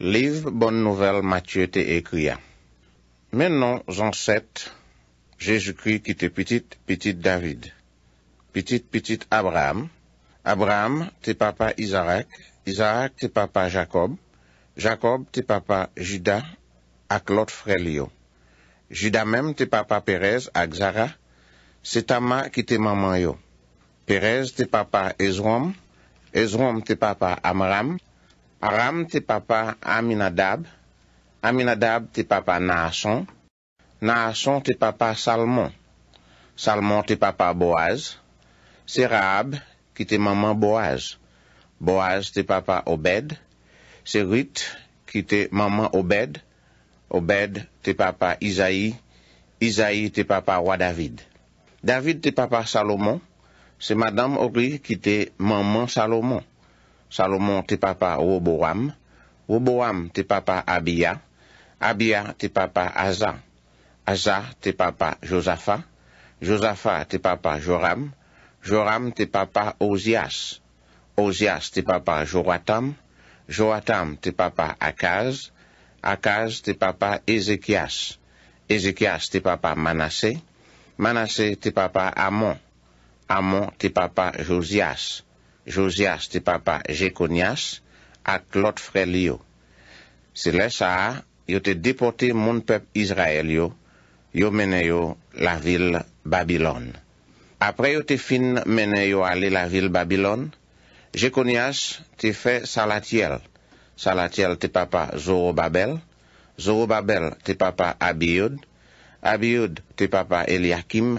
Livre Bonne Nouvelle, Mathieu t'es écrit. Maintenant, Jean Jésus-Christ qui était petit, petit David, petit, petit Abraham, Abraham t'es papa Isaac, Isaac t'es papa Jacob, Jacob t'es papa Judas, à Claude frère Judas même t'es papa Pérez, à Zara, c'est Tama qui t'es maman yo. Pérez t'es papa Ezrom, Ezrom t'es papa Amram, Aram te papa Aminadab, Aminadab te papa Naasson, Naasson te papa Salmon, Salmon te papa Boaz, c'est Rahab qui te maman Boaz, Boaz te papa Obed, c'est Rit qui te maman Obed, Obed te papa Isaïe, Isaïe, te papa Roi David. David te papa Salomon, c'est madame Ori qui te maman Salomon. Salomon t'es papa Roboam, Roboam te papa Abia, Abia t'es papa Aza, Aza t'es papa Josapha, Josapha, te papa Joram, Joram t'es papa Ozias, Ozias te papa Joatam, Joatam t'es papa Akaz, Akaz te papa Ezekias, Ezekias t'es papa Manasseh, Manasseh t'es papa Amon, Amon t'es papa Josias, Josias te papa Jekonias ak lot fre li yo. Se le sa a, yo te depote moun pep Israel yo, yo mene yo la vil Babylon. Apre yo te fin mene yo ali la vil Babylon, Jekonias te fe Salatiel. Salatiel te papa Zorobabel, Zorobabel te papa Abiyoud, Abiyoud te papa Eliakim,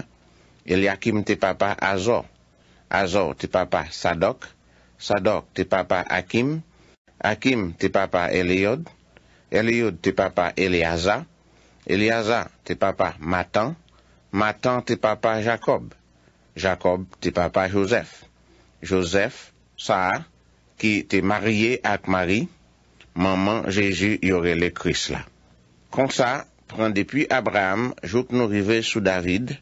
Eliakim te papa Azor. Azor t'es papa Sadok, Sadok t'es papa Hakim, Hakim, t'es papa Eliod, Eliod t'es papa Eliaza, Eliaza t'es papa Matan, Matan t'es papa Jacob, Jacob t'es papa Joseph, Joseph ça, qui était marié avec Marie, maman Jésus les Christ là. Comme ça, prend depuis Abraham, que nous rive sous David,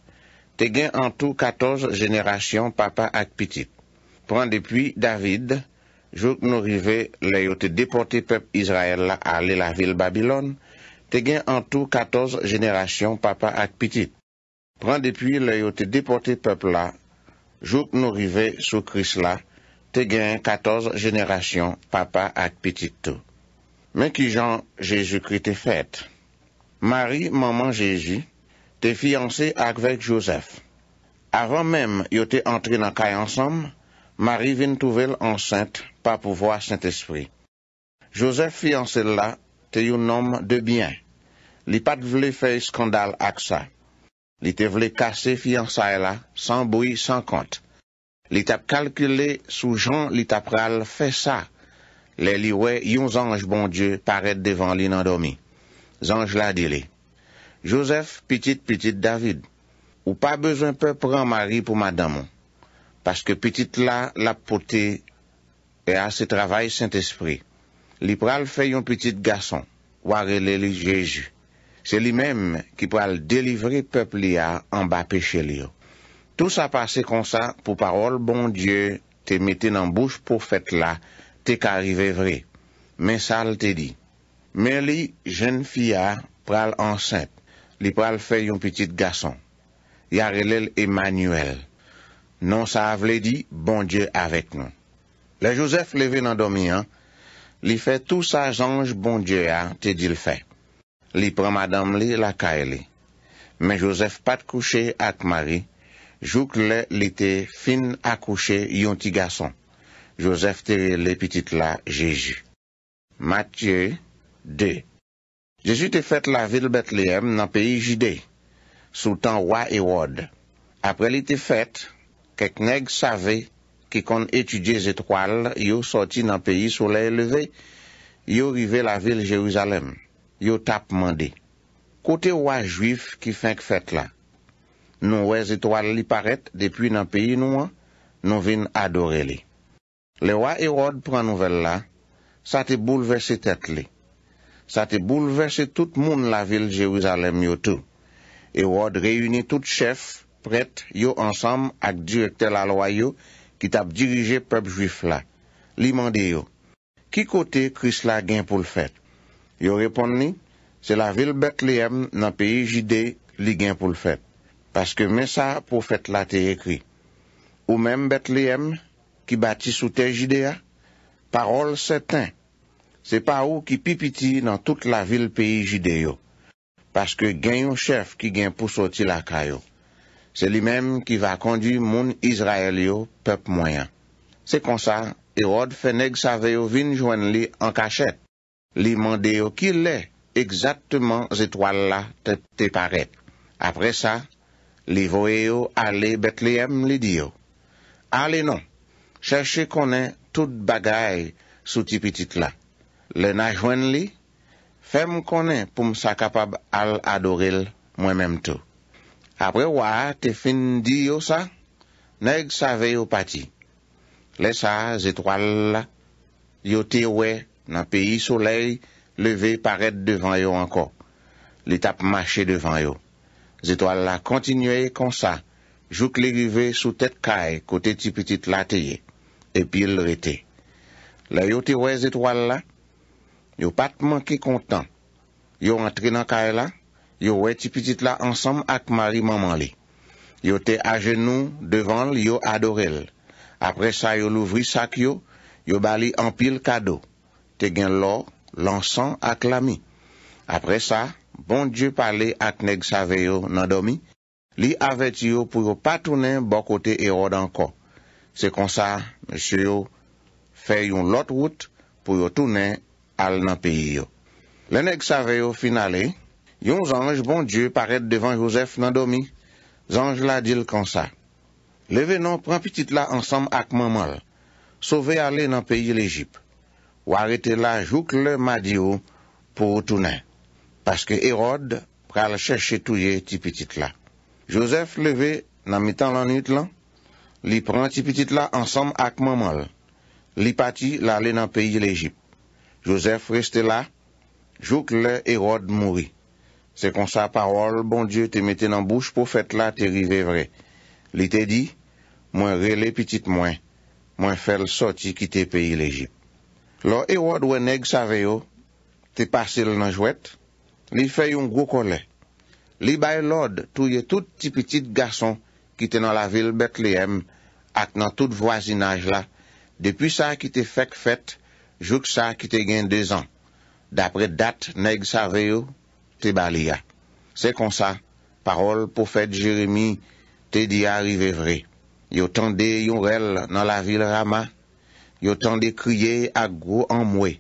te gen an tou katoz jeneration papa akpiti. Prande pui David, jok nou rive le yo te depote pep Israel la ale la vil Babylon, te gen an tou katoz jeneration papa akpiti. Prande pui le yo te depote pep la, jok nou rive sou kris la, te gen katoz jeneration papa akpiti. Men ki jan Jejoukri te fet, Mari maman Jejoukri, Te fiyanse akvek Josef. Avan menm yo te antri nan kay ansam, Mari vin touvel ansent pa pou vwa Saint-Esprit. Josef fiyanse la, te yon nom de bien. Li pat vle fey skandal ak sa. Li te vle kase fiyansa la, san bouy san kont. Li tap kalkile sou jan li tap pral fey sa. Li li we yon zange bon die paret devan li nan domi. Zange la dile. josef pitit pitit david, ou pa bezon pe pran mari pou madamon, paske pitit la lapote e a se travay saint espri. Li pral feyon pitit gason, warele li jeju. Se li mem ki pral delivre pepli a an ba peche li yo. Tous a pase konsa pou parol bon die, te mette nan bouche pou fete la, te karive vre. Men sal te di. Men li jen fia pral ansenp, Li pral fe yon pitit gason. Ya relel Emanuel. Non sa avle di, bon die avek non. Le Josef leve nan domi an. Li fe tou sa zange bon die a, te di l fe. Li pral madame li la kae li. Men Josef pat kouche ak Mari. Jouk le li te fin akouche yon ti gason. Josef te le pitit la jeji. Matye de. Jezu te fèt la vil Betleem nan peyi Jide, sou tan wa Erod. Apre li te fèt, kek neg save ki kon etudye zetwal, yo soti nan peyi sole e leve, yo rive la vil Jeruzalem, yo tap mande. Kote wa juif ki fènk fèt la, nou wè zetwal li paret, depwi nan peyi nou an, nou vin adore li. Le wa Erod pran nouvel la, sa te bouleve se tèt li. Sa te bouleverse tout moun la vil Jewezalem yo tou. E wad reyouni tout chef, pret yo ansam ak direkte la loyo ki tap dirije pep juif la. Li mande yo. Ki kote kris la gen pou l'fet? Yo repond ni, se la vil Betleem nan peyi jide li gen pou l'fet. Paske men sa pou fete la te yekri. Ou men Betleem ki bati sou te jidea, parol seten, Se pa ou ki pipiti nan tout la vil peyi jideyo. Paske gen yon chef ki gen pou soti la kayo. Se li men ki va kondi moun Izrael yo pep mwayan. Se konsa, Erod fene gsa veyo vin jwen li an kachet. Li mande yo ki le, egzatman zetoal la te paret. Apre sa, li voye yo ale bet li em li diyo. Ale non, chershe konen tout bagay sou ti pitit la. Le nan jwen li, fe m konen pou m sa kapab al adoril mwen menm tou. Apre waa te fin di yo sa, neg sa ve yo pati. Le sa zetwal la, yo te we nan peyi solei, leve paret devan yo anko, li tap mache devan yo. Zetwal la kontinye kon sa, jouk li vive sou tet kaj, kote ti petit lateye, epi l rete. Le yo te we zetwal la, Yo patman ki kontan. Yo rentre nan kare la. Yo we ti pitit la ansam ak mari maman li. Yo te ajenou devan li yo adorel. Apre sa yo louvri sak yo. Yo bali anpil kado. Te gen lor lansan ak lami. Apre sa, bon dieu pale ak neg save yo nan domi. Li avet yo pou yo patounen bokote ero dan kon. Se konsa, monsi yo, fe yon lot wout pou yo tounen al nan peyi yo. Le nek sa veyo finale, yon zange bon dieu paret devan Josef nan domi, zange la dil konsa. Leve nan pran pitit la ansam ak mamal, sove ale nan peyi lejip, ou arete la juk le madi yo pou tounen, paske Erod pral cheshe touye ti pitit la. Josef leve nan mitan lan nit lan, li pran ti pitit la ansam ak mamal, li pati la ale nan peyi lejip, Jozef reste bon la, jouk le Erod mouri. Se kon sa parol, bon die te mette nan bouche pou fet la te rive vre. Li te di, mwen rele petit mwen, mwen fel soti ki te peyi le jip. Lo Erod wene gsave yo, te pase l nan jwet, li fey yon gwo kole. Li bay lode, touye tout ti petit gason ki te nan la vil Betleem at nan tout voisinaj la. Depi sa ki te fek fet, Jouk sa ki te gen de zan. Dapre dat neg sa reyo, te bali ya. Se kon sa, parol poufet Jeremie te di arive vre. Yo tende yon rel nan la vil rama. Yo tende kriye a gro an mwe.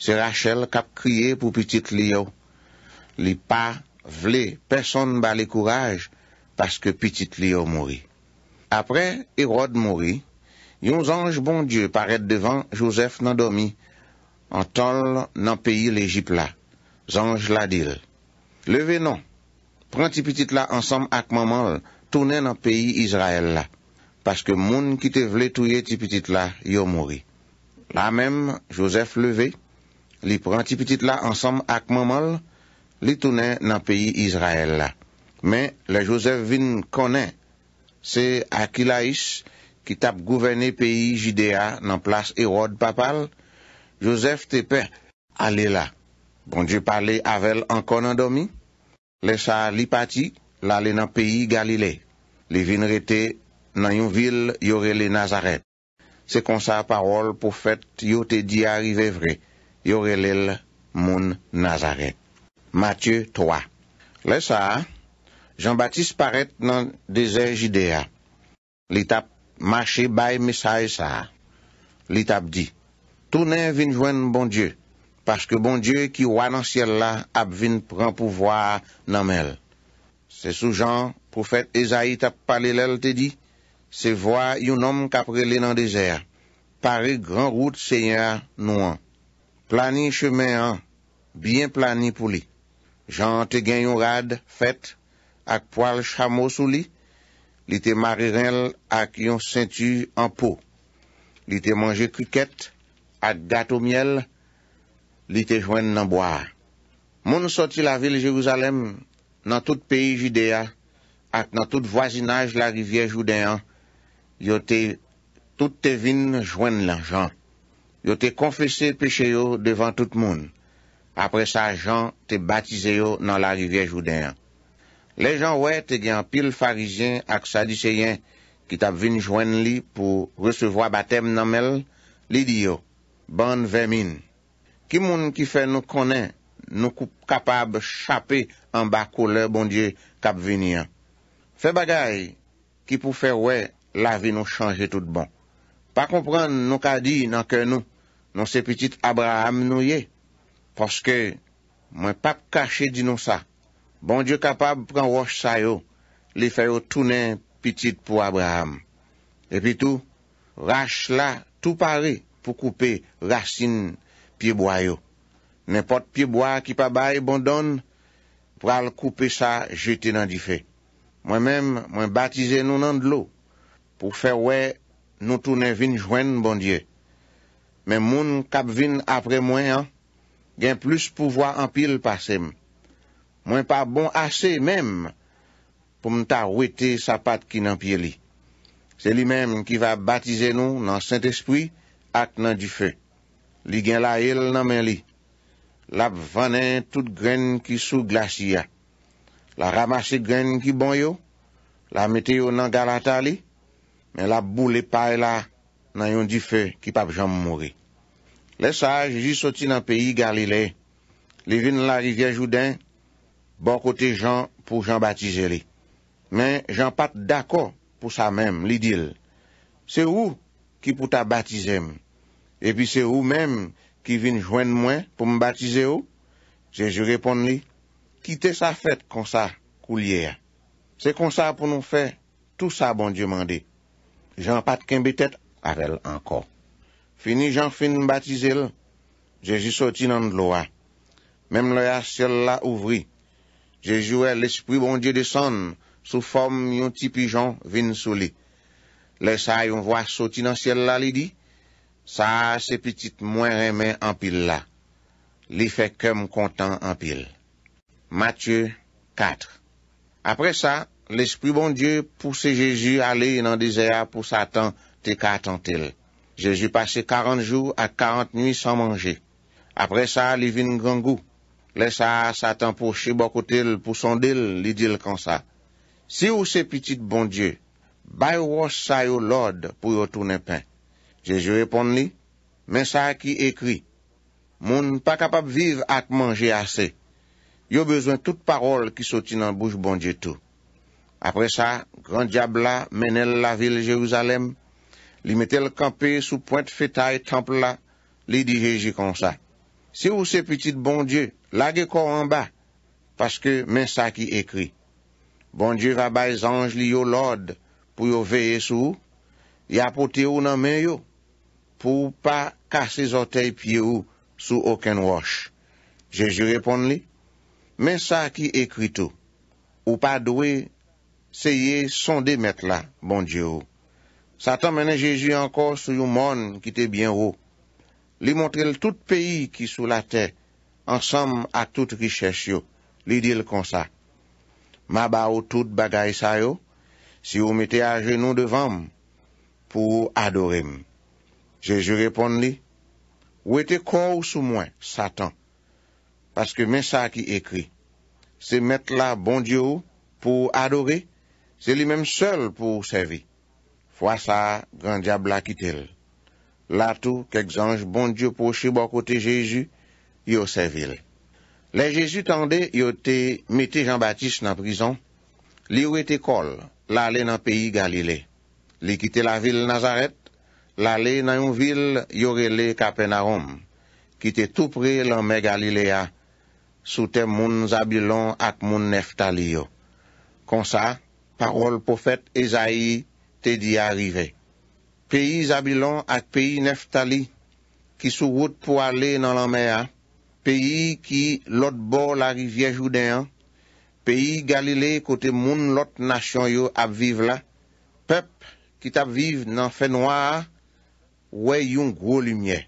Se Rachel kap kriye pou piti kli yo. Li pa vle, person bali kouraj, paske piti kli yo mori. Apre, Herod mori, Yon zange bon dieu paret devan josef nan domi, an tol nan peyi lejipla, zange la dil. Leve non, pran ti pitit la ansam ak mamol, toune nan peyi Izrael la, paske moun ki te vle touye ti pitit la, yo mori. La men, josef leve, li pran ti pitit la ansam ak mamol, li toune nan peyi Izrael la. Men, le josef vin konen, se ak ilayis, ki tap gouvene peyi jidea nan plas Erod papal, Josef te pe, ale la, bon di pale avel an konan domi, lesa li pati, la le nan peyi galile, li vin rete nan yon vil yorele Nazaret, se kon sa parol pou fet yote di arive vre, yorele mon Nazaret. Mathieu 3 Lesa, Jean-Baptiste parete nan dezer jidea, li tap, Mache baye mesay sa. Lit ap di. Tounen vin jwen bon dieu. Paskè bon dieu ki wan an syel la ap vin pran pou vwa nan mel. Se sou jan, profet Ezayit ap palelel te di. Se vwa yon nom kaprele nan dezer. Pare gran route seyya nouan. Plani cheme an. Bien plani pou li. Jan te gen yon rad fet ak poal chamo sou li. li te marirel ak yon sentu an po, li te manje kuket, ak gato miel, li te jwen nan boar. Moun soti la vil Jeruzalem, nan tout peyi judea, ak nan tout voisinaj la rivye judean, yo te, tout te vin jwen lan jan, yo te konfese peche yo devan tout moun, apre sa jan te batize yo nan la rivye judean. Le jan wè te gen pil farizyen ak sa diseyen ki tap vin jwen li pou resevwa batem nanmel, li di yo, ban vèmin. Ki moun ki fè nou konen nou koup kapab chapè an bako lè bon diye kap vini an. Fè bagay ki pou fè wè la vi nou chanje tout ban. Pa kompran nou ka di nan ke nou, nou se petit Abraham nou ye, poske mwen pa kache di nou sa. Bon Diyo kapab pran wosh sa yo, li fe yo tounen pitit pou Abraham. E pi tou, rash la tou pare pou koupe rasin pieboa yo. Nenpot pieboa ki pa baye bon don, pral koupe sa jete nan di fe. Mwen men, mwen batize nou nan dlou, pou fe wè nou tounen vin jwen bon Diyo. Men moun kap vin apre mwen, gen plus pou vwa an pil pase mwen. Mwen pa bon ase menm pou mta wete sapat ki nan pie li. Se li menm ki va batize nou nan Saint-Esprit ak nan di fe. Li gen la el nan men li. La vane tout gren ki sou glasya. La ramase gren ki bon yo. La mete yo nan galata li. Men la bou le pay e la nan yon di fe ki pap jan mwore. Le saj jisoti nan peyi galile. Li vin la rivye joudan. Bon kote jan pou jan batize li. Men jan pat dako pou sa menm li dil. Se ou ki pou ta batize men? E pi se ou menm ki vin jwen mwen pou m batize ou? Jeji repon li, Kite sa fet kon sa kou liye. Se kon sa pou nou fe, Tou sa bon diyo mande. Jan pat kembe tet avel anko. Fini jan fin m batize li, Jeji soti nan lo a. Menm le a sel la ouvri, Jejouè l'esprit bon dieu deson sou form yon ti pijon vin sou li. Le sa yon vwa soti nan siel la li di. Sa se petit mwen remen anpil la. Li fe kem kontan anpil. Matyeu 4 Apre sa, l'esprit bon dieu pouse Jejou alè yon an dizè ya pouse atan te ka atantel. Jejou pase 40 jou a 40 nui san manje. Apre sa li vin grangou. Lè sa sa tan pou chibokotel pou sondel li dil konsa. Si ou se pitit bondye, bay wos sa yo lod pou yo toune pen. Je je repond li, men sa ki ekri, moun pa kapap viv ak manje ase. Yo bezwen tout parol ki soti nan bouj bondye tou. Apre sa, gran diabla menel la vil jerusalem, li metel kampe sou point fetay temple la, li di je je konsa. Si ou se pitit bondye, La ge kor an ba, paske men sa ki ekri. Bon diye rabay zanj li yo lod pou yo veye sou, ya pote ou nan men yo, pou pa kase zotei pie ou sou oken wosh. Jeji repon li, men sa ki ekri tou, ou pa dwe seye sonde met la, bon diye ou. Sa tan menen jeji an kor sou yon mon ki te bien ou. Li montre l tout peyi ki sou la tey, ansam a tout ki chesh yo, li dil konsa. Maba ou tout bagay sa yo, si ou mette a jenou devan pou adorem. Jejou reponde li, ou ete kon ou sou mwen, Satan, paske mensa ki ekri, se mette la bon diyo pou adore, se li menm sol pou sevi. Fwa sa, gran diya bla ki tel. La tou kek zanj bon diyo pou chibokote Jejou, yo se vil. Le Jezu tende, yo te mette Jean-Baptiste nan prison, li we te kol, la le nan peyi Galilei. Li kite la vil Nazaret, la le nan yon vil, yo rele kapen a Rom, kite tou pre lan me Galilei a, sou te moun Zabilon ak moun Neftali yo. Konsa, parol pofet Ezaïe te di a rive. Peyi Zabilon ak peyi Neftali, ki sou wout pou ale nan lan me a, peyi ki lot bo la rivye jouden an, peyi galile kote moun lot nasyon yo ap vive la, pep ki tap vive nan fe noa wey yon gro lumiye.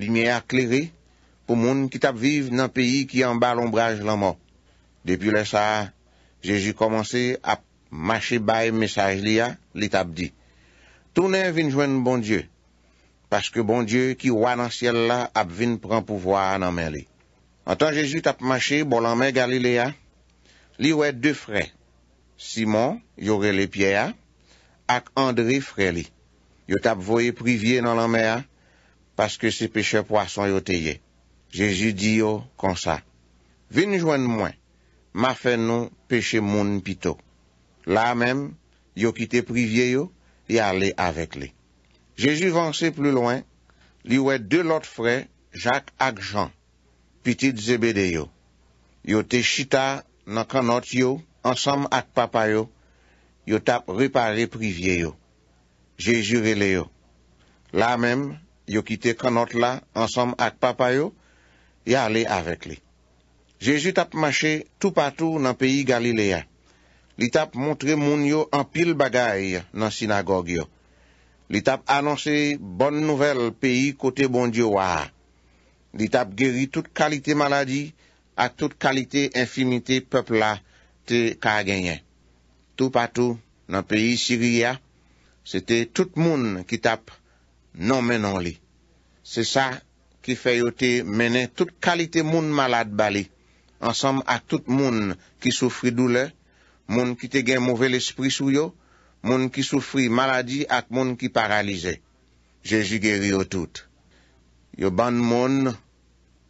Lumiye akleri pou moun ki tap vive nan peyi ki an ba lombraj lanman. Depi le sa, Jeji komanse ap mache baye mesaj li a, li tap di. Tounen vinjwen bon dieu. paske bon dieu ki wwa nan siel la ap vin pran pouvoa nan men li. Antan Jezu tap mache bolanmen Galilea, li wè dè fre, Simon yore le pie a, ak André fre li. Yo tap voye privye nan lanmen a, paske se peche poason yo teye. Jezu di yo konsa, vin jwen mwen, ma fè nou peche moun pito. La men yo kite privye yo, yale avek li. Jésus vansè plus loin, li ouè de l'autre frè, Jacques ak Jean, pitit zebede yo. Yo te chita nan kanot yo, ansam ak papa yo, yo tap repare privye yo. Jésus rele yo. La mèm, yo kite kanot la, ansam ak papa yo, ya ale avek li. Jésus tap mache tou patou nan peyi Galilea. Li tap montre moun yo an pil bagay yo nan sinagogyo. Li tap annonse bon nouvel peyi kote bon diyo waha. Li tap geri tout kalite maladi ak tout kalite infinite pepla te ka genyen. Tou patou nan peyi Syria, se te tout moun ki tap non menon li. Se sa ki feyo te menen tout kalite moun malade bali. Ansem ak tout moun ki soufri doule, moun ki te gen mouvel espri sou yo, moun ki soufri maladi ak moun ki paralize. Jeji geri yo tout. Yo ban moun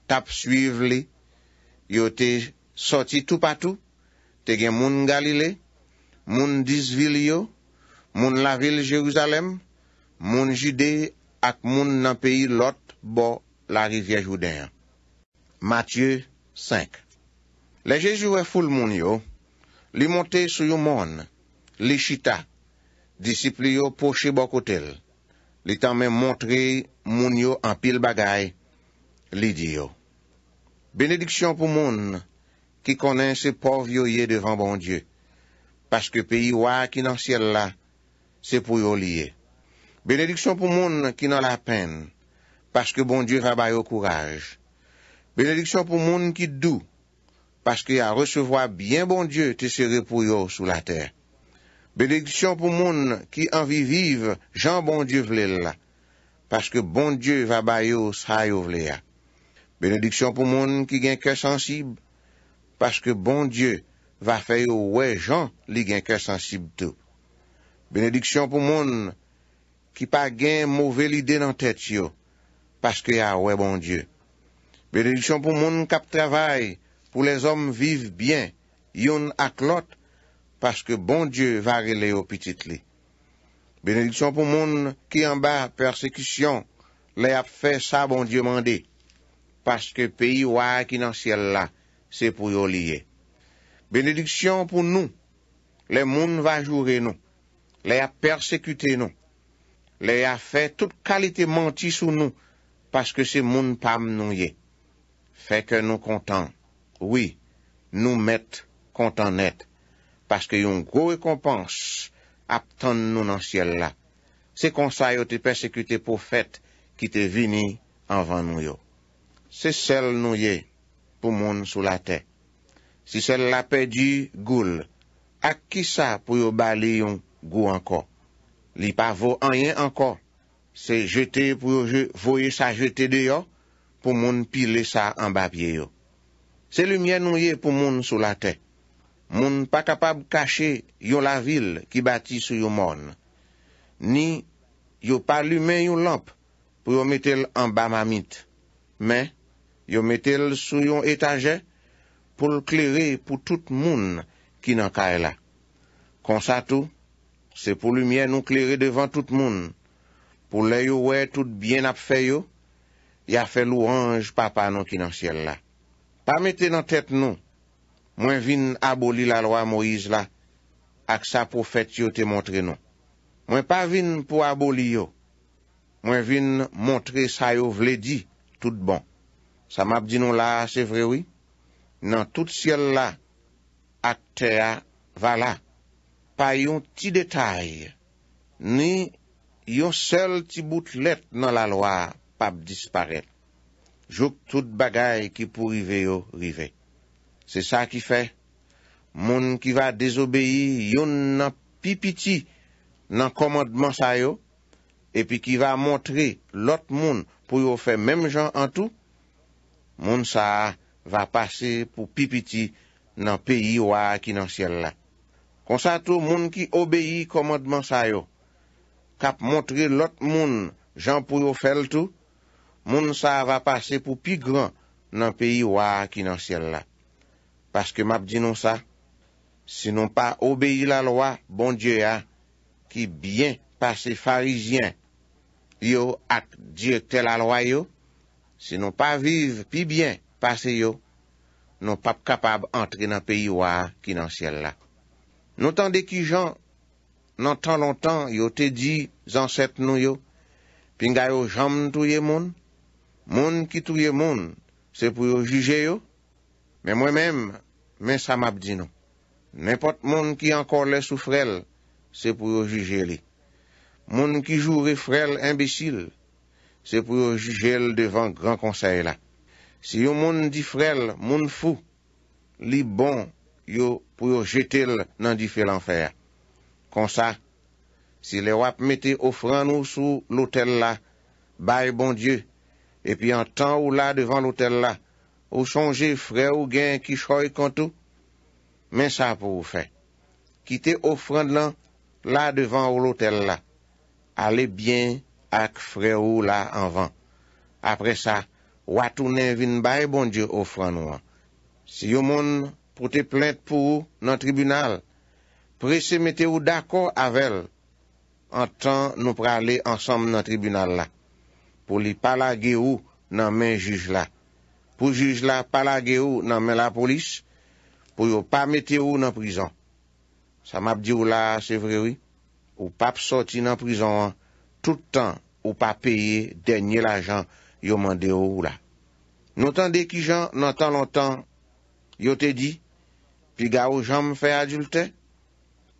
tap suiv li, yo te soti tout patou, te gen moun Galilei, moun disvil yo, moun la vil Jerusalem, moun jide ak moun nan peyi lot bo la rivye jouden. Matye 5 Lejejou e foul moun yo, li moun te sou yo moun, li chita, Disiplio poche bokotel, li tan men montre moun yo an pil bagay, li diyo. Benediksyon pou moun ki konen se por vyo ye devan bon die, paske peyi wak ki nan siel la se pou yo liye. Benediksyon pou moun ki nan la pen, paske bon die rabay yo kouraj. Benediksyon pou moun ki dou, paske a resevoa bien bon die te sere pou yo sou la terre. Benediksyon pou moun ki anvi vive, jan bon die vle la, paske bon die va bayo sa bon yo vle ya. Benediksyon pou moun ki gen ke sensib, paske bon die va feyo we jan li gen ke sensib tou. Benediksyon pou moun ki pa gen mouvel ide nan tet yo, paske ya we bon die. Benediksyon pou moun kap travay, pou les om vive bien, yon ak lote, paske bon dieu va rele opitit li. Benediksyon pou moun ki yon ba persekisyon, le ap fe sa bon dieu mande, paske peyi wak inansyella se pou yo liye. Benediksyon pou nou, le moun va joure nou, le ap persekute nou, le ap fe tout kalite manti sou nou, paske se moun pam nou ye. Feke nou kontan, oui, nou met kontan net. Paskè yon gwo rekompans ap tan nou nan siel la. Se konsay yo te persekute pou fèt ki te vini anvan nou yo. Se sel nou ye pou moun sou la te. Se sel la pe di goul, ak ki sa pou yo bale yon gwo ankon. Li pa vo anyen ankon. Se jete pou yo voye sa jete de yo pou moun pile sa anba pie yo. Se lumiè nou ye pou moun sou la te. moun pa kapab kache yon la vil ki bati sou yon moun, ni yon pa lumen yon lamp pou yon metel an ba mamit, men yon metel sou yon etaje pou l'kleri pou tout moun ki nan kaela. Konsa tou, se pou lumen nou kleri devan tout moun, pou lè yon wè tout bien ap fè yo, ya fè lou anj papa nou ki nan siel la. Pa metel nan tèt nou, Mwen vin aboli la loa Moïse la, ak sa profet yo te montre non. Mwen pa vin pou aboli yo, mwen vin montre sa yo vle di, tout bon. Sa map di non la, se vre wè. Nan tout siel la, ak te a, va la. Pa yon ti detay, ni yon sel ti bout let nan la loa, pap disparel. Jouk tout bagay ki pou rive yo rivek. Se sa ki fe, moun ki va dezobeyi yon nan pipiti nan komodman sa yo, epi ki va montre lot moun pou yo fe menm jan an tou, moun sa va pase pou pipiti nan peyi wak ki nan siel la. Konsa tou moun ki obeyi komodman sa yo, kap montre lot moun jan pou yo fel tou, moun sa va pase pou pi gran nan peyi wak ki nan siel la. paske map di nou sa, se nou pa obeyi la loa, bon die ya, ki bien pase farizyen, yo ak diye te la loa yo, se nou pa vive, pi bien pase yo, nou pap kapab entre nan peyi wa, ki nan siel la. Nou tan deki jan, nan tan lontan, yo te di zanset nou yo, pinga yo janm touye moun, moun ki touye moun, se pou yo juje yo, men mwen menm, Men sa map di nou. Nèpot moun ki ankor lè sou frel, se pou yo juje li. Moun ki jou refrel imbesil, se pou yo juje l devan gran konsey la. Si yo moun di frel, moun fou, li bon, yo pou yo jetel nan di fel anfer. Konsa, si le wap mette ofran nou sou lotel la, baye bon die, epi an tan ou la devan lotel la, ou sonje fre ou gen ki choy kontou, men sa pou ou fe. Kite ou fran nan la devan ou lotel la, ale bien ak fre ou la anvan. Apre sa, wato nen vin baye bon di ou fran wan. Si yo moun pou te plente pou ou nan tribunal, pre se mete ou dako avel, an tan nou prale ansom nan tribunal la, pou li palage ou nan men juj la, pou juj la palage ou nan men la polis, pou yo pa mette ou nan prizon. Sa map di ou la, se vre ou, ou pap soti nan prizon an, tout tan ou pa peye denye la jan, yo mande ou ou la. Notan de ki jan, notan lontan, yo te di, pi ga ou jan mfe adulte,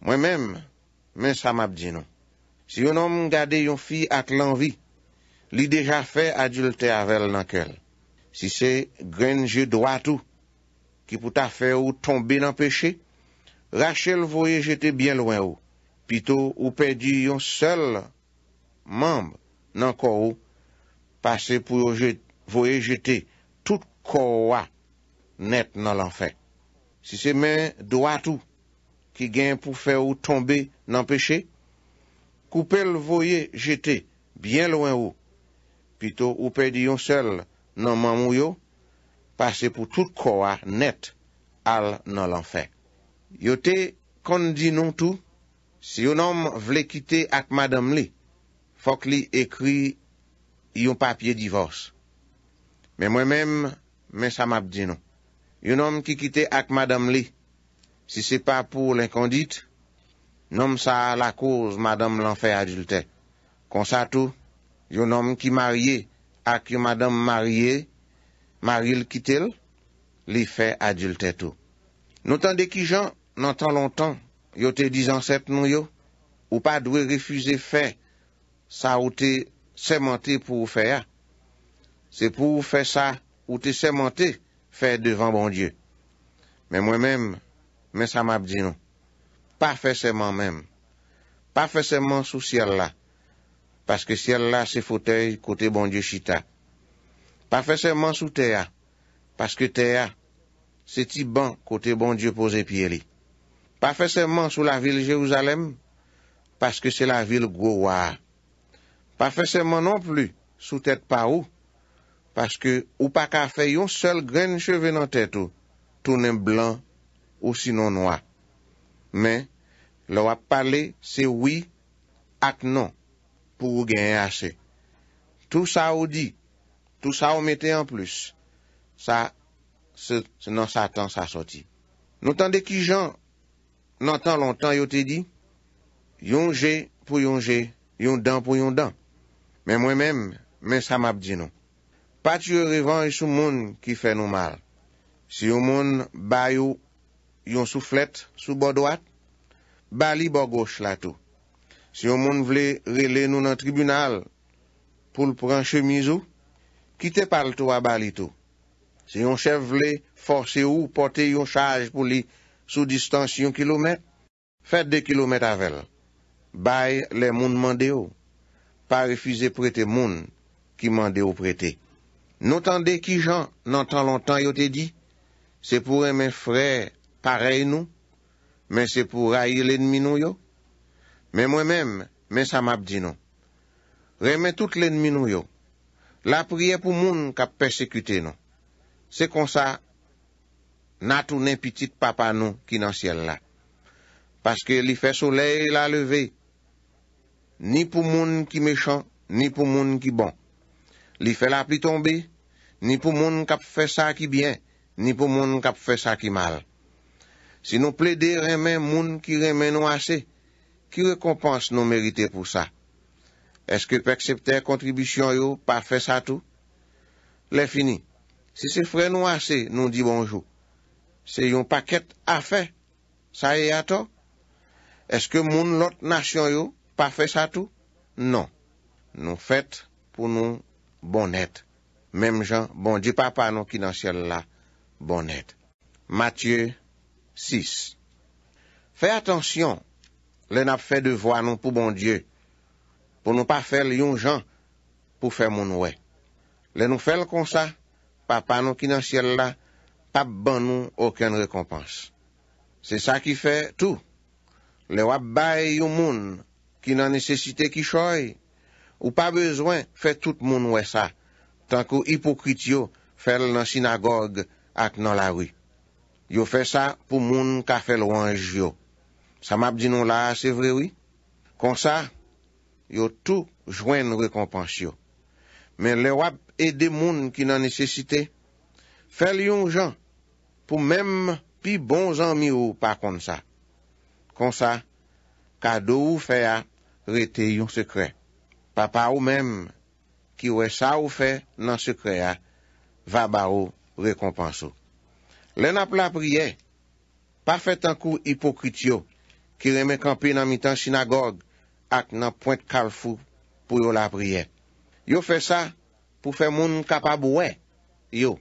mwen men, men sa map di nou. Si yo nan mngade yon fi ak lanvi, li deja fe adulte avel nan kel. Si se genje do atou, ki pou ta fe ou tombe nan peche, rache l voye jete bien loin ou, pito ou pe di yon sel mamb nan kor ou, pase pou yon voye jete tout kor ou a net nan lan fe. Si se men do atou, ki gen pou fe ou tombe nan peche, koupe l voye jete bien loin ou, pito ou pe di yon sel mamb nan kor ou, nan mamou yo, pase pou tout kowa net al nan l'enfer. Yo te kondi nou tou, si yo nan vle kite ak madam li, fok li ekri yon papye divos. Men mwen men, men sa map di nou. Yo nan ki kite ak madam li, si se pa pou l'en kondit, nan sa la kouz madame l'enfer adulte. Konsa tou, yo nan ki marye ak yon madame mariye, mariye l kitel, li fe adulteto. Notan de ki jan, nan tan lontan, yo te dizan sep nou yo, ou pa dwe refuze fe, sa ou te semente pou fe ya, se pou fe sa ou te semente, fe devan bon die. Men mwen men, men sa map di nou, pa fe seman men, pa fe seman sou sial la, Paske siel la se fotey kotey bon dieu chita. Pa feseyman sou teya. Paske teya se ti ban kotey bon dieu posey pie li. Pa feseyman sou la vil Jeouzalem. Paske se la vil Gouwa. Pa feseyman non pli sou tey pa ou. Paske ou pa ka fey yon sol gren cheve nan teto. Tounen blan ou sinon noa. Men, lor ap pale se oui at non. pou ou genye ase. Tout sa ou di, tout sa ou mette en plus, sa, se nan satan sa soti. Nou tende ki jan, nan tan lontan yo te di, yon je pou yon je, yon dan pou yon dan, men mwen men, men sa map di nou. Pati yo revan yon sou moun ki fe nou mal. Si yon moun ba yon sou flet, sou bo doat, ba li bo goch la tou. Si yon moun vle rele nou nan tribunal pou l pran chemiz ou, kite pal tou a bali tou. Si yon chev vle force ou pote yon chaj pou li sou distans yon kilomet, fet de kilomet avel. Baye le moun mande ou, pa refize prete moun ki mande ou prete. Notande ki jan nan tan lontan yo te di, se pou remen fre parey nou, men se pou raye l enmi nou yo, Men mwen men, men sa map di nou. Remen tout l'enmi nou yo. La priye pou moun kap persekute nou. Se kon sa, natounen pitit papa nou ki nan siel la. Paske li fe soley la leve. Ni pou moun ki mechon, ni pou moun ki bon. Li fe la pli tombe, ni pou moun kap fe sa ki bien, ni pou moun kap fe sa ki mal. Si nou ple de remen moun ki remen nou ase. Ki rekompans nou merite pou sa? Eske peksepte kontribisyon yo pa fe sa tou? Le fini. Se se fre nou ase, nou di bonjou. Se yon paket a fe, sa e ato? Eske moun lot nasyon yo pa fe sa tou? Non. Nou fet pou nou bon et. Mem jan, bon di papa nou ki nan syel la, bon et. Matye 6 Fe atensyon. Le nap fè devwa nou pou bon die, pou nou pa fèl yon jan pou fè moun wè. Le nou fèl kon sa, pa pa nou ki nan siel la, pa ban nou okèn rekompans. Se sa ki fè tou. Le wap bay yon moun ki nan nesesite ki choy, ou pa bezwen fè tout moun wè sa, tan ko hipokrit yo fèl nan sinagogue ak nan la wè. Wi. Yo fè sa pou moun ka fèl wang yo. Sa map di nou la, se vrewi. Kon sa, yo tou jwen rekompansyo. Men le wap e de moun ki nan nesesite, fel yon jan pou menm pi bon zanmi ou pa kon sa. Kon sa, kado ou fe a rete yon sekre. Papa ou menm ki we sa ou fe nan sekre a, vaba ou rekompansyo. Le nap la priye, pa fet an kou hipokrit yo, ki reme kampe nan mitan sinagogue ak nan pointe kalfou pou yo la priye. Yo fe sa pou fe moun kapab wè yo.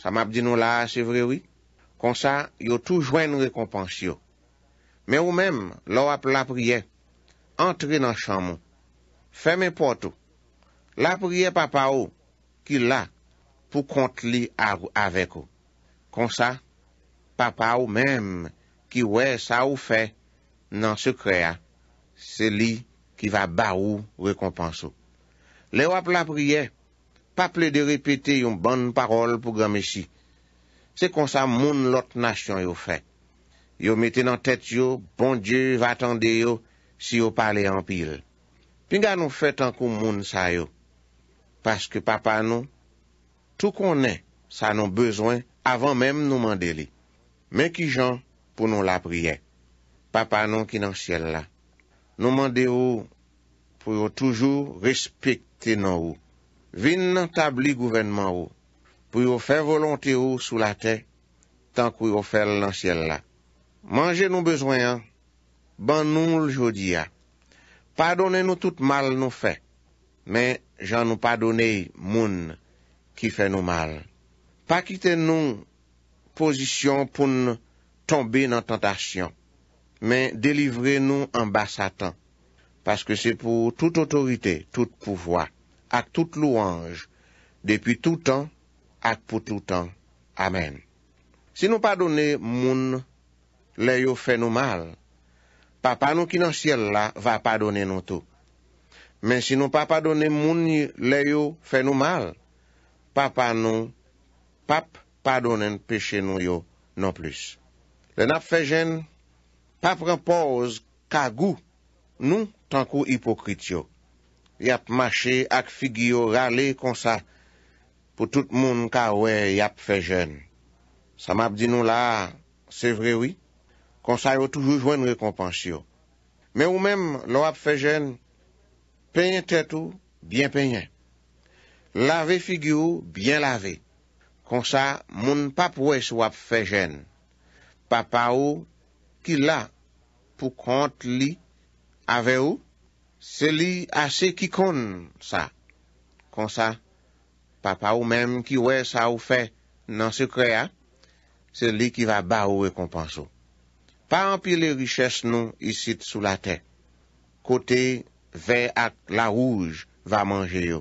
Sa map di nou la, se vre wè. Kon sa, yo toujwen rekompans yo. Men ou mem, lo ap la priye, antre nan chanmou, fe men potou, la priye papa ou, ki la pou kontli avèk ou. Kon sa, papa ou mem, ki wè sa ou fe wè, Nan sekrea, se li ki va ba ou rekompansou. Le wap la priye, pa ple de repete yon ban parol pou gwa meshi. Se kon sa moun lot nasyon yo fe. Yo mete nan tet yo, bon Dje va atande yo si yo pale anpil. Pi nga nou fe tankou moun sa yo. Paske papa nou, tou konen sa nou bezwen avan menm nou mandele. Men ki jan pou nou la priye. Pa pa nou ki nan siel la. Nou mande ou pou yo toujou respikte nan ou. Vin nan tabli gouvenman ou. Pou yo fe volonte ou sou la te, tankou yo fel nan siel la. Mange nou bezoyan, ban nou ljodiya. Pa donen nou tout mal nou fe, men jan nou pa donen moun ki fe nou mal. Pa kite nou pozisyon pou nou tombe nan tentasyon. men delivre nou an bas satan, paske se pou tout otorite, tout pouvoi, ak tout louange, depi tout an, ak pou tout an. Amen. Si nou padone moun, le yo fè nou mal, papa nou ki nan siel la, va padone nou tou. Men si nou papa done moun, le yo fè nou mal, papa nou, pap padone peche nou yo nan plus. Le nap fè jen, Pap rampoz kagou, nou tankou hipokrit yo. Yap mache ak figyo rale konsa pou tout moun ka wey yap fejen. Samap di nou la, se vrewi, konsa yo toujou jwen rekompansyo. Me ou mem lo ap fejen, peyen tetou, bien peyen. Lave figyo, bien lave. Konsa, moun pap wey sou ap fejen. Papa ou, peyen. ki la pou kont li ave ou, se li ase ki kon sa. Kon sa, papa ou menm ki we sa ou fe nan se kre a, se li ki va ba ou e kompansou. Pa anpi le riches nou isit sou la te, kote ve ak la rouj va manje yo,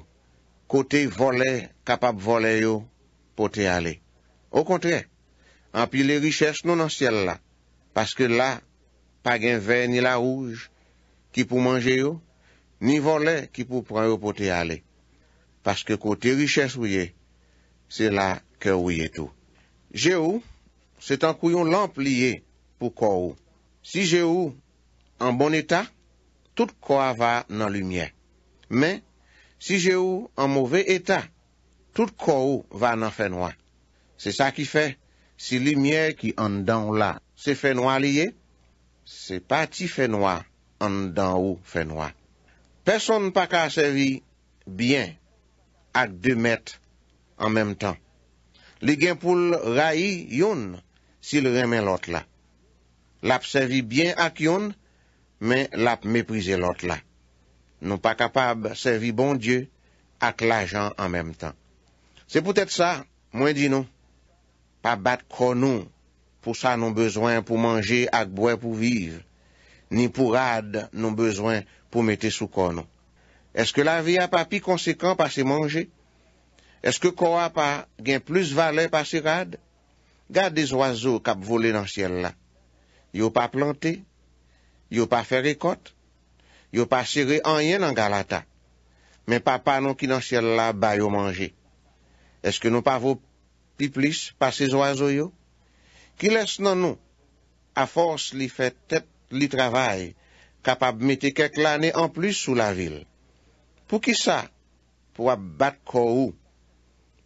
kote vole kapap vole yo pote ale. Ou kontre, anpi le riches nou nan siel la, Paske la, pa gen ve ni la rouj ki pou manje yo, ni vo le ki pou pran yo pote ale. Paske kote riches wye, se la ke wye tou. Je ou, se tankou yon lamp liye pou ko ou. Si je ou an bon etat, tout ko ava nan lumye. Men, si je ou an mouve etat, tout ko ou va nan fè nouan. Se sa ki fè, si lumye ki an dan la, Se fè noa liye, se pa ti fè noa an dan ou fè noa. Person pa ka servi byen ak demet an mem tan. Li gen pou ra yon sil remen lot la. Lap servi byen ak yon, men lap meprize lot la. Non pa kapab servi bon die ak la jan an mem tan. Se pou tèt sa, mwen di nou, pa bat konou mwen. Pou sa nou bezwen pou manje ak bouè pou vive. Ni pou rad nou bezwen pou mette sou konon. Eske la vi ap api konsekant pa se manje? Eske kwa pa gen plus vale pa se rad? Gade de zoazo kap vole nan siel la. Yo pa plante, yo pa fere kont, yo pa sere anyen nan galata. Men pa pa nou ki nan siel la ba yo manje. Eske nou pa vo pi plis pa se zoazo yo? Ki les nan nou a fòs li fè tèt li travay kapab metè kek l'anè an plus sou la vil. Pou ki sa pou ap bat kò ou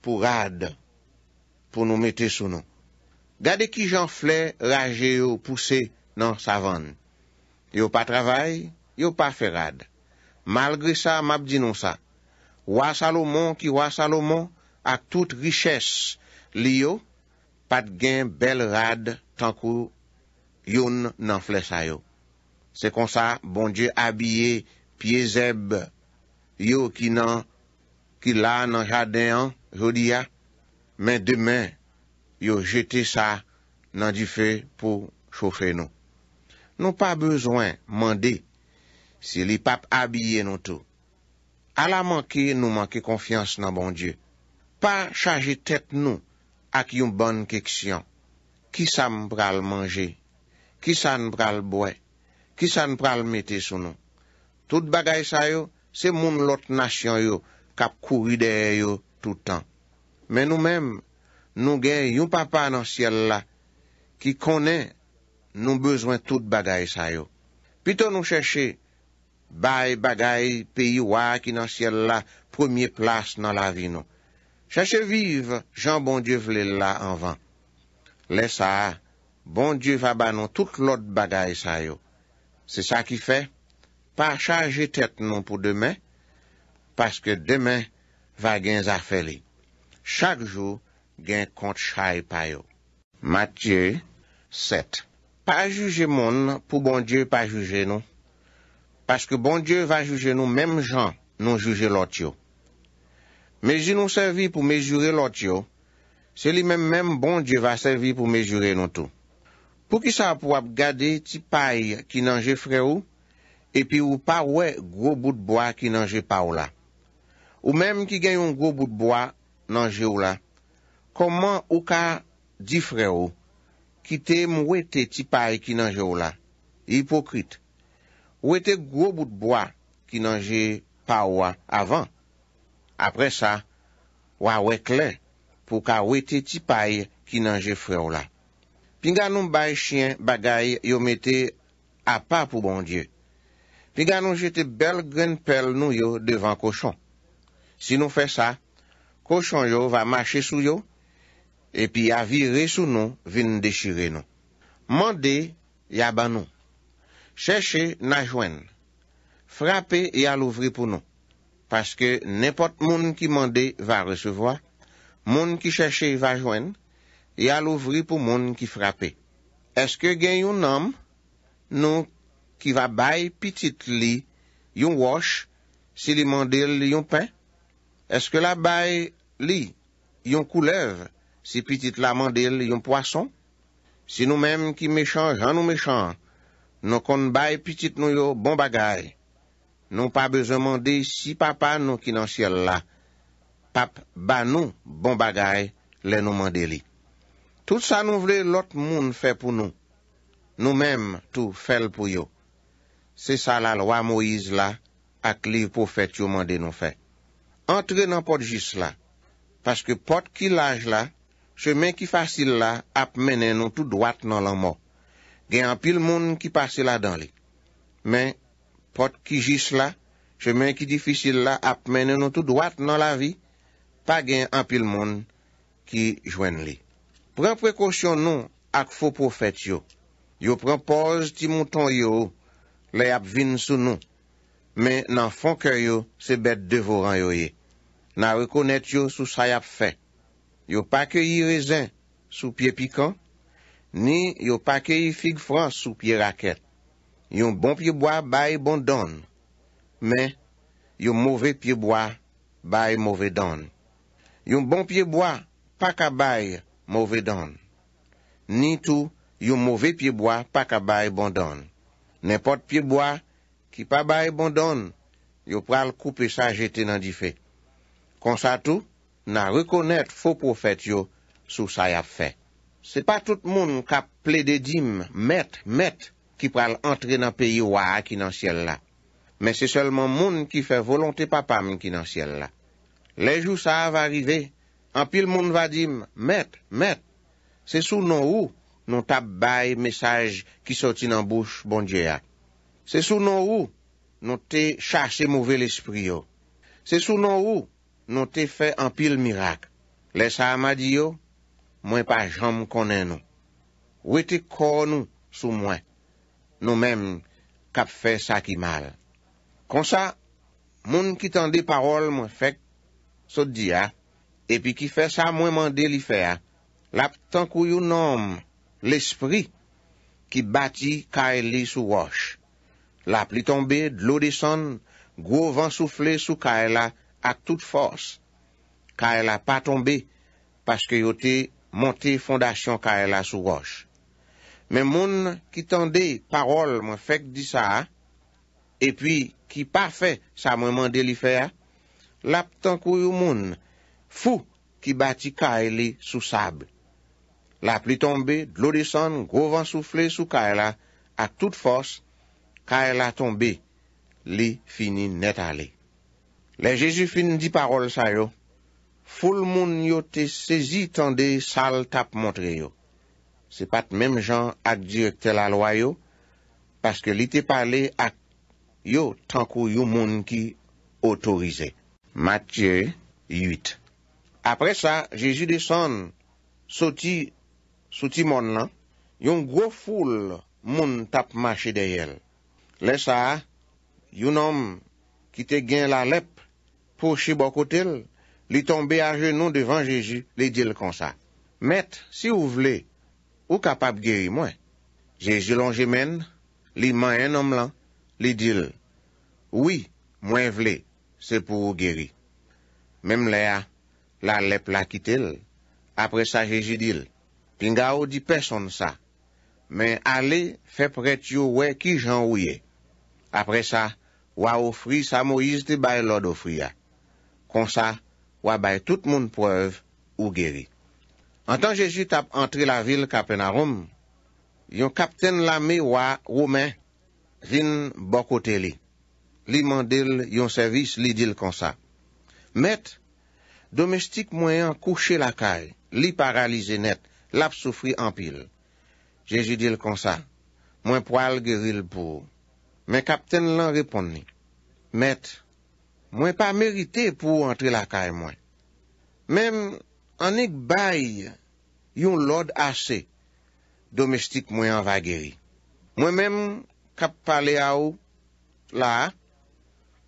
pou rad pou nou metè sou nou. Gade ki jan flè raje yo pousse nan savon. Yo pa travay, yo pa fè rad. Malgrè sa, map dinon sa. Wa Salomon ki wa Salomon a tout richès li yo. pat gen bel rad tankou youn nan flesa yo. Se konsa, bon die abye, pie zeb yo ki nan, ki la nan jadeyan, jodia, men demen yo jete sa nan di fe pou chofe nou. Nou pa bezwen mande, se li pap abye nou tou. A la manke, nou manke konfians nan bon die. Pa chaje tet nou, ak yon bon keksyon, ki sa m pral manje, ki sa m pral bwe, ki sa m pral mete sou nou. Tout bagay sa yo, se moun lot nasyon yo, kap kouri deyo toutan. Men nou men, nou gen yon papa nan siel la, ki konen nou bezwen tout bagay sa yo. Pito nou cheshe, bay bagay peyi waki nan siel la, premier plas nan la vi nou. Chache vive, jan bon die vle la anvan. Le sa, bon die va banon tout lot bagay sa yo. Se sa ki fe, pa chaje tet non pou demen, paske demen va gen zafeli. Chak jo gen kont chaye payo. Matye 7 Pa juje moun pou bon die pa juje nou. Paske bon die va juje nou, mem jan nou juje lot yo. Meji nou servi pou mejure lot yo, seli men men bon di va servi pou mejure nou tou. Pou ki sa ap wap gade ti pay ki nanje fre ou, epi ou pa wè gwo bout bo a ki nanje pa ou la. Ou menm ki gen yon gwo bout bo a nanje ou la, koman ou ka di fre ou, ki te mwete ti pay ki nanje ou la. Hipokrite. Wete gwo bout bo a ki nanje pa ou a avan, apre sa, wawet le pou ka wete ti pay ki nanje fre ou la. Pingan nou bay e chien bagay yo mette apa pou bon die. Pingan nou jete bel gren pel nou yo devan koshon. Si nou fe sa, koshon yo va mache sou yo, epi avire sou nou vin dechire nou. Mande yaban nou. Cheche nanjwen. Frape yalouvri pou nou. Paske nepot moun ki mande va resevoa, moun ki cheshe va jwen, e alouvri pou moun ki frape. Eske gen yon nam nou ki va baye pitit li yon wosh si li mande li yon pen? Eske la baye li yon koulev si pitit la mande li yon poason? Si nou menm ki mechan jan nou mechan nou kon baye pitit nou yo bon bagaye, Nou pa bezo mande si papa nou ki nan siel la. Pap ba nou bon bagay le nou mande li. Tout sa nou vle lot moun fè pou nou. Nou menm tou fèl pou yo. Se sa la lwa Moïse la ak li pou fèt yo mande nou fè. Entre nan pot jis la. Paske pot ki laj la, se men ki fasil la ap menen nou tou dwat nan lan mo. Gen apil moun ki pase la dan li. Men, Pot ki jis la, chemen ki difisil la ap menen nou tou dwat nan la vi, pa gen anpil moun ki jwen li. Pren prekosyon nou ak fo pou fèt yo. Yo pren poz ti mouton yo, le ap vin sou nou. Men nan fon kè yo, se bet devoran yo ye. Nan rekonèt yo sou sa yap fèt. Yo pa kè yi rezen sou pye pikon, ni yo pa kè yi fig frans sou pye rakèt. Yon bon piyeboa baye bon don. Men, yon mouve piyeboa baye mouve don. Yon bon piyeboa pa ka baye mouve don. Ni tou yon mouve piyeboa pa ka baye bon don. Nenpot piyeboa ki pa baye bon don, yo pral koupe sa jeten an di fe. Konsa tou, nan rekonet fo profet yo sou sa yap fe. Se pa tout moun ka ple de dim met, met, ki pral entre nan peyi waa ki nan siel la. Men se selman moun ki fe volonte papam ki nan siel la. Lej ou sa va rive, an pil moun va dim, met, met, se sou nou ou nou tab baye mesaj ki soti nan bouch bon djeyak. Se sou nou ou nou te chase mouvel espri yo. Se sou nou ou nou te fe an pil mirak. Le sa ma di yo, mwen pa jan mou konen nou. Ou te kon nou sou mwen. Nou men kap fè sa ki mal. Kon sa, moun ki tan de parol mwen fèk so di ya, epi ki fè sa mwen mwen de li fè ya, lap tan kou yon nom l'espri ki bati ka e li sou roche. Lap li tombe, dlou deson, gwo van soufle sou ka e la ak tout fòs. Ka e la pa tombe, paske yote monte fondasyon ka e la sou roche. men moun ki tande parol mwen fek di sa a, e epi ki pa fe sa mwen mwen de li fe a, lap tankou yon moun fou ki bati ka e li sou sab. Lap li tombe, dlo de san, grovan soufle sou ka e la, a tout fos, ka e la tombe, li fini net ale. Le Jezu fin di parol sa yo, foul moun yo te sezi tande sal tap montre yo. se pat menm jan ak direkte la loyo, paske li te pale ak yo tankou yon moun ki otorize. Matye 8 Apre sa, Jeji deson soti mon nan, yon go foul moun tap mache deyel. Lesa, yon om kite gen la lep, pouche bokotel, li tombe a genou devan Jeji, li dil konsa. Met, si ou vle, Ou kapap geri mwen? Jeji lon jemen, li man en om lan, li dil. Ouwi, mwen vle, se pou ou geri. Mem le a, la lep la kitel. Apre sa, jeji dil, pinga ou di peson sa. Men ale, fe pret yo we ki jan ouye. Apre sa, waw ofri sa mou izde bay lor dofria. Kon sa, wabay tout moun poev ou geri. Antan Jejit ap entre la vil kapen aroum, yon kapten la me wa roumen vin bokote li. Li mandel yon servis li dil konsa. Met, domestik mwen an kouche la kay, li paralize net, lap soufri an pil. Jejit dil konsa, mwen poal ge vil pou. Men kapten lan repon ni. Met, mwen pa merite pou entre la kay mwen. Mem, Anik bay yon lod ase domestik mwen vage ri. Mwen men kap pale a ou la,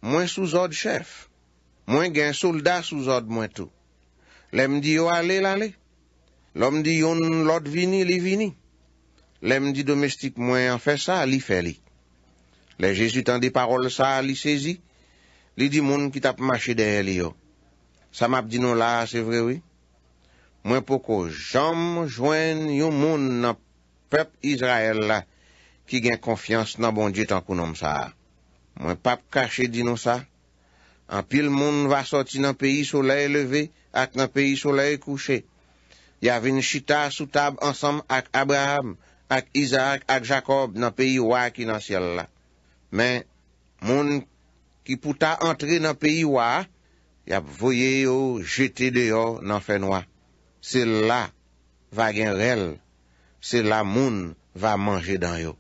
mwen souzod chef. Mwen gen solda souzod mwen tou. Lèm di yo ale lale. Lèm di yon lod vini li vini. Lèm di domestik mwen anfe sa li fe li. Le jesu tan de parol sa li sezi. Li di moun ki tap mache dehe li yo. Sa map di nou la se vre wè. Mwen poko jom jwen yon moun nan pep Izrael la ki gen konfians nan bondye tankou nan msa. Mwen pap kache di nou sa. An pil moun va soti nan peyi solei leve ak nan peyi solei kouche. Ya ven chita soutab ansam ak Abraham, ak Isaac, ak Jacob nan peyi wak inansi al la. Men moun ki pouta antre nan peyi wak, ya voye yo jete deyo nan fen wak. Se la va gen rel, se la moun va manje dan yo.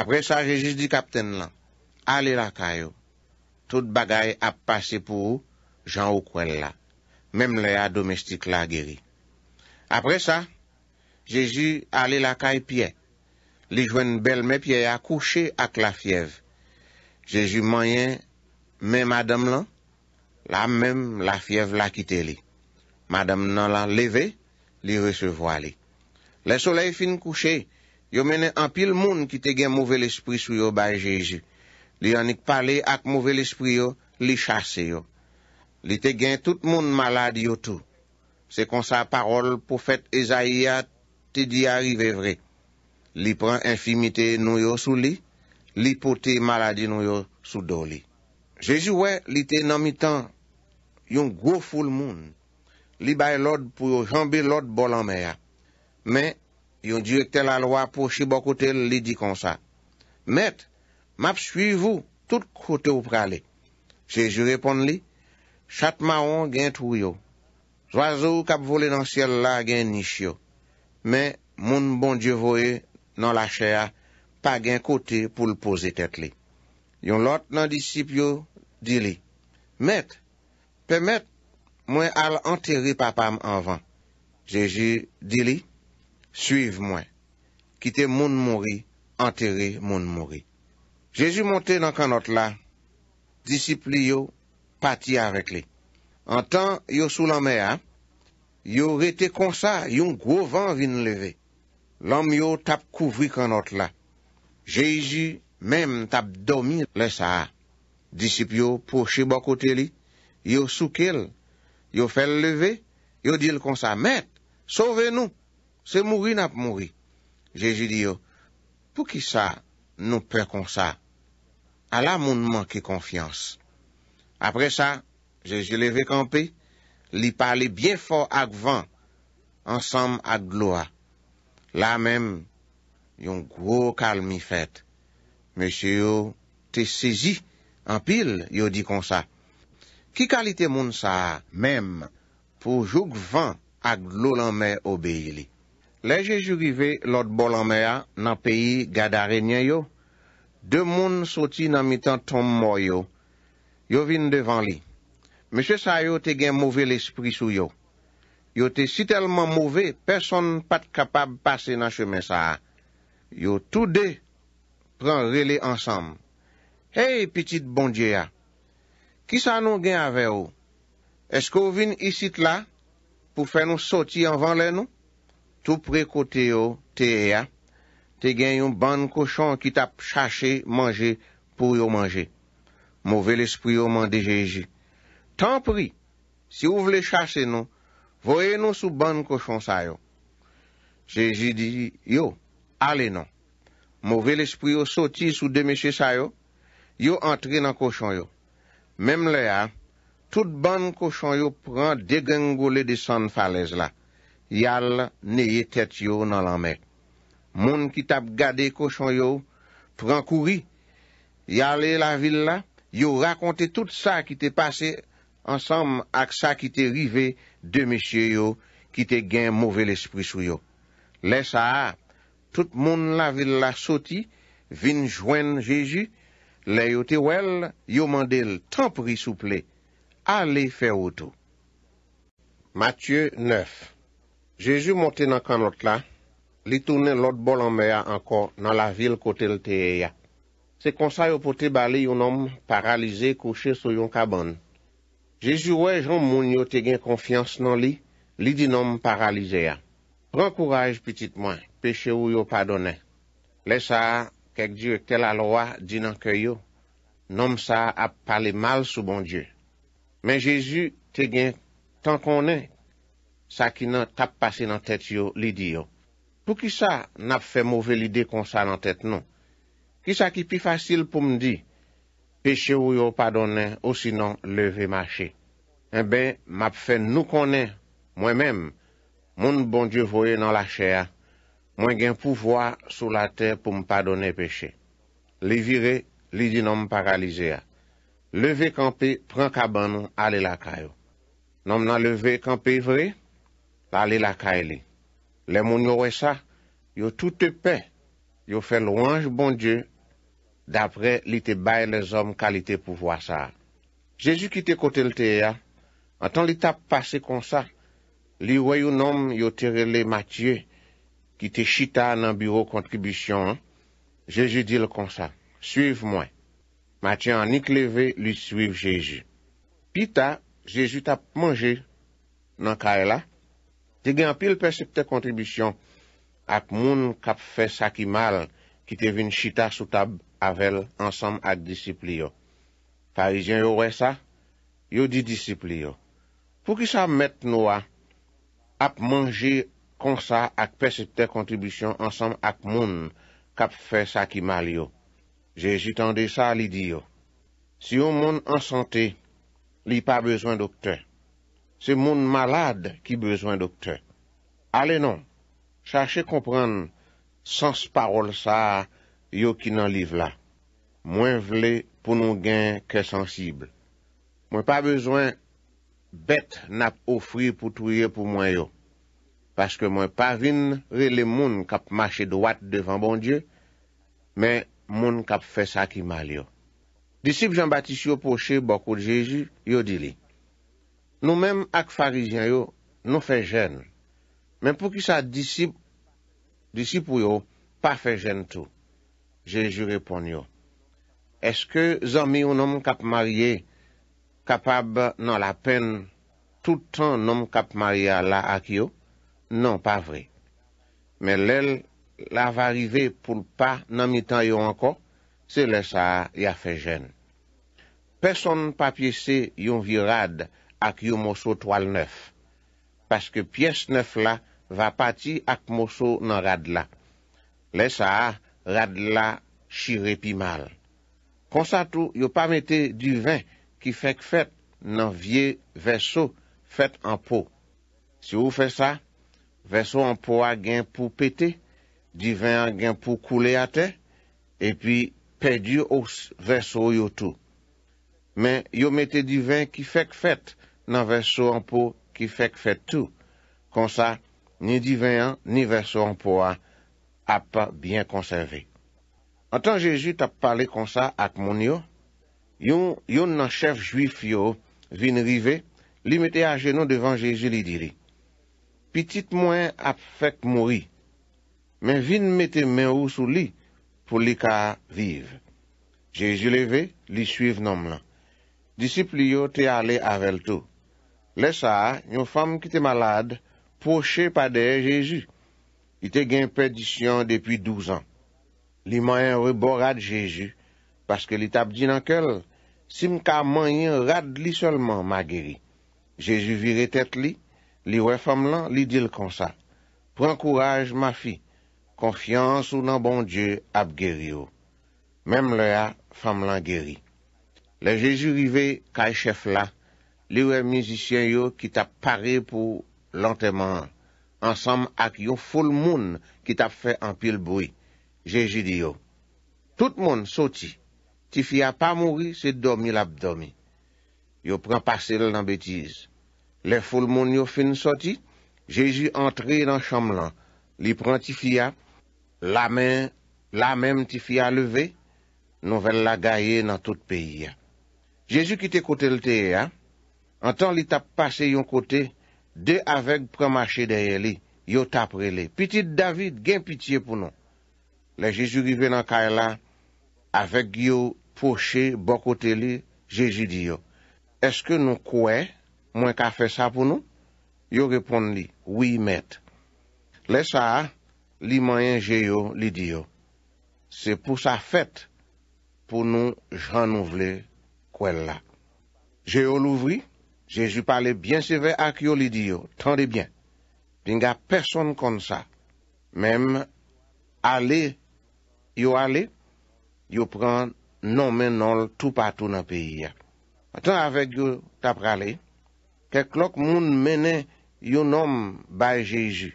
Apre sa, je jis di kapten lan, ale laka yo. Tout bagay ap pase pou ou, jan ou kwen la. Mem le a domestik la geri. Apre sa, je jis ale laka y piye. Li jwen bel me piye ak kouche ak la fyev. Je jis manyen, mem adam lan, la mem la fyev la kite li. Madame nan la leve, li resevo a li. Le solei fin kouche, yo mene an pil moun ki te gen mouve l'espri sou yo baye Jezu. Li anik pale ak mouve l'espri yo, li chase yo. Li te gen tout moun maladi yo tou. Se kon sa parol poufet Ezaia te di arive vre. Li pran infimite nou yo sou li, li pote maladi nou yo sou do li. Jezu we li te nan mi tan yon go foul moun. li bay lòd pou yon jambi lòd bolan mè ya. Mè, yon direkte la lòa pou shibokote li di kon sa. Mè, map sui vou, tout kote ou prale. Se jure pon li, chat maon gen tou yo. Zwa zo ou kap vole nan siel la gen nish yo. Mè, moun bon dje voe nan la chè ya, pa gen kote pou l'poze tèt li. Yon lòt nan disip yo, di li. Mè, pè mè, Mwen al anteri papam anvan. Jeji di li, Suiv mwen, Kite moun mouri, Anteri moun mouri. Jeji monte nan kanot la, Disipli yo, Pati arek li. Antan yo sou lanme a, Yo rete konsa, Yon gwo van vin leve. Lanm yo tap kouvri kanot la. Jeji menm tap domi lesa a. Disipli yo, Poche bokote li, Yo soukel, Yo fel leve, yo dil konsa, met, sove nou, se mouri nap mouri. Jeji di yo, pou ki sa nou pre konsa, ala moun manke konfians. Apre sa, jeji leve kampe, li pale bien fo ak van, ansam ak gloa. La men, yon gro kalmi fet. Mese yo, te seji, anpil, yo di konsa. Ki kalite moun sa a, mèm, pou joug van ak loulan mè obèy li. Lè jè jù rive lòd bolan mè a nan peyi gada renyen yo, dè moun soti nan mitan tom mò yo, yo vin devan li. Mèche sa yo te gen mouvè l'esprit sou yo. Yo te si telman mouvè, person pat kapab pase nan chèmen sa a. Yo tout dè pran relè ansam. Hey, pitit bondye ya. Ki sa nou gen avè ou? Esko ou vin isit la pou fè nou soti anvan lè nou? Tou pre kote yo te e ya, te gen yon ban koshon ki tap chache manje pou yo manje. Mouve l'espri yo mande Jeji. Tan pri, si ou vle chache nou, voye nou sou ban koshon sa yo. Jeji di, yo, ale nan. Mouve l'espri yo soti sou demeshe sa yo. Yo antre nan koshon yo. Mem le a, tout ban koshon yo pran degengole de san falez la. Yal neye tet yo nan lan mek. Moun ki tap gade koshon yo pran kouri. Yal e la vil la, yo rakonte tout sa ki te pase ansam ak sa ki te rive de mesye yo ki te gen mouvel espri sou yo. Le sa a, tout moun la vil la soti vin jwen jeju Le yo te wel, yo mandel, Tampri souple, Ale fe woto. Matye 9 Jezu monte nan kanot la, Li toune lot bolanme ya ankon Nan la vil kote lteye ya. Se konsa yo pote bali yon om Paralize kouche sou yon kabane. Jezu wej yon moun yo te gen Konfians nan li, Li di nom paralize ya. Prenkouraj pitit mwen, Peche ou yo padone. Lesa a, Kèk diyo tel alowa di nan kè yo, non msa ap pale mal sou bon diyo. Men Jezu te gen, tan konen, sa ki nan tap pase nan tèt yo lidi yo. Pou ki sa nap fe mouve lide kon sa nan tèt non? Ki sa ki pi fasil pou mdi, peche ou yo padonen, ou sinon leve mache? En eh ben, map fe nou konen, mwen men, moun bon diyo voye nan la chè a, Mwen gen pouvwa sou la tè pou mpa donè peche. Li vire, li di nom paralize a. Leve kampe, pran kaban, ale laka yo. Nom nan leve kampe vire, ale laka ele. Le moun yo wè sa, yo tout te pe. Yo fè l'wange bon dieu, dapre li te baye le zom kalite pouvwa sa. Jezu kite kote lte a, anton li tap pase kon sa, li wè yo nom yo tere le matye, ki te chita nan biro kontribisyon an, Jeju di l kon sa, Suiv mwen. Matyen an ni kleve, li suiv Jeju. Pi ta, Jeju tap manje, nan ka ela, te gen apil persepte kontribisyon, ak moun kap fe sakimal, ki te vin chita sou tab, avel, ansam ak disiplio. Parisien yo we sa, yo di disiplio. Pou ki sa met noua, ap manje an, Kon sa ak perseptè kontibisyon ansam ak moun kap fè sa ki mal yo. Je jitande sa li di yo. Si yo moun ansante, li pa bezwen doktè. Se moun malade ki bezwen doktè. Ale non, chache kompren sens parol sa yo ki nan liv la. Mwen vle pou nou gen ke sensible. Mwen pa bezwen bet nap ofri pou touye pou mwen yo. paske mwen pa vin re le moun kap mache dwat devan bon Diyo, men moun kap fe sak imal yo. Disip jan batis yo poche bokou Jeji, yo dili, nou men ak farizyan yo nou fe jen, men pou ki sa disip yo pa fe jen tou, Jeji repon yo, eske zan mi yo nom kap marye kapab nan la pen toutan nom kap marye la ak yo? nan pa vre. Men lèl la va rive pou pa nan mitan yo ankon, se lè sa a ya fe jen. Pèson nan pa pye se yon vie rad ak yon moso toal neuf. Paske pye se neuf la va pati ak moso nan rad la. Lè sa a rad la shirepi mal. Konsa tou yo pa mette du vin ki fek fet nan vie verso fet an po. Si ou fe sa, Veso anpo a gen pou pete, divin an gen pou koule ate, epi pedi ou veso yo tou. Men yo mette divin ki fek fet nan veso anpo ki fek fet tou. Konsa, ni divin an, ni veso anpo a, ap pa bien konserve. Antan Jezu tap pale konsa ak moun yo, yon nan chef juif yo vinrive, li mette a genou devan Jezu li diri. pitit mwen ap fèk mouri. Men vin mette men ou sou li, pou li ka vive. Jejou leve, li suiv nan mwen. Disiplio te ale avelto. Lesa, yon fam ki te malade, poche pa de Jejou. I te gen perdisyon depi douzan. Li mwen reborad Jejou, paske li tabdi nan kel, sim ka mwen yon rad li solman ma geri. Jejou vire tèt li, Liwe fam lan li dil konsa. Pren kouraj ma fi. Konfians ou nan bon die ap geri yo. Mem le a, fam lan geri. Le jeju rive kay chef la. Liwe mizisyen yo ki tap pare pou lanteman. Ansam ak yo ful moun ki tap fe anpil bruy. Jeju di yo. Tout moun soti. Ti fi a pa mouri se domi la bdomi. Yo pren pasil nan betiz. Le fulmon yo fin soti, Jezu entri nan chanm lan, li pran ti fia, la men, la men ti fia leve, nou vel la gaye nan tout peyi. Jezu kite kote lte ya, an tan li tap pase yon kote, de avek premache deye li, yo tapre bon li. Piti David, gen pitiye pou nou. Le Jezu rive nan kae la, avek yo poche, bo kote li, Jezu di yo. Eske nou kwe? Mwen ka fe sa pou nou, yo repon li, wii met. Le sa, li mayen je yo, li di yo. Se pou sa fet, pou nou janouvle, kwen la. Je yo louvri, je ju pale bien seve ak yo li di yo, tan de bien. Din ga person kon sa, mem, ale, yo ale, yo pran, non men non, tou patou nan peyi ya. Matan avek yo, tapra ale, se klok moun menen yon nom baye Jeji,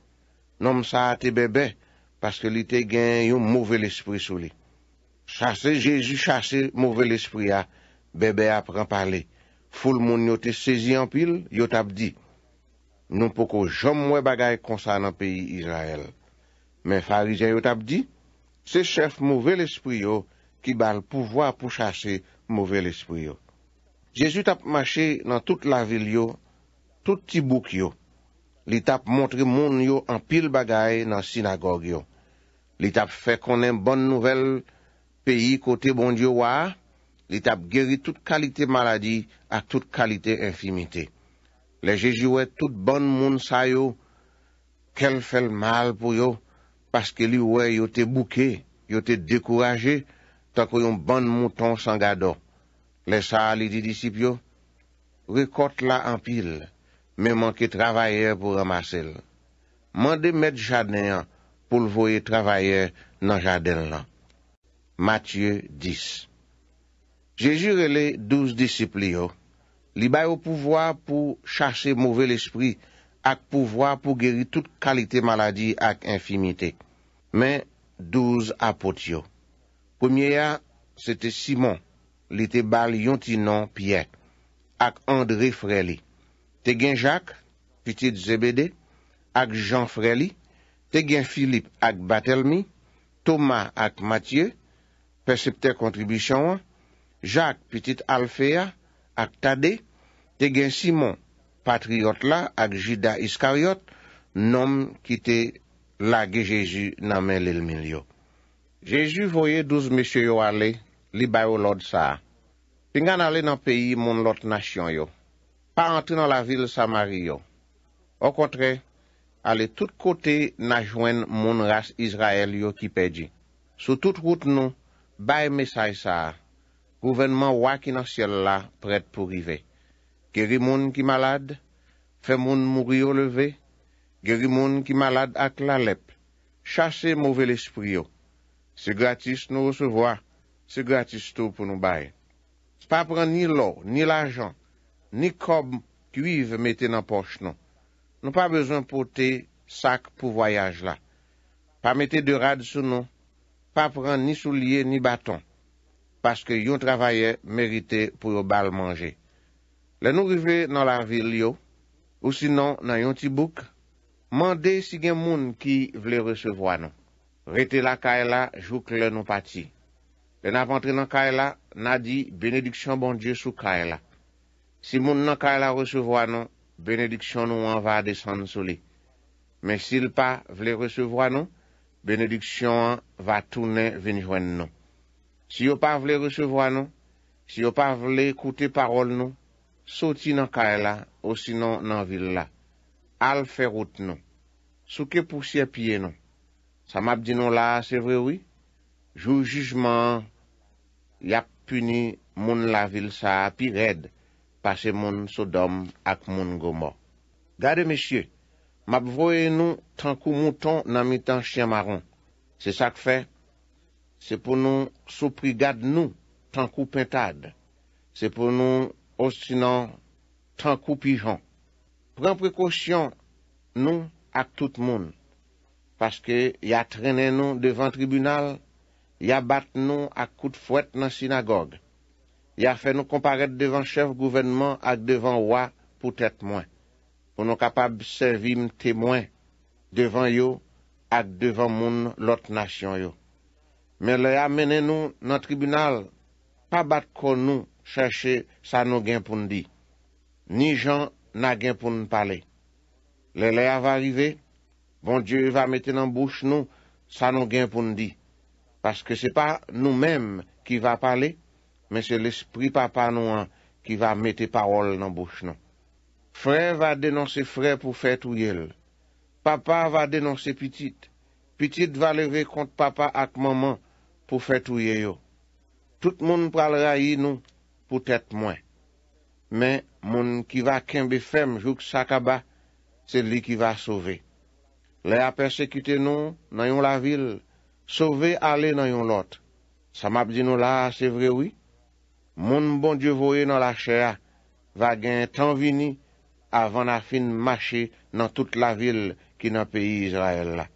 nom sa ate bebe, paske li te gen yon mouvel espri sou li. Chase Jeji chase mouvel espri ya, bebe apren pale, foul moun yo te sezi an pil, yo tab di, nou poko jom mwen bagay konsa nan peyi Israel. Men farizyan yo tab di, se chef mouvel espri yo, ki bal pouvoi pou chase mouvel espri yo. Jeji tap mache nan tout la vil yo, Tout ti bouk yo. Li tap montre moun yo an pil bagay nan sinagogyo. Li tap fe konen bon nouvel peyi kote bon diyo wa. Li tap geri tout kalite maladi a tout kalite infimite. Le jejiwe tout bon moun sa yo, kel fel mal pou yo, paske li we yo te bouke, yo te dekouraje, tako yon bon mouton sanga do. Le sa li di disip yo, rekot la an pil, men manke travaye pou ramase l. Man de met jadene an pou l voye travaye nan jaden lan. Matye 10 Je jure le douze disiplio. Li bay ou pouvoi pou chase mouve l espri, ak pouvoi pou geri tout kalite maladi ak infimite. Men douze apotyo. Poumiye a, sete Simon. Li te bal yon ti nan piye ak andre freli. te gen Jacques, pitit Zebede, ak Jean Fréli, te gen Philippe ak Batelmi, Thomas ak Mathieu, perceptèk kontribisyon an, Jacques, pitit Alfea, ak Tade, te gen Simon, patriote la, ak Gida Iskariot, nom ki te la ge Jésus nan men l'ilmin yo. Jésus voye douz mesye yo ale, li bayo lod sa a. Pingan ale nan peyi mon lot nasyon yo. ante nan la vil Samari yo. Okotre, ale tout kote na jwen moun ras Israel yo ki pedi. Sou tout route nou, baye mesay sa. Gouvenman wak inan syel la, pred pou rive. Geri moun ki malade, fe moun mouri yo leve. Geri moun ki malade ak la lep. Chase mouvel espri yo. Se gratis nou recevoa, se gratis tou pou nou baye. S'pa pran ni lor, ni l'ajan. Ni kob kuiv mette nan poch nou. Nou pa bezon pote sak pou voyaj la. Pa mette de rad sou nou. Pa pran ni soulye ni baton. Paske yon travaye merite pou yo bal manje. Le nou rive nan la vil yo, ou sinon nan yon tibouk, mande si gen moun ki vle resevoa nou. Rete la kaela, jouk le nou pati. Le nan pantre nan kaela, nan di benediksyon bon die sou kaela. Si moun nan kaela recevwa nou, benediksyon nou an va desan sou li. Men sil pa vle recevwa nou, benediksyon an va toune venjwen nou. Si yo pa vle recevwa nou, si yo pa vle koute parol nou, soti nan kaela, osi nou nan vil la. Al ferout nou. Souke pousye piye nou. Sa map di nou la, se vre wii. Jou jujman, yak puni moun la vil sa api redd. Pase moun sodom ak moun gomo. Gade mesye, mab voye nou tankou mouton nan mitan chiamaron. Se sak fe, se pou nou soprigade nou tankou pentade. Se pou nou osinan tankou pijan. Pren prekosyon nou ak tout moun. Paske ya trenen nou devan tribunal. Ya bat nou ak kout fwet nan sinagogue. Ya fè nou komparet devan chef gouvenman ak devan wak pou tèt mwen. Pou nou kapab servi m temwen devan yo ak devan moun lot nasyon yo. Men le a menen nou nan tribunal, pa bat kon nou chèche sa nou gen pou n'di. Ni jan na gen pou n'pale. Le le a va rive, bon die va meten nan bouch nou sa nou gen pou n'di. Paske se pa nou menm ki va pale. men se l'espri papa nou an ki va mette parol nan bouch nou. Frey va denanse frey pou fet ou yeyo. Papa va denanse pitit. Pitit va leve kont papa ak maman pou fet ou yeyo. Tout moun pral rayi nou, poutet mwen. Men moun ki va kembe fem jouk sakaba, se li ki va sove. Le apesekite nou nan yon la vil, sove ale nan yon lot. Sa map di nou la, se vre wik, Moun bon dievoye nan la chea, va gen tan vini, avan a fin mache nan tout la vil ki nan peyi Israel la.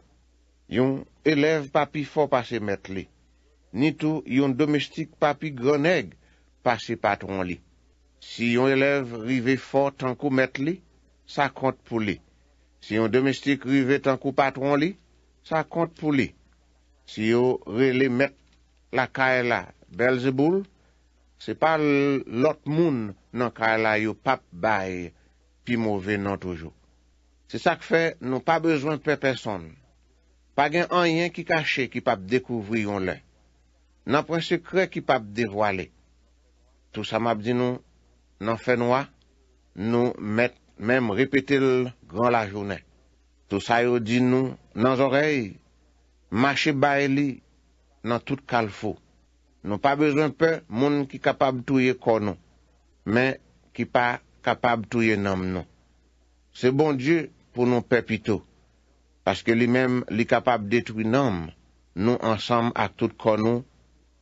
Yon eleve papi fò passe met li. Ni tou yon domestik papi groneg passe patron li. Si yon eleve rive fò tankou met li, sa kont pou li. Si yon domestik rive tankou patron li, sa kont pou li. Si yon rele met la kaela Belzeboul, Se pa lot moun nan kare la yo pap bay pi mouve nan toujou. Se sa k fe nou pa bezwen pe person. Pa gen an yen ki kache ki pap dekouvri yon le. Nan pre sekre ki pap devwale. Tou sa map di nou nan fenwa nou met menm repete l gran la jounen. Tou sa yo di nou nan zorey. Mache bay li nan tout kal fok. Nou pa bezwen pe moun ki kapab touye kon nou, men ki pa kapab touye nanm nou. Se bon djou pou nou pe pito, paske li men li kapab detouye nanm nou ansam a tout kon nou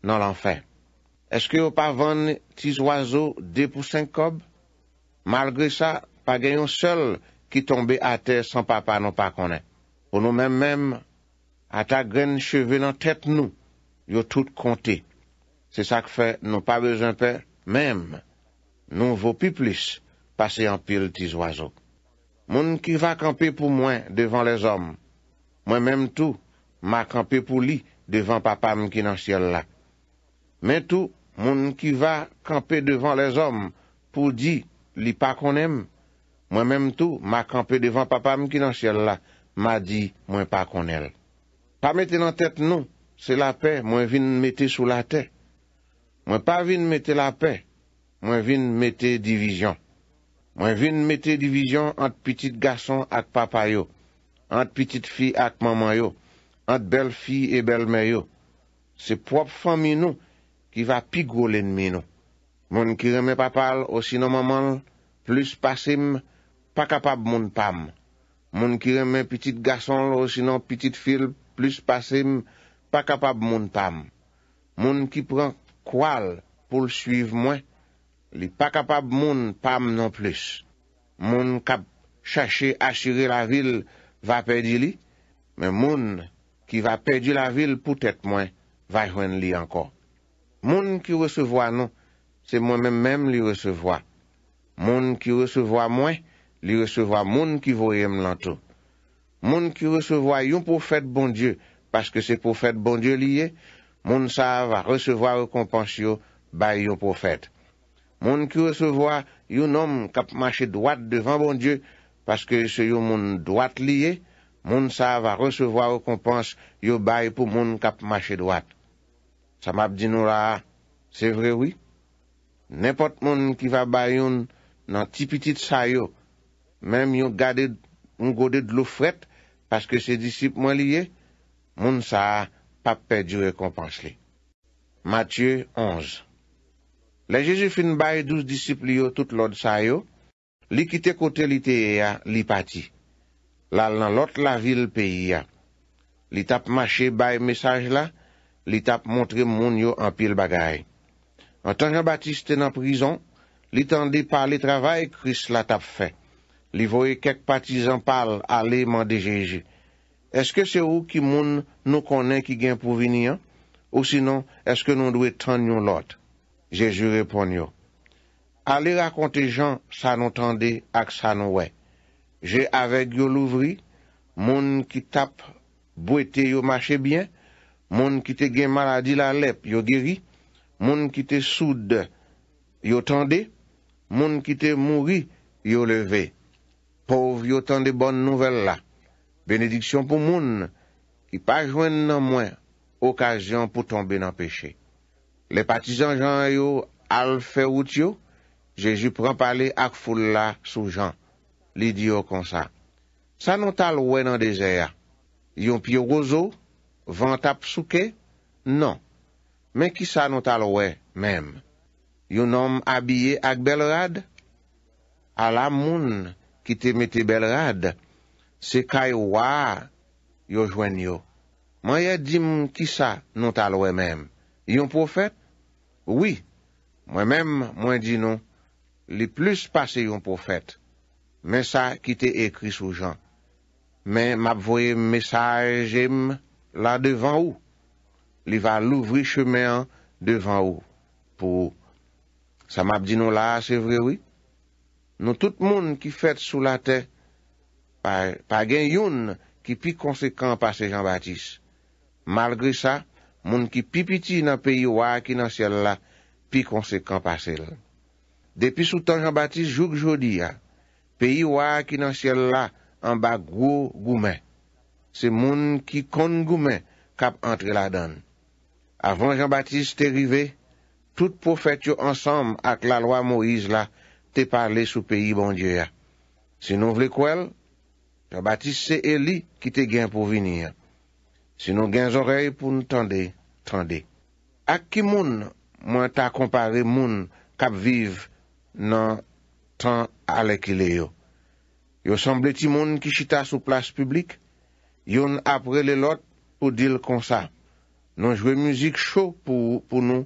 nan l'anfen. Eske yo pa vane tis wazo de pou sen kob? Malgre sa, pa gen yon sel ki tombe a te san papa nou pa konen. Ou nou men men ata gren cheve nan tet nou yo tout konti. Se sak fe nou pa bezen pe, menm, nou vo pi plis, pase yon pil tis wazok. Moun ki va kampe pou mwen, devan les om, mwen menm tou, ma kampe pou li, devan papa mki nan siel la. Menm tou, moun ki va kampe devan les om, pou di, li pa konen, mwen menm tou, ma kampe devan papa mki nan siel la, ma di, mwen pa konen. Pa mette nan tet nou, se la pe, mwen vin mette sou la te, Mwen pa vin mette la pe, mwen vin mette divijan. Mwen vin mette divijan ant pitit gason ak papa yo, ant pitit fi ak mama yo, ant bel fi e bel me yo. Se prop fami nou ki va pigou lenmi nou. Moun ki reme papal osino maman, plus pasim, pa kapab moun tam. Moun ki reme pitit gason osino pitit fil, plus pasim, pa kapab moun tam. Moun ki pran Kwal pou l'suiv mwen, li pa kapab moun pam nan plis. Moun kap chache asire la vil, va pedi li. Men moun ki va pedi la vil pou tèt mwen, va ywen li ankor. Moun ki resevo anon, se mwen men mèm li resevo a. Moun ki resevo a mwen, li resevo a moun ki voyem lantou. Moun ki resevo a yon pou fèt bon dieu, paske se pou fèt bon dieu li ye, moun sa va recevoi o kompans yo bay yo profet. Moun ki recevoi yo nom kap mache dwat devan bon Diyo, paske se yo moun dwat liye, moun sa va recevoi o kompans yo bay pou moun kap mache dwat. Sa map di nou la, se vre wii, nepot moun ki va bay yon nan tipi tit sa yo, menm yo gade un gode dlou fret, paske se disip moun liye, moun sa a, pape pe di rekompans li. Matye 11 Le Jejifin bay douz disiplio tout lod sayo, li kite kote li teye ya, li pati. Lal nan lot la vil peye ya. Li tap mache bay mesaj la, li tap montre moun yo an pil bagay. An tanjan Batiste nan prizon, li tende pale travay kris la tap fe. Li voye kek patizan pal aleman de Jejifin. Eske se ou ki moun nou konen ki gen pou vini an? Ou sinon, eske nou dwe tan yon lot? Je jure pon yon. Ale rakonte jan, sa nou tan de ak sa nou we. Je avek yon louvri, moun ki tap bouete yon mache bien, moun ki te gen maladi la lep yon diri, moun ki te soude yon tan de, moun ki te mouri yon leve. Pov yon tan de bon nouvel la. Benediksyon pou moun, ki pa jwen nan mwen, Okasyon pou tombe nan peche. Le patizan jan yo, al fe wout yo, Jejou pran pale ak foule la sou jan, Li diyo konsa. Sanon tal wè nan dese ya, Yon piyo gozo, vantap souke, nan. Men ki sanon tal wè, menm, Yon nom abye ak bel rad, Ala moun ki te mette bel rad, Se kay wwa yo jwen yo. Mwen ye di mwen ki sa nou tal wè men. Yon profet? Oui. Mwen men mwen di nou. Li plis pase yon profet. Mwen sa ki te ekri sou jan. Mwen map voye mwen sa e jem la devan ou. Li va louvri chemean devan ou. Po. Sa map di nou la se vre wè. Non tout moun ki fet sou la tey. pa gen yon ki pi konsekant pase Jean-Baptiste. Malgre sa, moun ki pi piti nan peyi wak ki nan siel la, pi konsekant pase l. Depi soutan Jean-Baptiste, joug jodi ya, peyi wak ki nan siel la, anba gwo goumen. Se moun ki kon goumen kap entre la dan. Avon Jean-Baptiste te rive, tout pou fètyo ansam ak la lwa Moïse la, te parle sou peyi bon die ya. Se nou vle kouel, Batis se eli ki te gen pou vinir Sinon gen zorey pou nou tende Tende Ak ki moun mwen ta kompare moun Kap viv nan Tan alekile yo Yo sanble ti moun ki chita sou plas publik Yon apre le lot Pou dil konsa Non jwe mouzik chou pou nou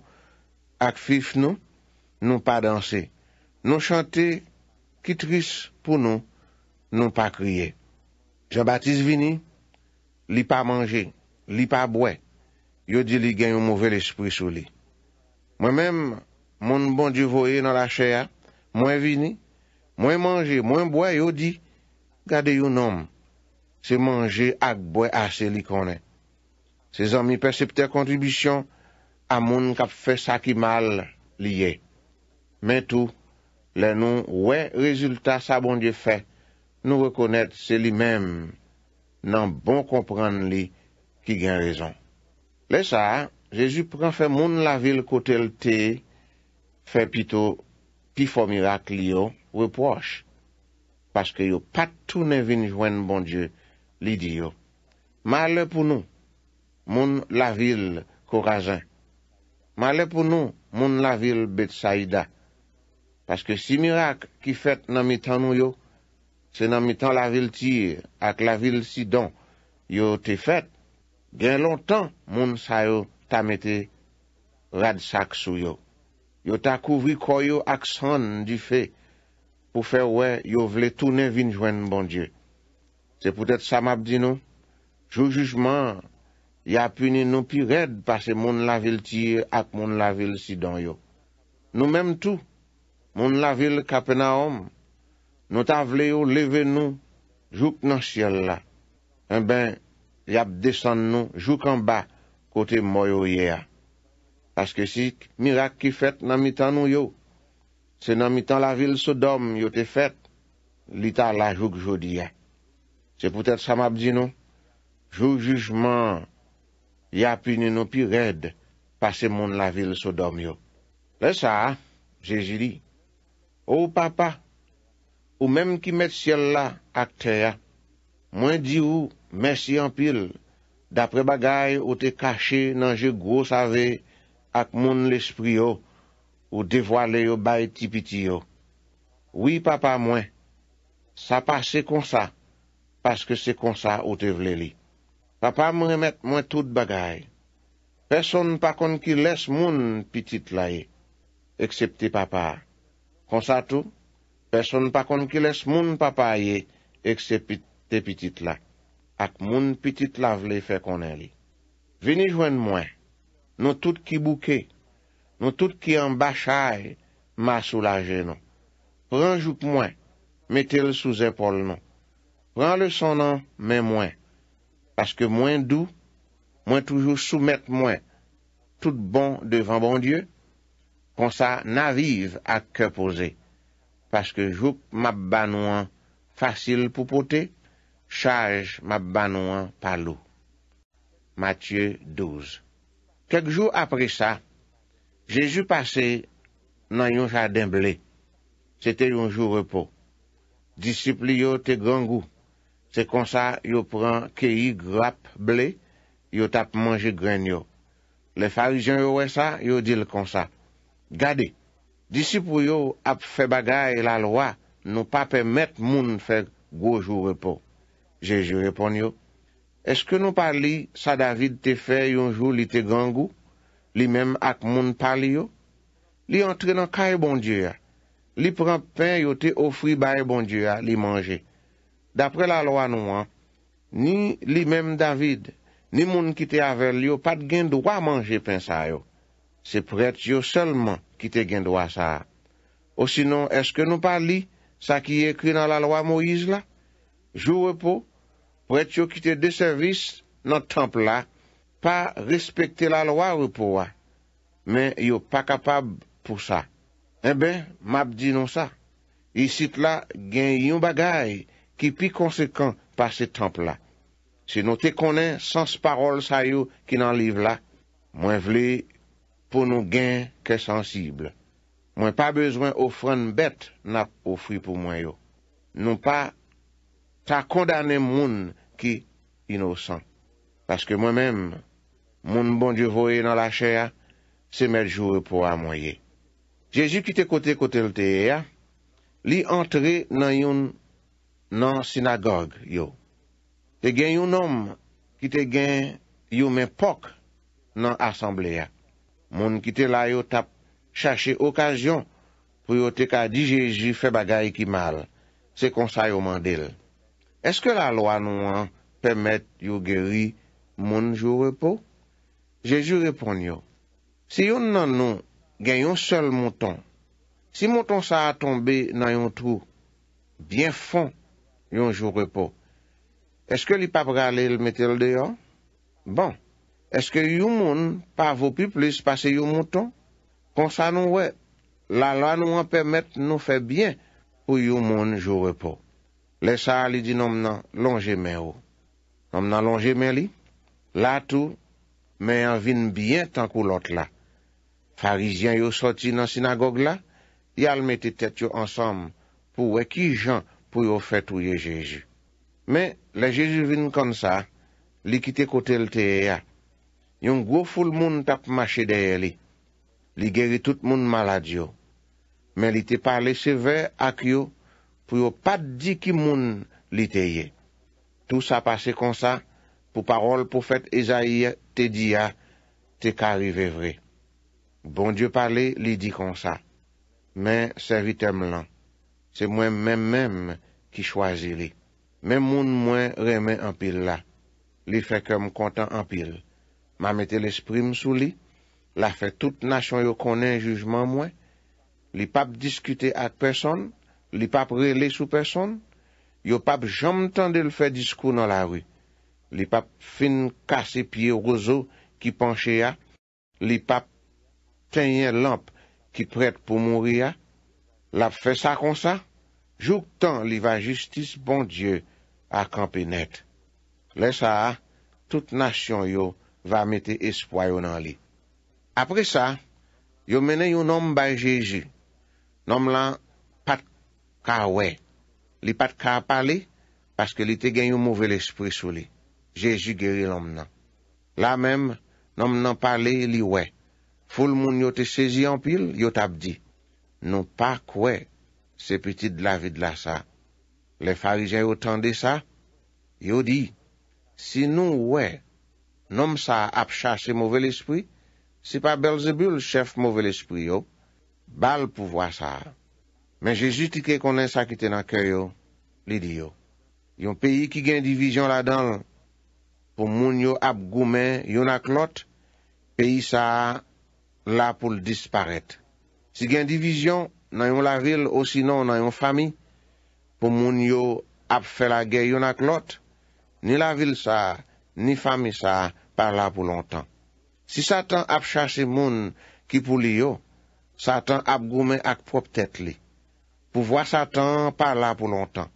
Ak fif nou Non pa danse Non chante ki tris pou nou Non pa kriye Je batis vini, li pa manje, li pa bwe, yo di li gen yon mouvel espri sou li. Mwen men, moun bon di voye nan la chea, mwen vini, mwen manje, mwen bwe, yo di, gade yon nom, se manje ak bwe ase li konen. Se zan mi persepte kontibisyon, a moun kap fe sakimal liye. Men tou, le nou wè rezultat sa bon di fey, nou rekonnet se li menm nan bon kompren li ki gen rezon. Le sa, Jezu pran fe moun la vil kote lte fe pito ki fo mirak li yo repwosh, paske yo patou ne vin jwen bon Diyo li diyo. Ma le pou nou moun la vil korazan. Ma le pou nou moun la vil bet saida. Paske si mirak ki fet nan mi tan nou yo, se nan mi tan la vil tir ak la vil Sidon, yo te fet, gen lontan moun sayo ta mette radsak sou yo. Yo ta kouvri koyo aksan di fe pou fe wè yo vle toune vinjwen bon die. Se pwetet sa map di nou, jou jujman, ya puni nou pi red pase moun la vil tir ak moun la vil Sidon yo. Nou menm tou, moun la vil kapena om, Nou ta vle yo leve nou jouk nan syel la. En eh ben, yap desan nou jouk an ba kote mou yo ye a. Paske si mirak ki fet nan mitan nou yo. Se nan mitan la vil sodom yo te fet, li ta la jouk jodi a. Se poutet sa map di nou, jou jujman, yap in nou pi red, pase moun la vil sodom yo. Le sa, je jili, ou papa, Ou menm ki met siel la ak teya, mwen di ou mesi an pil, dapre bagay ou te kache nan je gwo sa ve ak moun l'espri yo, ou devwa le yo bay tipiti yo. Oui papa mwen, sa pa se konsa, paske se konsa ou te vle li. Papa mwen remet mwen tout bagay. Peson pa kon ki les moun pitit la ye, eksepte papa. Konsa tou, Beson pa kon ki les moun papaye ek se pitit la. Ak moun pitit la vle fe kon en li. Vini jwen mwen. Non tout ki bouke. Non tout ki ambachaye masou la genon. Pran jup mwen. Mete l sou zepol non. Pran le sonan men mwen. Paske mwen dou. Mwen toujou soumet mwen. Tout bon devan bon dieu. Kon sa navive ak ke posey. Paskè joup mab banouan fasil pou pote, chaj mab banouan palou. Matye 12 Kek jou apre sa, jesu pase nan yon chardin ble. Sete yon jou repo. Disipli yo te gangou. Se konsa yo pran keyi grap ble, yo tap manje gren yo. Le farizyon yo we sa, yo dil konsa. Gade. Disipou yo ap fe bagay la loa nou pa pemet moun fe gojou repo. Jejou repon yo, eske nou pa li sa David te fe yonjou li te gangou? Li mem ak moun pali yo? Li entre nan ka e bondi ya? Li pran pen yo te ofri ba e bondi ya li manje? Dapre la loa nou an, ni li mem David, ni moun ki te aver li yo pat gen dwa manje pen sa yo. Se pou et yo selman ki te gen doa sa. Ou sinon, eske nou pa li, sa ki ye kri nan la loa Moïse la? Jou repou, pou et yo ki te deservis nan temple la, pa respekte la loa repou wa. Men yo pa kapab pou sa. E eh ben, map di nou sa. Yisit la gen yon bagay ki pi konsekant pa se temple la. Se nou te konen sans parol sa yo ki nan liv la, mwen vle yon. pou nou gen ke sensible. Mwen pa bezwen ofran bet na ofri pou mwen yo. Nou pa ta kondane moun ki inosan. Paske mwen men, moun bon diyo voye nan la chea, se meljou e pou a mwen ye. Jezu ki te kote kote lteye ya, li antre nan yon nan sinagogue yo. Te gen yon nom ki te gen yon men pok nan asamble ya. moun ki te la yo tap chache okajyon pou yo te ka di Jeji fe bagay ki mal, se konsay oman del. Eske la lwa nou an pemet yo geri moun jou repo? Jeji repon yo, si yon nan nou gen yon sel mouton, si mouton sa a tombe nan yon tou, bien fon yon jou repo, eske li pap gale yon metel deyon? Bon, Eske yu moun pa vopi plis pase yu mouton? Konsa nou we, la lwa nou an pemet nou fe byen pou yu moun jouwe pou. Le sa li di nom nan lonje men ou. Nom nan lonje men li, la tou, men yon vin byen tankou lot la. Farizyan yo soti nan sinagogue la, yal mette tet yo ansam pou we ki jan pou yo fet ou ye Jeju. Men, le Jeju vin kon sa, li kite kote lteye ya. Yon gwo ful moun tap mache deye li. Li geri tout moun maladyo. Men li te pale sever ak yo, pou yo pat di ki moun li teye. Tou sa pase konsa, pou parol poufet Ezaie te diya, te karive vre. Bon dieu pale li di konsa. Men seri tem lan. Se mwen men men ki chwazi li. Men moun mwen remen anpil la. Li fek m kontan anpil. Ma mette l'esprime sou li, la fe tout nasyon yo konen jujman mwen, li pap diskute ak person, li pap rele sou person, yo pap jom tende l'fe diskou nan la wi, li pap fin kase pie rozo ki panche ya, li pap tenyen lamp ki pret pou moun ri ya, la fe sa kon sa, jouk tan li va justice bon dieu a kampi net. Le sa a, tout nasyon yo konen va mette espwayo nan li. Apre sa, yo mene yon nom ba Jeji, nom lan patka we. Li patka pale, paske li te gen yon mouvel espri sou li. Jeji gere lom nan. La men, nom nan pale li we. Foul moun yo te sezi an pil, yo tab di, nou pak we, sepeti de la vid la sa. Le farijen yo tende sa, yo di, si nou we, Nom sa ap chase mouvel espri, se pa Belzebul chef mouvel espri yo, bal pou vwa sa. Men jesu ti ke konen sa ki ten akè yo, li di yo. Yon peyi ki gen divizyon la dan, pou moun yo ap goumen yon ak lot, peyi sa la pou l disparèt. Si gen divizyon nan yon la vil, osinan nan yon fami, pou moun yo ap fè la gen yon ak lot, ni la vil sa a, ni fami sa pa la pou lontan. Si satan ap chase moun ki pou li yo, satan ap goumen ak prop tet li, pou vwa satan pa la pou lontan.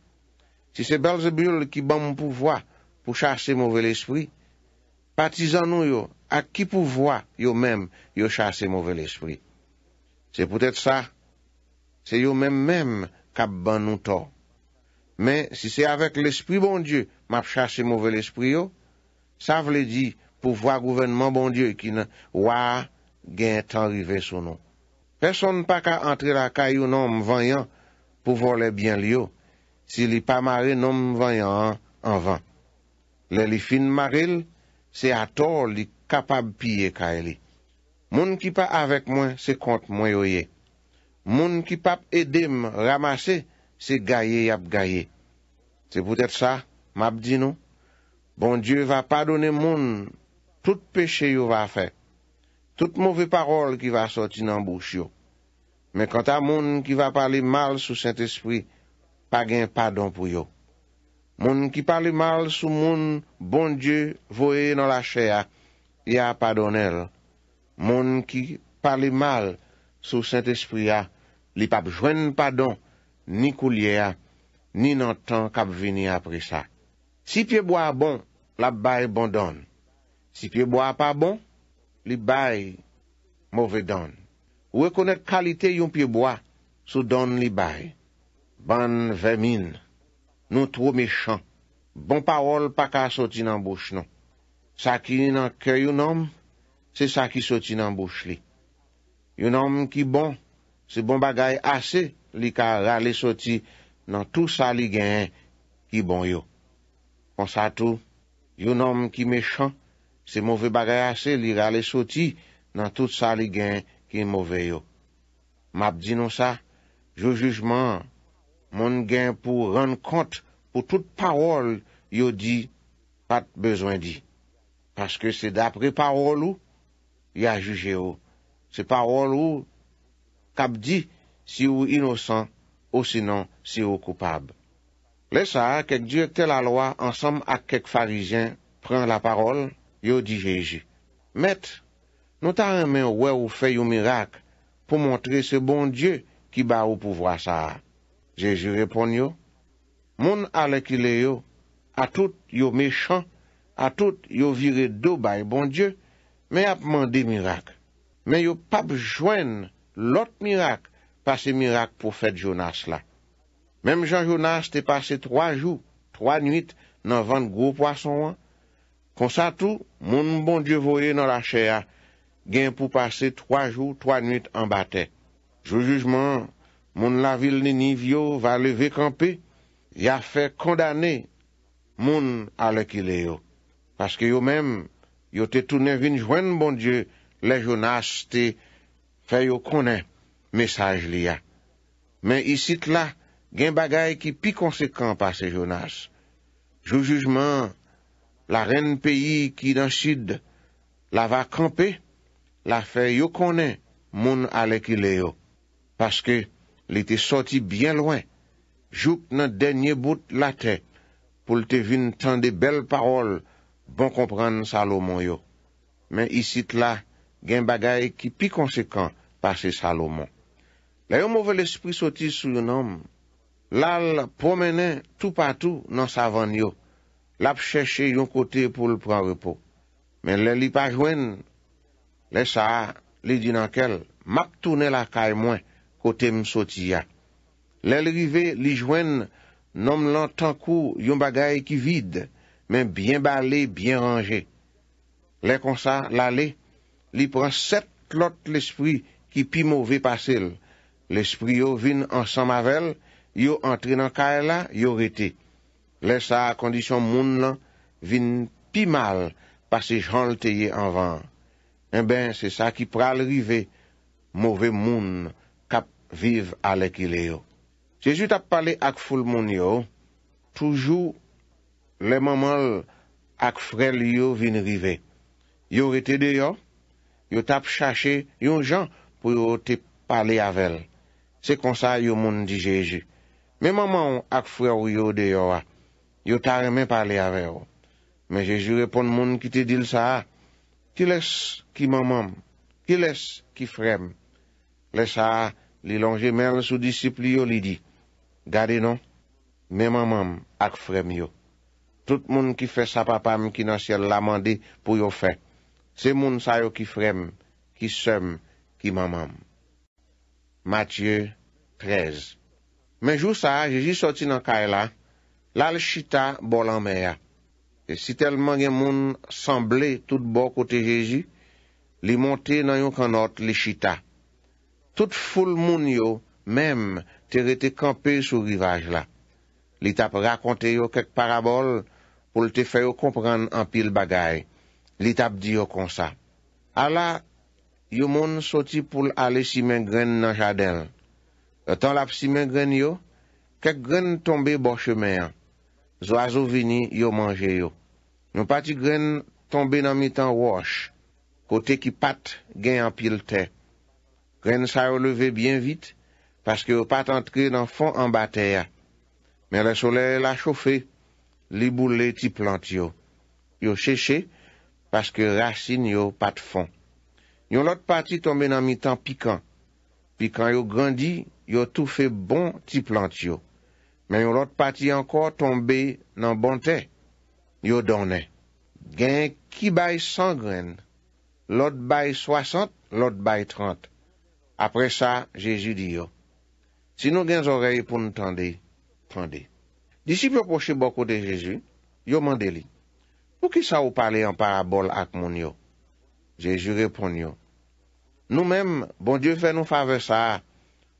Si se belzebiyol ki ban pou vwa pou chase mouvel espri, patizan nou yo ak ki pou vwa yo menm yo chase mouvel espri. Se pou tèt sa, se yo menm menm kap ban nou to. Men si se avek l espri bon diyo map chase mouvel espri yo, Sa vle di pou vwa gouvenman bondye ki nan waa gen tanrive sou nou. Person pa ka antre la kayou nan mwen vanyan pou vwa le bien li yo. Si li pa mare nan mwen vanyan anvan. Le li fin mare li, se ator li kapab piye kaye li. Moun ki pa avek mwen, se kont mwen yo ye. Moun ki pa edem ramase, se gaye yap gaye. Se pwetet sa, map di nou? Bon die va padone moun, tout peche yo va fe, tout mouve parol ki va soti nan bouch yo. Men konta moun ki va pale mal sou sent espri, pa gen padon pou yo. Moun ki pale mal sou moun, bon die voye nan la che ya, ya padon el. Moun ki pale mal sou sent espri ya, li pa jwen padon, ni kou liya, ni nan tan kap vini apre sa. Si pyebo a bon, la baye bon don. Si pyebo a pa bon, li baye mouve don. Ouwe konet kalite yon pyebo a, sou don li baye. Ban vemin, nou tro mechon. Bon parol pa ka soti nan bouch non. Sa ki nan kè yon nom, se sa ki soti nan bouch li. Yon nom ki bon, se bon bagay ase li ka rale soti nan tout sa li gen ki bon yo. Ponsato, yo nom ki mechon, se mouve bagay ase li rale soti nan tout sa li gen ki mouve yo. Map di nou sa, jo jujman, moun gen pou ren kont pou tout parol yo di, pat bezwen di. Paske se dapre parol ou, ya juje ou. Se parol ou, kap di si ou inosan ou sinon si ou koupab. Le sara kek diye tel alwa ansam ak kek farizyen pren la parol, yo di Jeji. Met, nou ta remen we ou fe yo mirak pou montre se bon Diyo ki ba ou pouvwa sara. Jeji repon yo, Moun alekile yo, atout yo mechan, atout yo vire do bay bon Diyo, me ap mande mirak, me yo pap jwen lot mirak pa se mirak poufet Jonas la. Mem Jean Jonas te pase 3 jou, 3 nuit nan van go poason wan. Konsa tou, moun bon dieu voye nan la chea, gen pou pase 3 jou, 3 nuit an bate. Jou jujman, moun la vil niniv yo va leve kampe, ya fe kondane moun ale ki le yo. Paske yo men, yo te toune vin jwen bon dieu, le Jonas te fe yo konen mesaj li ya. Men isit la, gen bagay ki pi konsekant pase Jonas. Jou jujman, la renn peyi ki dan chid la va kampe, la fe yo konen moun alekile yo, paske li te soti bien loin, jout nan denye bout la te, pou li te vin tan de bel parol bon kompran Salomon yo. Men isit la, gen bagay ki pi konsekant pase Salomon. La yo mouvel espri soti sou yon ame, lal pomenen tout patou nan sa van yo, lap chèche yon kote pou l pran repo. Men lè li pa jwen, lè sa, lè di nankel, mak toune la kaj mwen kote msoti ya. Lè li rive, li jwen, nom lan tankou yon bagay ki vide, men bien balé, bien rangé. Lè konsa, lalè, li pran set lot l'esprit ki pi mou ve pasel. L'esprit yo vin ansan mavel, Yo antre nan kae la, yo rete. Le sa, kondisyon moun lan, vin pi mal pa se jan lteye anvan. En eh ben, se sa ki pral rive, mouve moun kap vive aleke le yo. Se ju tap pale ak ful moun yo, toujou, le maman ak frel yo vin rive. Yo rete de yo, yo tap chache yon jan pou yo te pale avel. Se konsa yo moun di jeje. Me maman ak fwe ou yo de yo a. Yo tare men pale ave yo. Men je jure pon moun ki te dil sa a. Ki les ki maman. Ki les ki frem. Le sa a li lonje men sou disipli yo li di. Gade non. Me maman ak frem yo. Tout moun ki fe sa papam ki nan siel la mande pou yo fe. Se moun sa yo ki frem. Ki sem ki maman. Matye trez. Menjou sa, Jeji soti nan kay la, la le chita bolan me ya. E si telman gen moun samble tout bo kote Jeji, li monte nan yon kanot le chita. Tout foul moun yo, mem, te rete kampe sou rivaj la. Li tap rakonte yo kek parabol pou li te feyo kompran an pil bagay. Li tap di yo konsa. Ala, yo moun soti pou alesi men gren nan jadenl. Yon tan lap simen gren yo, kek gren tombe borshe meyan. Zo azo vini yo manje yo. Yon pati gren tombe nan mitan wosh, kote ki pat gen yon pilte. Gren sa yo leve bien vit, paske yo pat antre nan fon anba teya. Men le sole la chofe, li boule ti plant yo. Yo cheche, paske rasin yo pat fon. Yon lot pati tombe nan mitan pikant, Pi kan yo grandi, yo tou fe bon ti plant yo. Men yo lot pati ankor tombe nan bante, yo donen. Gen ki bay sangren, lot bay 60, lot bay 30. Apre sa, Jeju di yo. Sinon gen zorey pou nou tende, tende. Disip yo poche bokou de Jeju, yo mande li. Pou ki sa ou pale an parabol ak moun yo? Jeju repon yo. Nou mèm, bon dieu fè nou fave sa,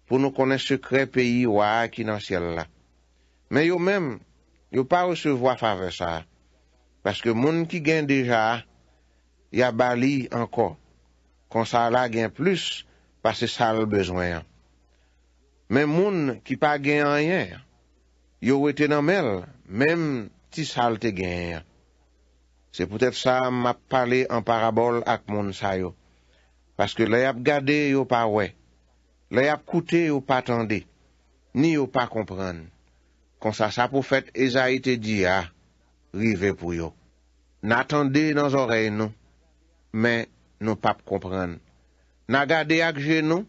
pou nou konen sekre peyi wak ki nan siel la. Mè yo mèm, yo pa ou se vwa fave sa, paske moun ki gen deja, ya bali anko, kon sa la gen plus, pa se sal bezwen. Mè moun ki pa gen anyen, yo wè te nan mèl, mèm ti sal te gen. Se pou tèp sa, m ap pale an parabol ak moun sa yo. Paske lè ap gade yo pa wè, lè ap koute yo pa atande, ni yo pa komprende. Konsa sa pou fèt ezay te di ya, rive pou yo. Na atande nan zorey nou, men nou pap komprende. Na gade akje nou,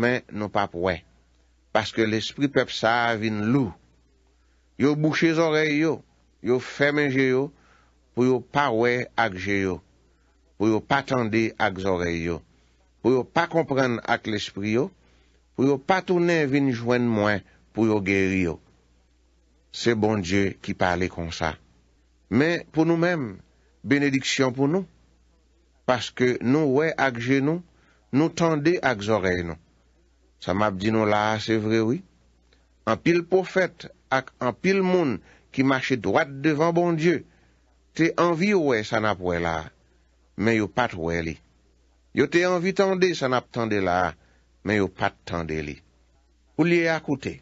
men nou pap wè. Paske l'esprit pep sa avin lou. Yo bouche zorey yo, yo femenje yo, pou yo pa wè akje yo, pou yo pa atande ak zorey yo. pou yo pa kompren ak l'espri yo, pou yo pa toune vin jwen mwen pou yo geri yo. Se bon Diyo ki pale kon sa. Men pou nou men, benediksyon pou nou, paske nou we ak genou, nou tende ak zorey nou. Sa map di nou la, se vre wii. An pil pofet, ak an pil moun ki mache drat devan bon Diyo, te anvi wè sa nap wè la, men yo pat wè li. Yo te anvi tande san ap tande la, men yo pat tande li. Ou liye akoute,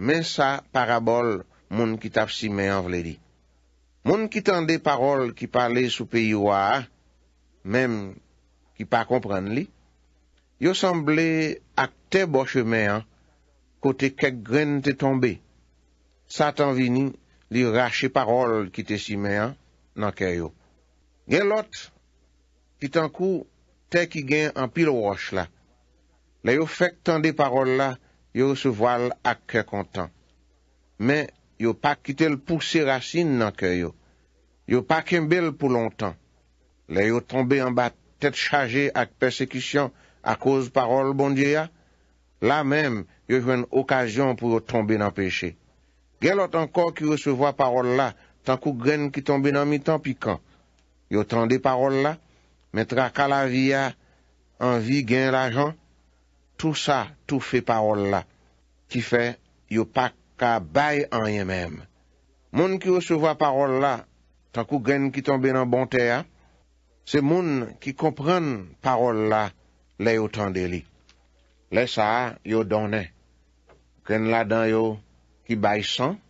men sa parabol moun ki tap si men anvle li. Moun ki tande parol ki pale sou peyi wa, men ki pa komprende li, yo semble ak te boche men an, kote kek gren te tombe. Sa tan vini, li rache parol ki te si men an, nan kè yo. Gen lot, ki tankou, te ki gen an pil wosh la. Le yo fek tan de parol la, yo se voal ak ke kontan. Men, yo pa kite l pou se rasin nan ke yo. Yo pa kembel pou lontan. Le yo tombe an bat, tet chaje ak persekisyon, ak oz parol bon diya. La men, yo jwen okasyon pou yo tombe nan peche. Gen lot anko ki yo se voa parol la, tan kou gren ki tombe nan mi tan pi kan. Yo tan de parol la, Metra ka la viya, anvi gen la jan, tou sa, tou fe parol la, ki fe, yo pa ka bay anye menm. Moun ki bon yo souwa parol la, tankou gen ki tombe nan bonte ya, se moun ki kompren parol la, le yo tende li. Le sa, yo donen. Ken la dan yo ki bay san,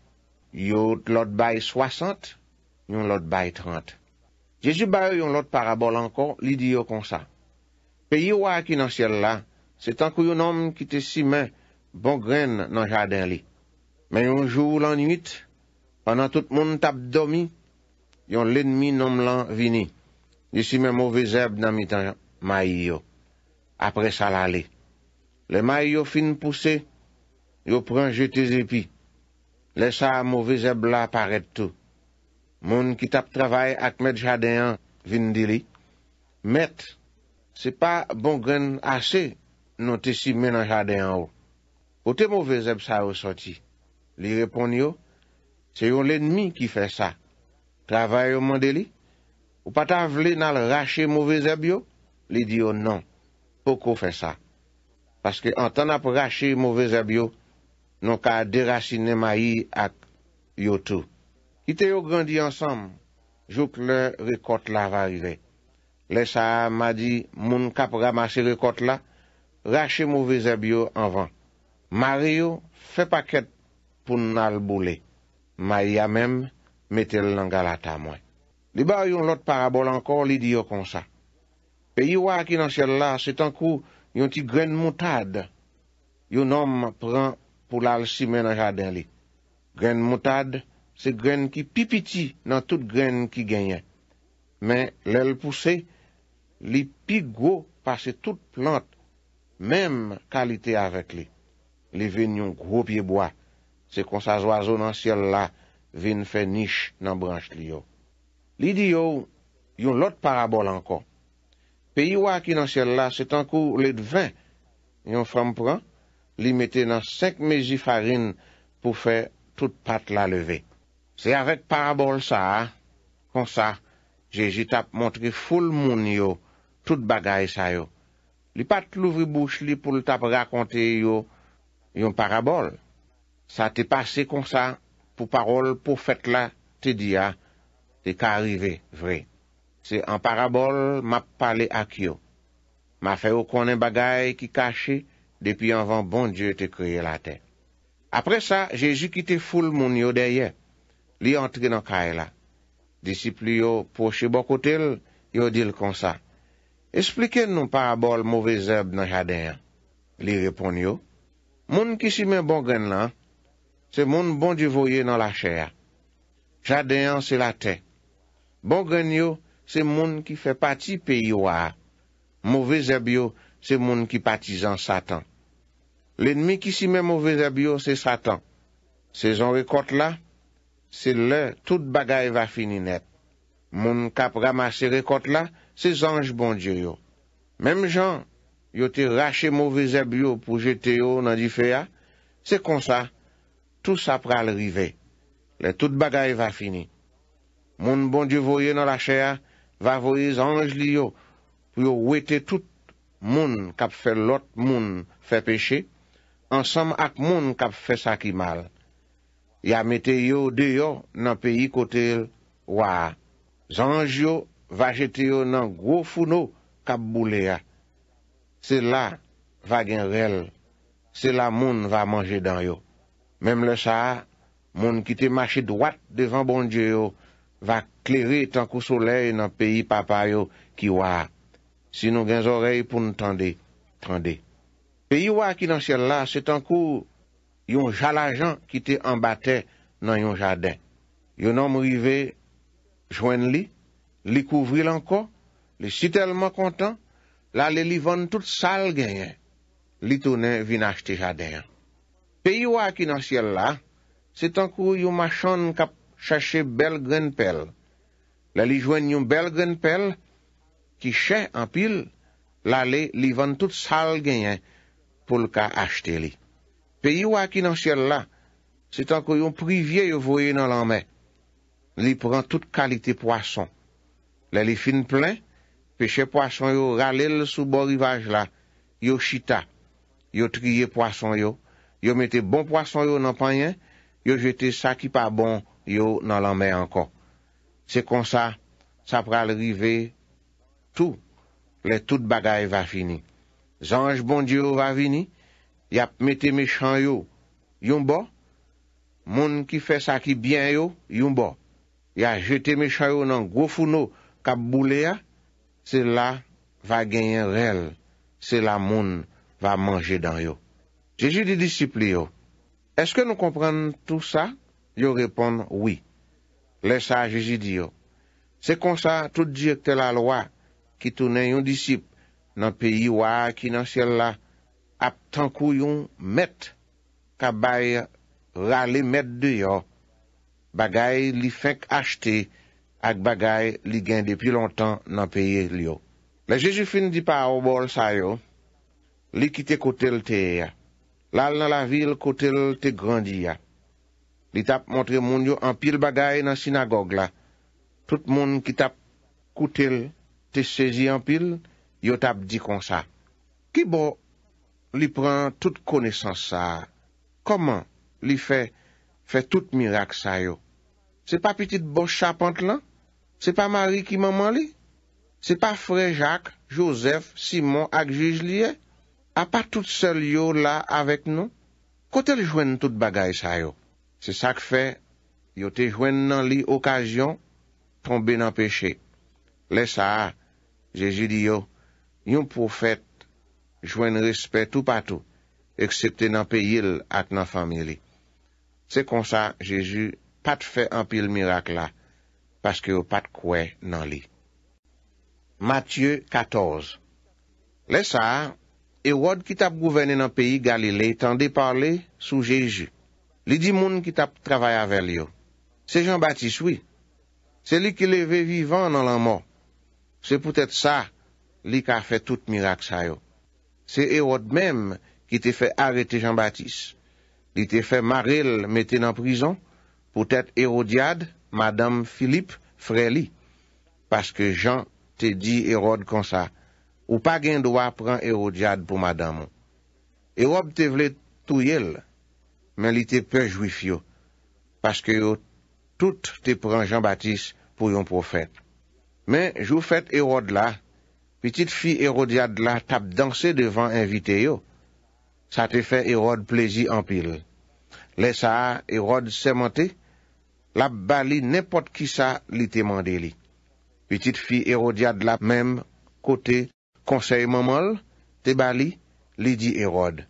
yo lot bay swasant, yon lot bay trant. Jezi ba yo yon lot parabola ankon, li di yo konsa. Pe yi wak ki nan siel la, se tankou yon nom ki te si men bon gren nan jaden li. Men yon jou lan nuit, panan tout moun tap domi, yon lenmi nom lan vini. Di si men mouvez eb nan mi tan ma yi yo. Apre sa la li. Le ma yi yo fin puse, yo pran jete zepi. Lesa mouvez eb la paret tou. Moun ki tap travay ak met jadeyan vin deli. Met, se pa bon gren ase nou te si menan jadeyan ou. Ou te mou vezèb sa ou soti? Li repon yo, se yon lenmi ki fè sa. Travay yo moun deli, ou patan vle nan rache mou vezèb yo? Li di yo, nan, pou kou fè sa. Paske an tan ap rache mou vezèb yo, nou ka derasine mayi ak yo tou. Ite yo grandi ansam, jok le rekot la va rive. Le sa ma di, moun kap ramase rekot la, rache mou vezeb yo anvan. Ma reyo, fe paket pou nal bole. Ma ya mem, metel langa la ta mwen. Li ba yon lot parabola ankor li di yo konsa. Pe yi wak inansye la, setan kou yon ti gren moutade. Yon nom pran pou lal si mena jaden li. Gren moutade, Se gren ki pi piti nan tout gren ki genyen. Men lèl pousse, li pi gwo pase tout plant mèm kalite avèk li. Li ven yon gwo pieboa, se kon sa zoazo nan syel la ven fè nish nan branche li yo. Li di yo, yon lot parabol ankon. Peyi wak ki nan syel la, se tankou lèd vè, yon fram pran, li mette nan sek mezi farin pou fè tout pat la levey. Se avèk parabol sa, kon sa, Jeji tap montre foul moun yo, tout bagay sa yo. Li pat louvri bouch li pou li tap rakonte yo, yon parabol. Sa te pase kon sa, pou parol pou fèt la te di ya, te ka arrive vre. Se an parabol, map pale ak yo. Mafè yo konen bagay ki kache, depi anvan bon Diyo te kreye la te. Apre sa, Jeji ki te foul moun yo deyè. Li antre nan kae la. Disipli yo poche bokotel, yo dil kon sa. Esplike nou parabol mouvez eb nan jadeyan. Li repon yo. Moun ki si men bongen lan, se moun bon di voye nan la chèa. Jadeyan se latè. Bongen yo, se moun ki fe pati pe yo a. Mouvez eb yo, se moun ki pati zan satan. Lenmi ki si men mouvez eb yo, se satan. Se zan rekot la, Se le, tout bagay va fini net. Moun kap ramase rekot la, se zanj bondye yo. Mem jan, yo te rache mou vezeb yo pou jete yo nan di fe ya, se konsa, tout sa pral rive. Le, tout bagay va fini. Moun bondye voye nan la che ya, va voye zanj li yo, pou yo wete tout moun kap fe lot moun fe peche, ansam ak moun kap fe sa ki mal. Ya mete yo deyo nan peyi kote yo waa. Zanj yo vajete yo nan gwo founo kabboule ya. Se la vagen rel, se la moun va manje dan yo. Mem le sa, moun ki te mache dwat devan bondye yo, va kleri tankou soley nan peyi papa yo ki waa. Sinon gen zorey pou nou tande, tande. Peyi waa ki nan siel la, se tankou solen, yon jalajan ki te embate nan yon jaden. Yon nom rive jwen li, li kouvri lanko, li sitelman kontan, la li li vwane tout sal genyen, li tonen vin achete jaden. Peyiwa ki nan siel la, se tankou yon machan kap chache bel gren pel, la li jwen yon bel gren pel, ki chen an pil, la li li vwane tout sal genyen, pou lka achete li. Pe yi waki nan syel la, se tanko yon privye yo voye nan lanmen, li pran tout kalite poason. Le li fin plen, pe che poason yo ralel sou bon rivaj la, yo chita, yo triye poason yo, yo mette bon poason yo nan panyen, yo jete sa ki pa bon yo nan lanmen ankon. Se kon sa, sa pral rive tout, le tout bagay va fini. Zange bon diyo va vini, Yap mette me chan yo, yon bo. Moun ki fe sa ki byen yo, yon bo. Yap jete me chan yo nan gofouno kap boule ya. Se la va genyen rel. Se la moun va manje dan yo. Jeji di disipli yo. Eske nou kompren tout sa? Yo repon oui. Lesa Jeji di yo. Se konsa tout di ekte la loa ki tounen yon disip nan peyi wak ki nan siel la ap tankou yon met, ka bay rale met de yo, bagay li fèk achte, ak bagay li gen depi lontan nan peye li yo. Le Jejufin di pa ou bol sa yo, li ki te kote lte ya, lal nan la vil kote lte grandi ya, li tap montre moun yo anpil bagay nan sinagog la, tout moun ki tap kote lte seji anpil, yo tap di kon sa. Ki bo? li pren tout konesans sa, koman li fe, fe tout mirak sa yo. Se pa pitit boch apant lan, se pa mari ki maman li, se pa fre Jacques, Joseph, Simon ak juj liye, a pa tout sel yo la avèk nou, kote li jwen tout bagay sa yo. Se sa k fe, yo te jwen nan li okasyon, ton ben an peche. Le sa, a, je ju di yo, yon profet, jwen respet tou patou, eksepte nan pe yil at nan famye li. Se konsa, Jeju pat fe anpil mirak la, paske yo pat kwe nan li. Matye 14 Lesa, e wad ki tap gouvene nan peyi Galilei, tan deparle sou Jeju. Li di moun ki tap travaya vel yo. Se jan batis, oui. Se li ki leve vivan nan lan mo. Se poutet sa, li ka fe tout mirak sayo. Se Erod menm ki te fe arete Jean-Baptiste. Li te fe Marel mette nan prizon, pou tete Erodiade, Madame Philippe, fre li. Paske Jean te di Erod konsa, ou pa gen doa pren Erodiade pou Madame. Erod te vle touyele, men li te pe jouif yo, paske yo tout te pren Jean-Baptiste pou yon profet. Men, jou fet Erod la, Pitit fi Erodiad la tap danse devan invite yo. Sa te fe Erod pleji anpil. Lesa Erod semente, la bali nepot ki sa li te mandeli. Pitit fi Erodiad la mem kote konsey mamol, te bali li di Erod.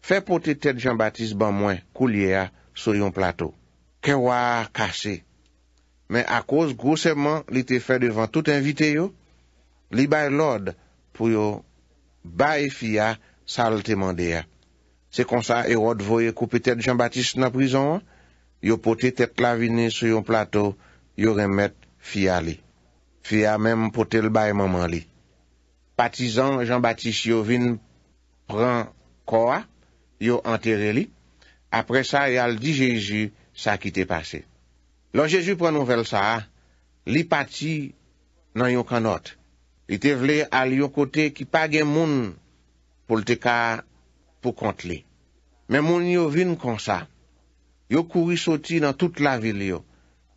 Fe pote ten Jan Baptiste ban mwen koulye a sou yon plato. Ke waa kase. Men akos grouseman li te fe devan tout invite yo. Li bay lode pou yo bay fia sal te mande ya. Se konsa Erod voye koupetet Jean-Baptiste nan prizon, yo pote tet la vine sou yon plato, yo remet fia li. Fia menm pote l bay maman li. Patizan Jean-Baptiste yo vin pran koa, yo anterre li. Apre sa, yal di Jejou sa ki te pase. Lon Jejou pran nouvel sa, li pati nan yon kanot, li te vle al yon kote ki page moun pou lte ka pou kont li. Men moun yo vin konsa, yo kouri soti nan tout la vil yo,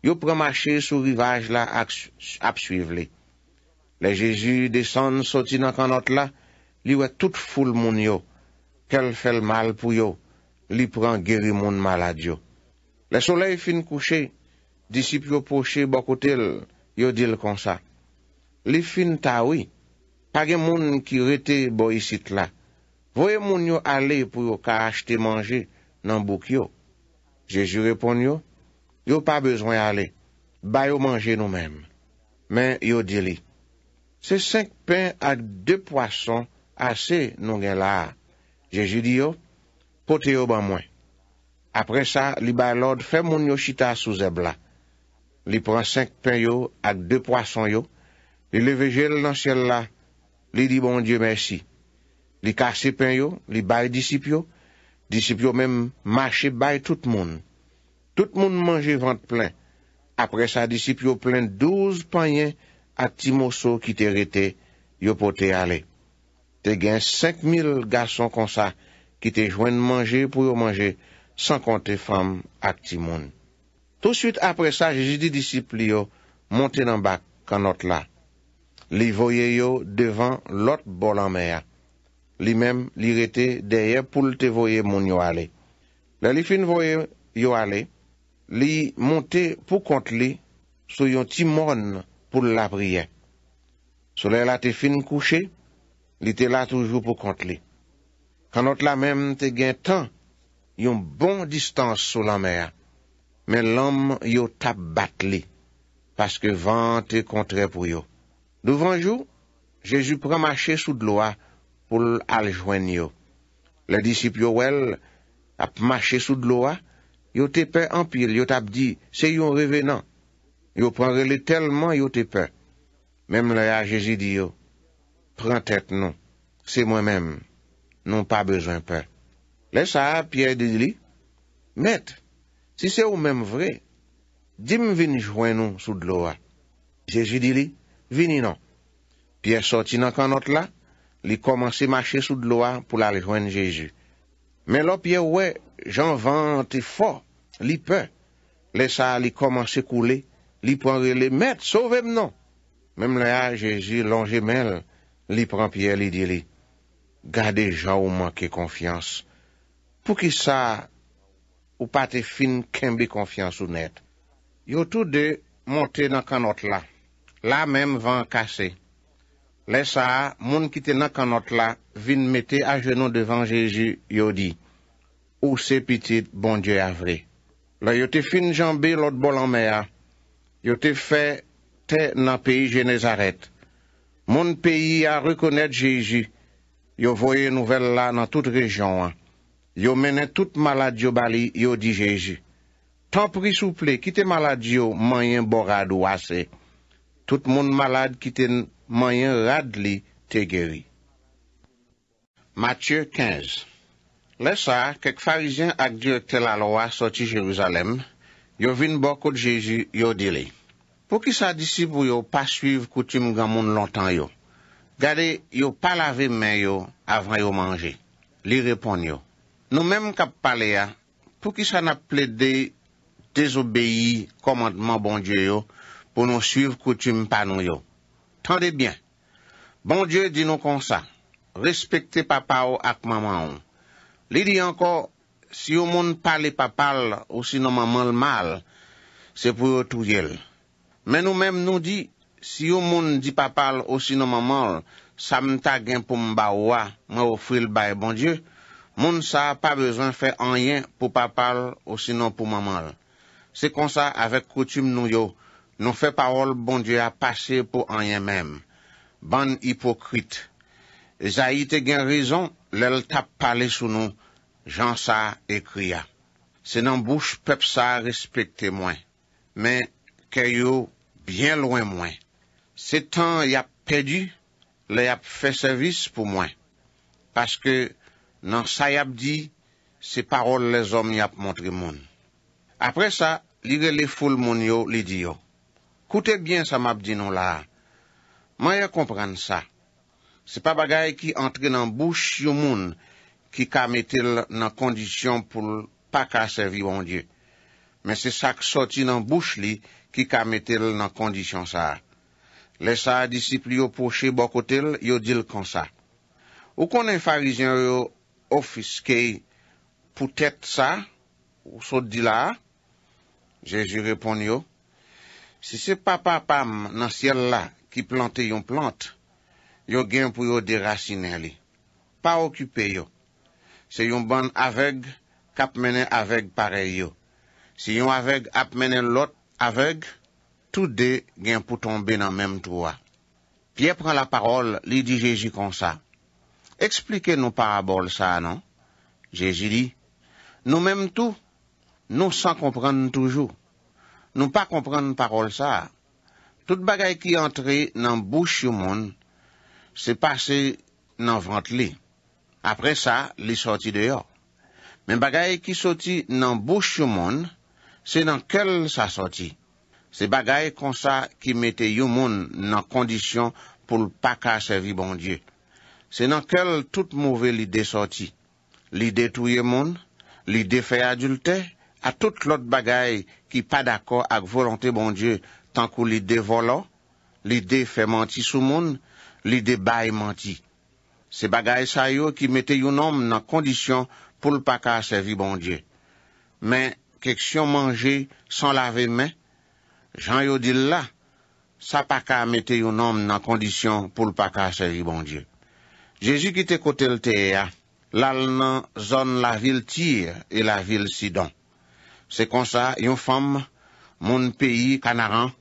yo premache sou rivaj la ap suive li. Le Jezu desan soti nan kanot la, li we tout ful moun yo, kel fel mal pou yo, li pran geri moun malad yo. Le solei fin kouche, disipyo poche bokote yo dil konsa, Li fin tawi, pa gen moun ki rete bo yisit la. Voye moun yo ale pou yo ka achete manje nan bouk yo. Jeju repon yo, yo pa bezwen ale, ba yo manje nou menm. Men yo dili, se senk pen ak de poason ase nou gen la. Jeju di yo, pote yo ban mwen. Apre sa, li ba lode fe moun yo chita sou zebla. Li pran senk pen yo ak de poason yo. Li leve gel nan sel la, li di bon Diyo mersi. Li kase pen yo, li bay disip yo, disip yo menm mache bay tout moun. Tout moun manje vante plen. Apre sa disip yo plen douz panyen ak ti moso ki te rete yo pote ale. Te gen 5 mil gason kon sa ki te jwen manje pou yo manje san konte fam ak ti moun. Tout suite apre sa je di disip yo monte nan bak kanot la. Li voye yo devan lot bolan meya. Li mem li rete deye pou te voye moun yo ale. Le li fin voye yo ale, li monte pou kont li sou yon timon pou la priye. Sou le la te fin kouche, li te la toujou pou kont li. Kanot la mem te gen tan, yon bon distanse solan meya. Men lom yo tabat li paske van te kontre pou yo. Nouvanjou, Jezou pran mache sou dloa pou aljwen yo. Le disipyo wel ap mache sou dloa, yo tepe empil, yo tap di, se yon revenan. Yo pran rele telman yo tepe. Mem le a Jezou di yo, pran tet nou, se mwen men, nou pa bezoen pe. Le sa apye di li, met, si se ou men vre, dim vini jwen nou sou dloa. Jezou di li, Vini non. nan, piye soti nan kanot la, li komanse mache sou dlo a pou la lejwen Jeju. Men lo piye we, jan vante fo, li pe, le sa li komanse koule, li pon rele, met, sovem nan. Mem le a, Jeju lon jemel, li pran piye li diri, gade jan ou manke konfians. Pou ki sa ou pate fin kenbe konfians ou net, yo tou de monte nan kanot la. La menm van kase. Le sa, moun ki te nan kanot la, vin mette a jeno devan jeji yodi. Ou se pitit bon dje avre. La yo te fin jambi lot bolan me a. Yo te fe te nan peyi je ne zaret. Moun peyi a rekonet jeji. Yo voye nouvel la nan tout rejon. Yo menen tout maladyo bali yodi jeji. Tan pri souple ki te maladyo manyen borad ou ase. Tout moun malade ki ten mwenyen rad li te geri. Matye 15 Lesa, kek farizyen ak diyo tel alwa soti Jeruzalem, yo vin bokot Jezu yo dile. Pou ki sa disibou yo pa suiv koutim gaman lontan yo. Gade yo pa lave men yo avan yo manje. Li repon yo. Nou menm kap pale ya, pou ki sa na ple dey dezobeyi komadman bon Diyo yo, pou nou suiv koutoum pa nou yo. Tande bien. Bon dieu di nou konsa, respekte papa ou ak mama ou. Li di anko, si yo moun pale papal, ou sino mama ou mal, se pou yo tou yel. Men nou mem nou di, si yo moun di papal ou sino mama ou, sa mta gen pou mba ou a, mwen ou fril baye bon dieu, moun sa pa bezon fe anyen, pou papal ou sino pou mama ou. Se konsa avek koutoum nou yo, Nou fe parol bon Diyo a pase pou anyen mem, ban hipokrite. Zayite gen rezon, lel tap pale sou nou, jan sa ekria. Se nan bouche pep sa respekte mwen, men kè yo byen lwen mwen. Se tan yap pedi, le yap fe servis pou mwen. Paske nan sa yap di, se parol le zom yap montre mwen. Apre sa, li ge le foul moun yo li di yo. Koutèk byen sa map di nou la. Mwen yo kompren sa. Se pa bagay ki entre nan bouch yon moun ki kametel nan kondisyon pou pa ka servi bon die. Men se sak soti nan bouch li ki kametel nan kondisyon sa. Le sa disipli yo poche bokotel, yo dil kon sa. Ou konen farizyon yo ofiske pou tèt sa ou sot di la? Jejou repon yo. Si se pa pa pam nan siel la ki plante yon plante, yo gen pou yo derasine li. Pa okupe yo. Se yon ban aveg, kap mene aveg pare yo. Si yon aveg, ap mene lot aveg, tou de gen pou tombe nan menm tou wa. Pye pran la parol li di Jeji kon sa. Eksplike nou parabol sa nan. Jeji li, nou menm tou, nou san kompren toujou. Nou pa komprenn parol sa. Tout bagay ki antre nan bouch yon moun, se pase nan vant li. Apre sa, li soti deyo. Men bagay ki soti nan bouch yon moun, se nan kel sa soti. Se bagay konsa ki mette yon moun nan kondisyon pou l'paka sevi bon die. Se nan kel tout mouve li de soti. Li de touye moun, li de fey adulte, a tout lot bagay yonmoun, pa d'akor ak volante bon die tan kou li de volo, li de fe manti sou moun, li de bay manti. Se bagay sa yo ki mete yon om nan kondisyon pou l'paka se vi bon die. Men, keksyon manje san lave men, jan yo di la, sa paka mete yon om nan kondisyon pou l'paka se vi bon die. Jezu kite kote l'te e a, lal nan zon la vil tir e la vil sidon. Se konsa, yon fam, moun peyi, kanaran,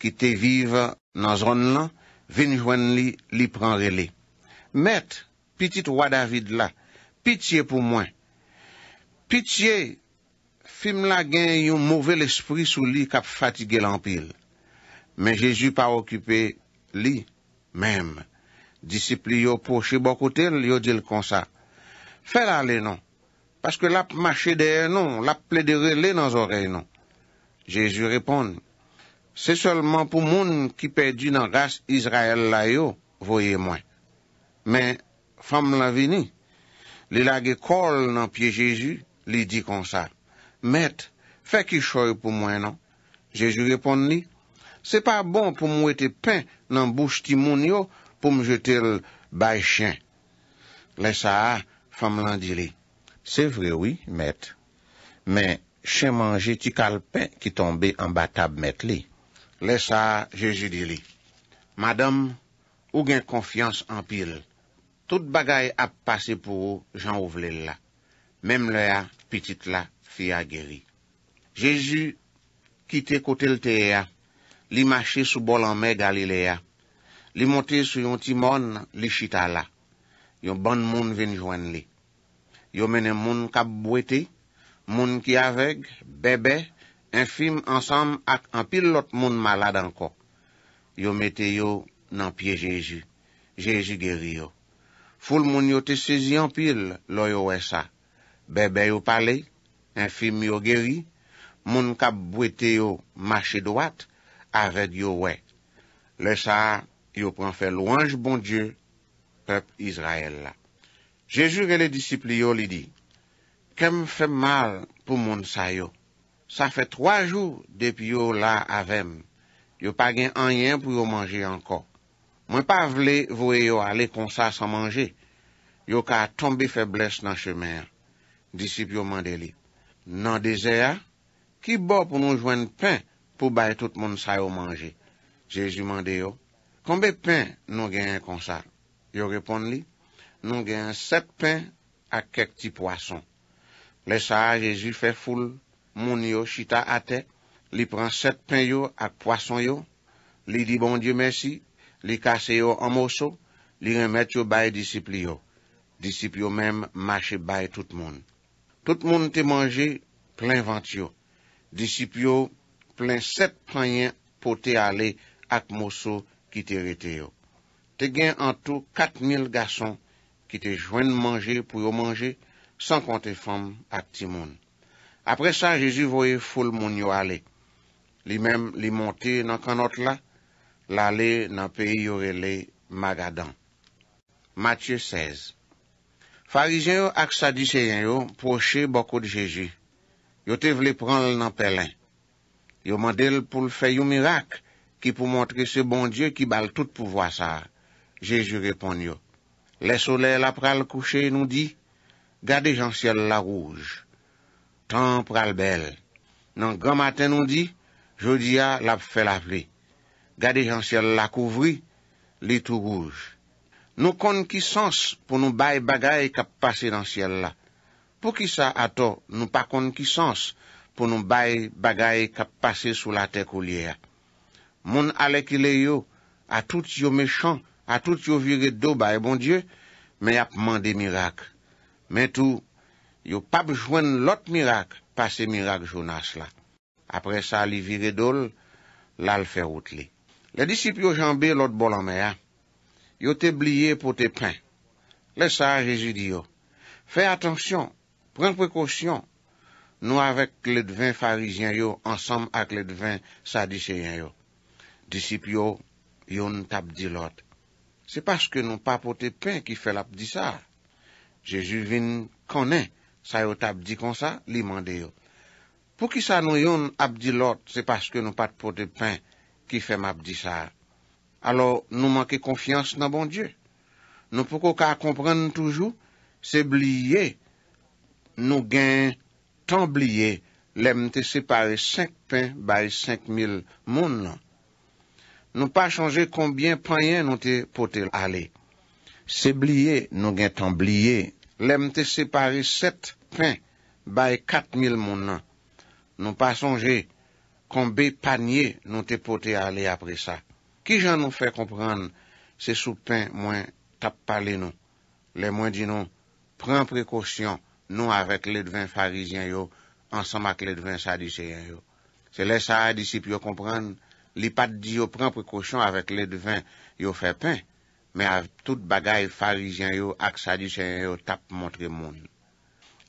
ki te vive nan zon lan, venjwen li, li pranre li. Met, pitit wadavid la, pitiye pou mwen. Pitiye, fim la gen yon mouvel espri sou li kap fatige l'ampil. Men Jejup a okipe li, menm. Disipli yo poche bokote, li yo dil konsa. Fela le non. Paske lap mache deye nou, lap ple deye le nan zorey nou. Jezu reponde, Se solman pou moun ki pe di nan gas Israel la yo, voye mwen. Men, fam la vini, Li lage kol nan pie Jezu, li di konsa, Met, fe ki choy pou mwen nou. Jezu reponde ni, Se pa bon pou mwen te pen nan bouj ti moun yo pou mwen jetel bay chen. Le sa, fam la di li, Se vrewi, met, men, chen manje ti kalpen ki tombe an ba tab met li. Le sa, je ju di li. Madam, ou gen konfians an pil. Tout bagay ap pase pou ou, jan ou vle la. Mem le a, pitit la, fi a geri. Je ju kite kote lte e a, li mache sou bol an me galile a. Li monte sou yon timon li chita la. Yon ban moun ven joan li. Yo mene moun kap bwete, moun ki avek, bebe, enfim ansam ak anpil lot moun malad anko. Yo mete yo nan pie Jeji, Jeji geri yo. Foul moun yo te sezi anpil lo yo we sa. Bebe yo pale, enfim yo geri, moun kap bwete yo mache dwat, avek yo we. Le sa yo pran fe louange bon die, pep Izrael la. Je jure le disipli yo li di, kem fe mal pou moun sa yo? Sa fe 3 jou depi yo la avem, yo pa gen anyen pou yo manje anko. Mwen pa vle vou yo ale konsa san manje, yo ka tombe febles nan chemer. Disipli yo mande li, nan dese ya, ki bo pou nou jwen pen pou baye tout moun sa yo manje? Je jure mande yo, konbe pen nou gen yon konsa? Yo reponde li, nou gen set pen ak kek ti poason. Le sa, rezi fe foul, moun yo chita ate, li pran set pen yo ak poason yo, li di bon die mersi, li kase yo an moso, li remet yo bay disipli yo, disipli yo menm mache bay tout moun. Tout moun te manje, plen vant yo, disipli yo, plen set pen yen, pou te ale ak moso ki te rete yo. Te gen an tou kat mil gason, ki te jwen manje pou yo manje san konte fam ak ti moun. Apre sa, Jejou voye foul moun yo ale. Li men li monte nan kanot la, la le nan pe yorele magadan. Matye 16 Farijen yo ak sa disen yo, poche bokot Jejou. Yo te vle pran l nan pelen. Yo mandel pou l fey yo mirak, ki pou montre se bon Diyo ki bal tout pou vwa sa. Jejou repon yo, Le sole la pral kouche nou di, gade jan siel la rouge. Tan pral bel. Nan gwa maten nou di, jodi a la fe la vli. Gade jan siel la kouvri, li tou rouge. Nou kon ki sens pou nou bay bagay kap pase dan siel la. Po ki sa ato, nou pa kon ki sens pou nou bay bagay kap pase sou la te kouliye. Moun ale ki le yo, a tout yo mechon, A tout yo vire doba e bon die, men ap mande mirak. Men tou, yo pap jwen lot mirak, pase mirak Jonas la. Apre sa li vire dol, la l fè route li. Le disipyo jambè lot bolanme ya, yo te bliye pou te pen. Le sa rejid yo. Fè atensyon, pren prekosyon, nou avèk le dvin farizyen yo, ansam ak le dvin sadisyeyen yo. Disipyo, yon tap di lot. se paske nou pa pote pen ki fe la pdi sa. Jeju vin konen, sa yo tab di konsa, li mande yo. Pou ki sa nou yon abdi lot, se paske nou pa pote pen ki fe ma pdi sa. Alo nou manke konfians nan bon die. Nou pou koka kompren toujou, se bliye nou gen tan bliye, lem te separe 5 pen baye 5 mil moun nan. Nou pa chanje konbyen panye nou te pote ale. Se bliye nou gen ton bliye. Lem te separe set pen baye kat mil moun nan. Nou pa chanje konbe panye nou te pote ale apre sa. Ki jan nou fe kompran se sou pen mwen tap pale nou. Le mwen di nou pren prekosyon nou avek ledven farizyen yo. Ansama ke ledven sadisyeyen yo. Se lesa adisip yo kompran nou. Li pat di yo pren prekochon avèk lè devan yo fè pen, mè av tout bagay farizyan yo aksadishan yo tap montre moun.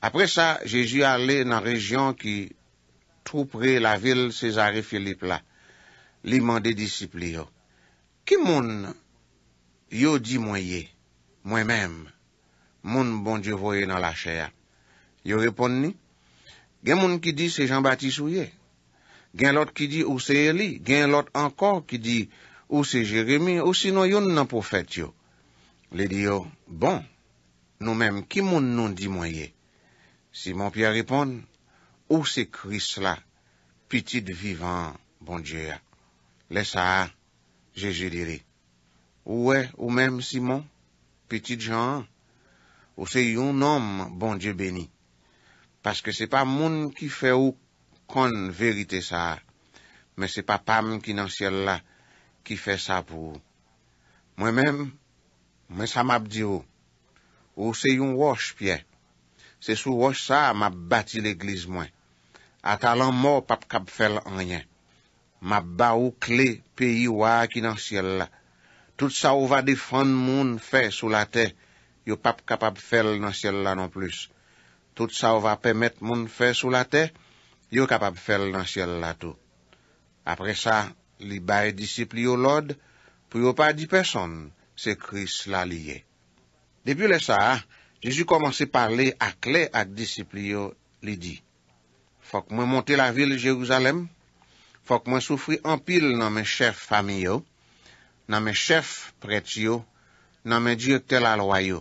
Apre sa, Jejou ale nan rejyon ki trou pre la vil Sezar e Filip la, li mande disipli yo. Ki moun yo di mwen ye, mwen mèm, moun bon Djevo ye nan la chèa? Yo repon ni, gen moun ki di se jan bati sou ye, Gen lot ki di ou se Eli, gen lot ankor ki di ou se Jeremie, ou sino yon nan pofet yo. Le di yo, bon, nou menm, ki moun nou di mwenye? Simon pya repon, ou se Chris la, piti de vivan, bon Djea. Le sa, je je diri, ou we, ou menm Simon, piti de jan, ou se yon nom, bon Dje beni. Paske se pa moun ki fe ou. kon verite sa. Men se pa pam ki nan siel la ki fe sa pou. Mwen men, men sa map di ou. Ou se yon wosh pye. Se sou wosh sa map bati l'egliz mwen. A talan mou pap kap fel anye. Map ba ou kle peyi wak ki nan siel la. Tout sa ou va defan moun fe sou la te. Yo pap kap ap fel nan siel la non plus. Tout sa ou va pemet moun fe sou la te. yo kapap fel nan siel la tou. Apre sa, li baye disiplio lode, pou yo pa di person se kris la liye. Depi le sa, jesu komanse pale akle ak disiplio li di. Fok mwen monte la vil Jeruzalem, fok mwen soufri anpil nan men chef fami yo, nan men chef pret yo, nan men diyo tel alwayo.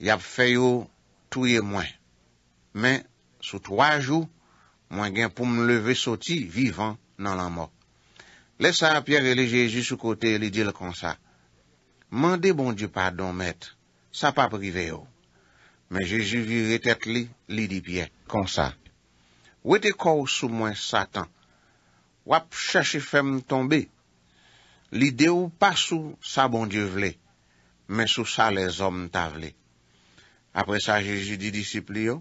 Ya feyo touye mwen. Men, sou twa jou, Mwen gen pou m leve soti vivan nan la mok. Le sa apyer e le Jeji sou kote li dil kon sa. Mwen de bon di pa don met, sa pa prive yo. Men Jeji vi retet li, li di piye, kon sa. Wete kou sou mwen satan, wap chache fem tombe. Li de ou pa sou sa bon di vle, men sou sa les om ta vle. Apre sa Jeji di disiplio.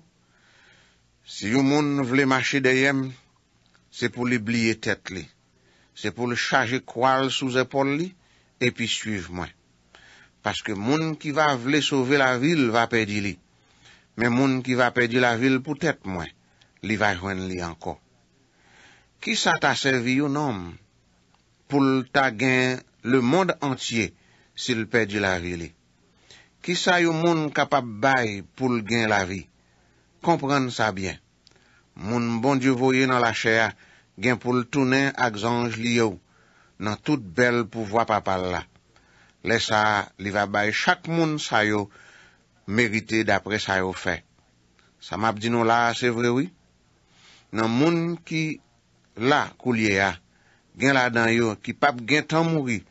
Si yon moun vle mache deyem, se pou li blye tet li, se pou li chaje kwal sou zepol li, epi suiv mwen. Paske moun ki va vle sove la vil va pedi li, men moun ki va pedi la vil pou tet mwen, li va jwen li anko. Ki sa ta sevi yon om pou ta gen le moun entye sil pedi la vil li? Ki sa yon moun kapap bay pou gen la vil? Komprende sa byen, moun mbon djivoye nan la chea gen pou l'tounen ak zanj li yo nan tout bel pou vwa papal la. Le sa li va baye chak moun sa yo merite dapre sa yo fe. Sa map di nou la, se vre wii? Nan moun ki la kou liye a, gen la dan yo, ki pap gen tan mouri,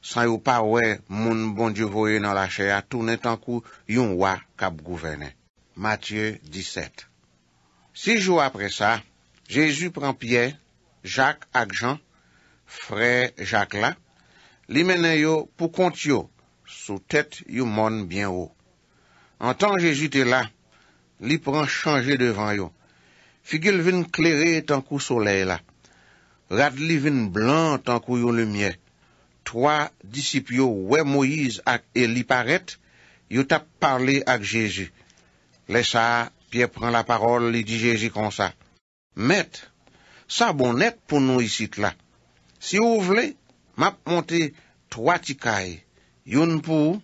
san yo pa wè moun mbon djivoye nan la chea tounen tan kou yon wak kap gouvene. Matthieu 17 Six jours après ça, Jésus prend pied, Jacques avec Jean, frère Jacques-là, les mènes yon pou comptes yon, sous tête yon monde bien haut. En temps Jésus t'es là, les prends changer devant yon. Figule vin clairer tant qu'au soleil là. Rade li vin blanc tant qu'au yon lumière. Trois disciples ouè Moïse et l'y parette, yon tap parler ak Jésus. Le sa, piye pran la parol li di jeji kon sa. Met, sa bon net pou nou isit la. Si ou vle, map monte 3 tikay. Yon pou,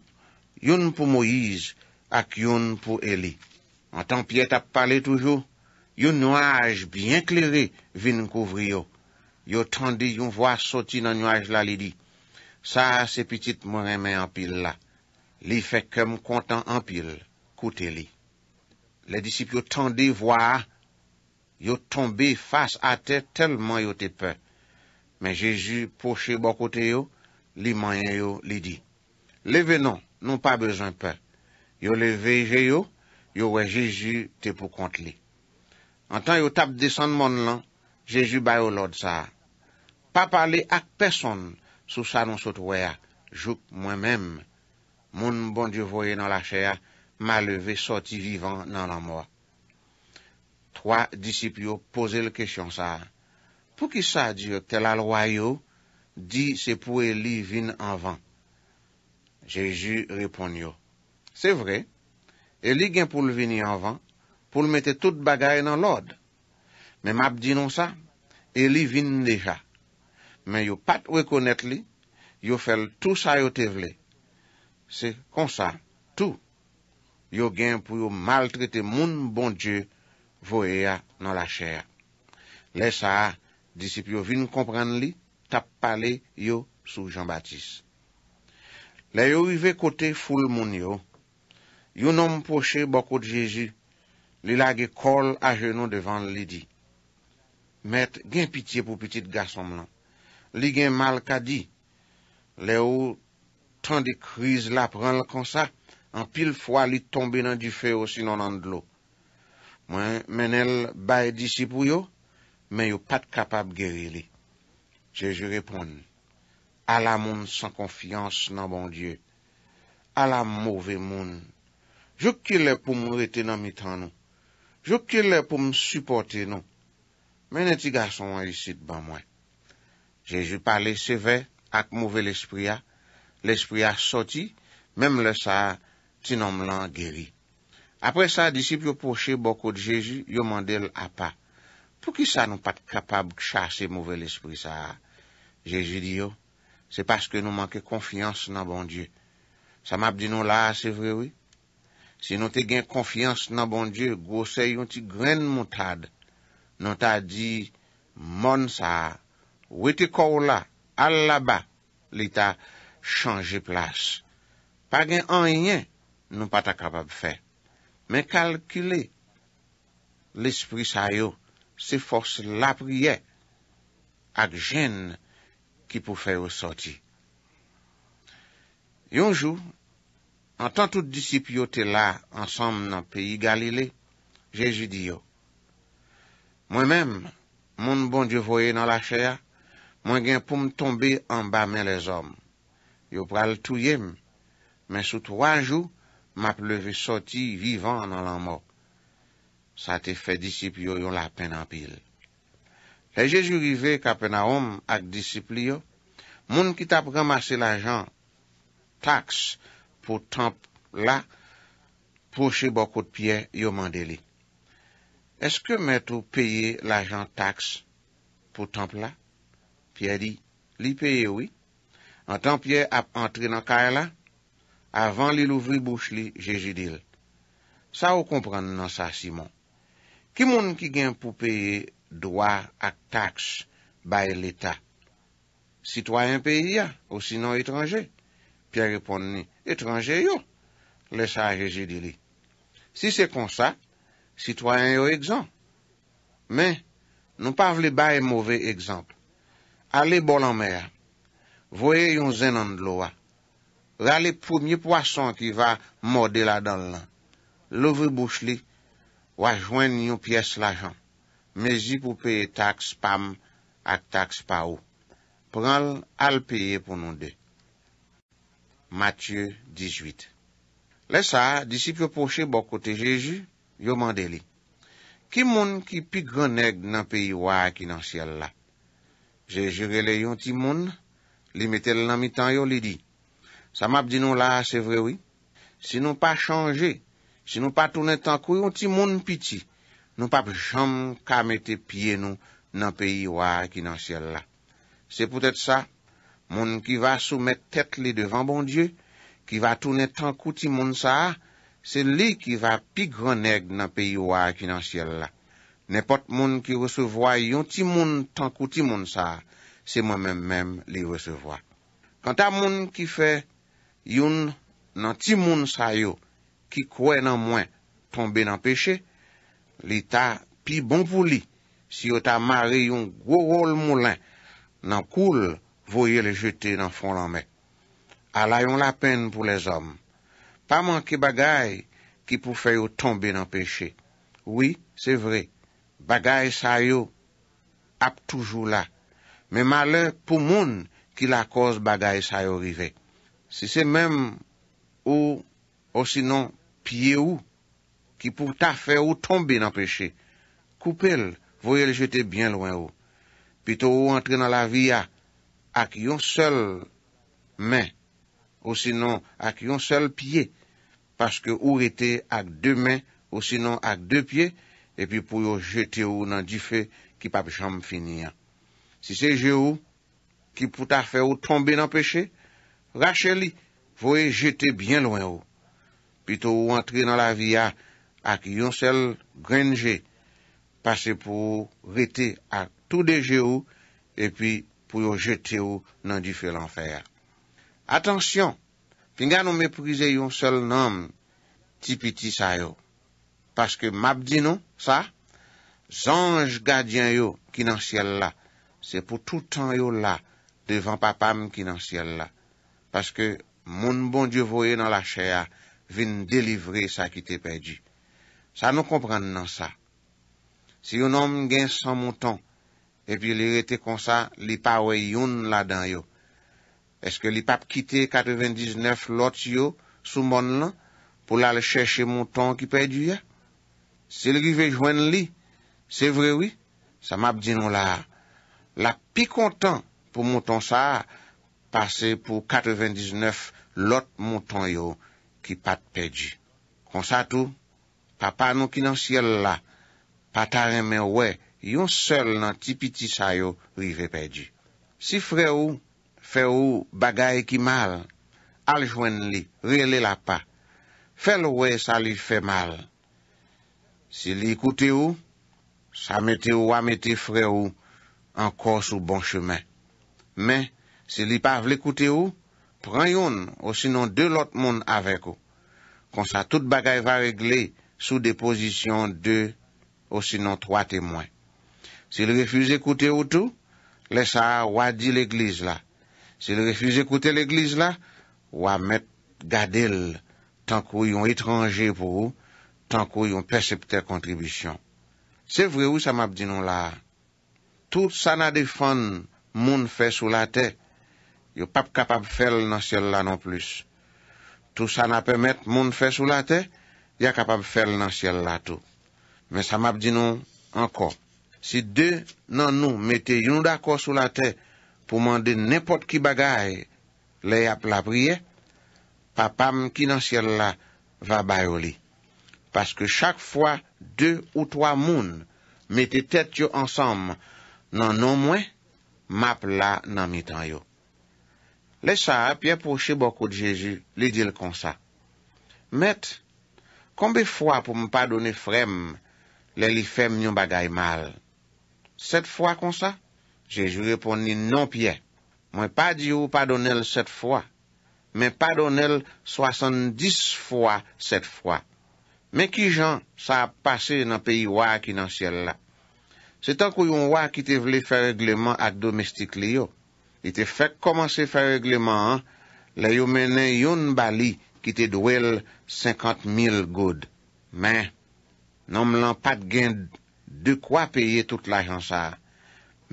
yon pou Moise, ak yon pou Eli. Antan piye tap pale toujou. Yon nouaj byen kleri vin kouvri yo. Yo tande yon vwa soti nan nouaj la li di. Sa se pitit mwen remen anpil la. Li fe kem kontan anpil koute li. Le disip yo tande vwa, yo tombe fase a te, telman yo te pe. Men Jeju poche bokote yo, li manye yo, li di. Leve non, non pa bezon pe. Yo leve je yo, yo we Jeju te pou kont li. Antan yo tap desen mon lan, Jeju bayo lod sa. Pa pale ak person sou sa non sot wea, jok mwen menm. Moun bon diyo voye nan la cheya. ma leve soti vivan nan la mwa. Troa disipyo pose l kèchyon sa. Pou ki sa diyo tel alwayo, di se pou Eli vin anvan? Jeju repon yo. Se vre, Eli gen pou l vini anvan, pou l mette tout bagay nan l od. Men map di non sa, Eli vin deja. Men yo pat we konet li, yo fel tout sa yo te vle. Se konsa, yo gen pou yo mal trete moun bon Dje voye ya nan la chè. Le sa, disip yo vin kompren li, tap pale yo sou Jean-Baptiste. Le yo yive kote foul moun yo, yo nom poche bokot Jeji, li la ge kol a genou devan li di. Met gen piti pou piti de gasom lan. Li gen mal ka di, le yo tan de kriz la pren lakonsa, an pil fwa li tombe nan di fe osi nan an dlo. Mwen menel bay disipou yo, men yo pat kapab gere li. Jejou repon, ala moun san konfians nan bon die, ala mouve moun, jok ke le pou mou rete nan mitan nou, jok ke le pou mou suporte nou, meneti gason an lisit ban mwen. Jejou pale seve ak mouve l'espri ya, l'espri ya soti, menm le sa a ti nanm lan gery. Apre sa, disip yo poche bokot Jeji, yo mandel apa. Pou ki sa nou pat kapab kchase mouvel espri sa? Jeji di yo, se paske nou manke konfians nan bon Diyo. Sa map di nou la, se vre we? Se nou te gen konfians nan bon Diyo, gwo se yon ti gren moutad, nou ta di, moun sa, we te kou la, al la ba, li ta chanje plas. Pa gen an yen, nou pata kapab fe. Men kalkile l'esprit sa yo, se force la priye ak jen ki pou fe ou soti. Yonjou, an tan tout disip yo te la ansam nan peyi Galile, je ju di yo. Mwen men, moun bon diyo voye nan la chea, mwen gen pou m tombe an ba men le zom. Yo pral touye m, men sou 3 jou map leve soti vivan nan lanmok. Sa te fe disipyo yon la pen apil. Le Jejou rive kapena om ak disiplyo, moun ki tap ramase la jan taks pou tamp la, poche bokout piye yon mande li. Eske met ou peye la jan taks pou tamp la? Piye li. Li peye oui? An tan piye ap antre nan kae la, avan li louvri bouch li jejidil. Sa ou kompren nan sa, Simon? Ki moun ki gen pou peye doa ak taks baye l'Etat? Citoyen peye ya, ou sinon etranje? Pya repon ni, etranje yo, le sa jejidili. Si se kon sa, citoyen yo egzan. Men, nou pavle baye mouve egzan. Ale bolan mè, voye yon zenan loa, Ra le poumye poason ki va mode la dan lan. Louve bouch li, wajwen yon piyes la jan. Mezi pou peye taks pam ak taks pa ou. Pran al peye pou non de. Mathieu 18 Le sa, disip yo poche bokote Jeju, yo mande li. Ki moun ki pi gweneg nan peyi wak ki nan sial la? Jeju rele yon ti moun, li metel nan mi tan yo li di. Sa map di nou la, se vrewi. Si nou pa chanje, si nou pa toune tankou, yon ti moun piti, nou pa jom ka mette pye nou nan peyi wak ki nan siel la. Se pou tete sa, moun ki va soumet tet li devan bon die, ki va toune tankou ti moun sa, se li ki va pi greneg nan peyi wak ki nan siel la. Nepot moun ki resevwa yon ti moun tankou ti moun sa, se moun mèm mèm li resevwa. Kant a moun ki fè, Yon nan ti moun sa yo ki kwe nan mwen tombe nan peche, li ta pi bon pou li si yo ta mare yon gwo rol moulen nan koul voye le jete nan fon lan me. Ala yon la pen pou les om. Pa manke bagay ki pou fe yo tombe nan peche. Oui, se vre, bagay sa yo ap toujou la. Me male pou moun ki la koz bagay sa yo rivek. Si se mèm ou, ou sinon, piye ou, ki pou ta fè ou tombe nan peche, koupe l, voye l jete bien loin ou. Pi to ou entre nan la viya ak yon sol men, ou sinon, ak yon sol piye, paske ou rete ak de men, ou sinon, ak de piye, e pi pou yo jete ou nan di fè ki pa pecham finia. Si se jè ou, ki pou ta fè ou tombe nan peche, rache li, foye jete bien loin ou. Pito ou entri nan la viya ak yon sel grenje pase pou vete ak tou deje ou epi pou yo jete ou nan di fe l'anfer. Atensyon, pinga nou meprize yon sel nanm tipi ti sa yo. Paske map di nou, sa, zanj gadyen yo ki nan siel la. Se pou toutan yo la devan papam ki nan siel la. paske moun bon dievoye nan la cheya vin delivre sa ki te pe di. Sa nou kompren nan sa. Si yon nom gen san moun tan, epi li rete kon sa, li pa wey yon la dan yo. Eske li pap kite 99 lot yo sou moun lan, pou la le cheshe moun tan ki pe di ya? Se li vi jwen li, se vre wii, sa map di nou la. La pi kontan pou moun tan sa a, Pase pou 99 lot mouton yo ki pat pe di. Kon sa tou, papa nou ki nan siel la. Patare men we, yon sel nan tipi ti sa yo rive pe di. Si fre ou, fe ou bagay ki mal, aljwen li, rile la pa. Fel we sa li fe mal. Si li ikoute ou, sa mete ou amete fre ou, anko sou bon chemen. Men. Se li pa vle koute ou, pran yon, ou sinon de lot moun avek ou. Kon sa, tout bagay va regle sou de pozisyon de ou sinon 3 temwen. Se li refuze koute ou tou, lesa wadi l'eglize la. Se li refuze koute l'eglize la, wame gade l, tank ou yon itranje pou ou, tank ou yon persepte kontribisyon. Se vre ou sa map di nou la, tout sa na defan moun fe sou la te, Yo pap kapab fel nan siel la non plus. Tou sa na pe met moun fe sou la te, ya kapab fel nan siel la tou. Men sa map di nou anko. Si de nan nou mette yon dako sou la te, pou mande nepot ki bagay, le yap la priye, papam ki nan siel la va bayoli. Paske chak fwa de ou twa moun, mette tet yo ansam, nan nou mwen, map la nan mi tan yo. Le sa apye poche bokou de Jejou li dil kon sa. Met, konbe fwa pou m pa donen frem le li fem nyon bagay mal? Set fwa kon sa? Jejou repon ni non pie. Mwen pa di ou pa donen set fwa, men pa donen swasandis fwa set fwa. Men ki jan sa ap pase nan peyi wak inan syel la? Se tankou yon wak ki te vle fwe regleman ak domestik li yo, E te fèk komanse fè règleman, le yo menen yon bali ki te dwelle 50.000 goud. Men, nanm lan pat gen dekwa peye tout la jansar.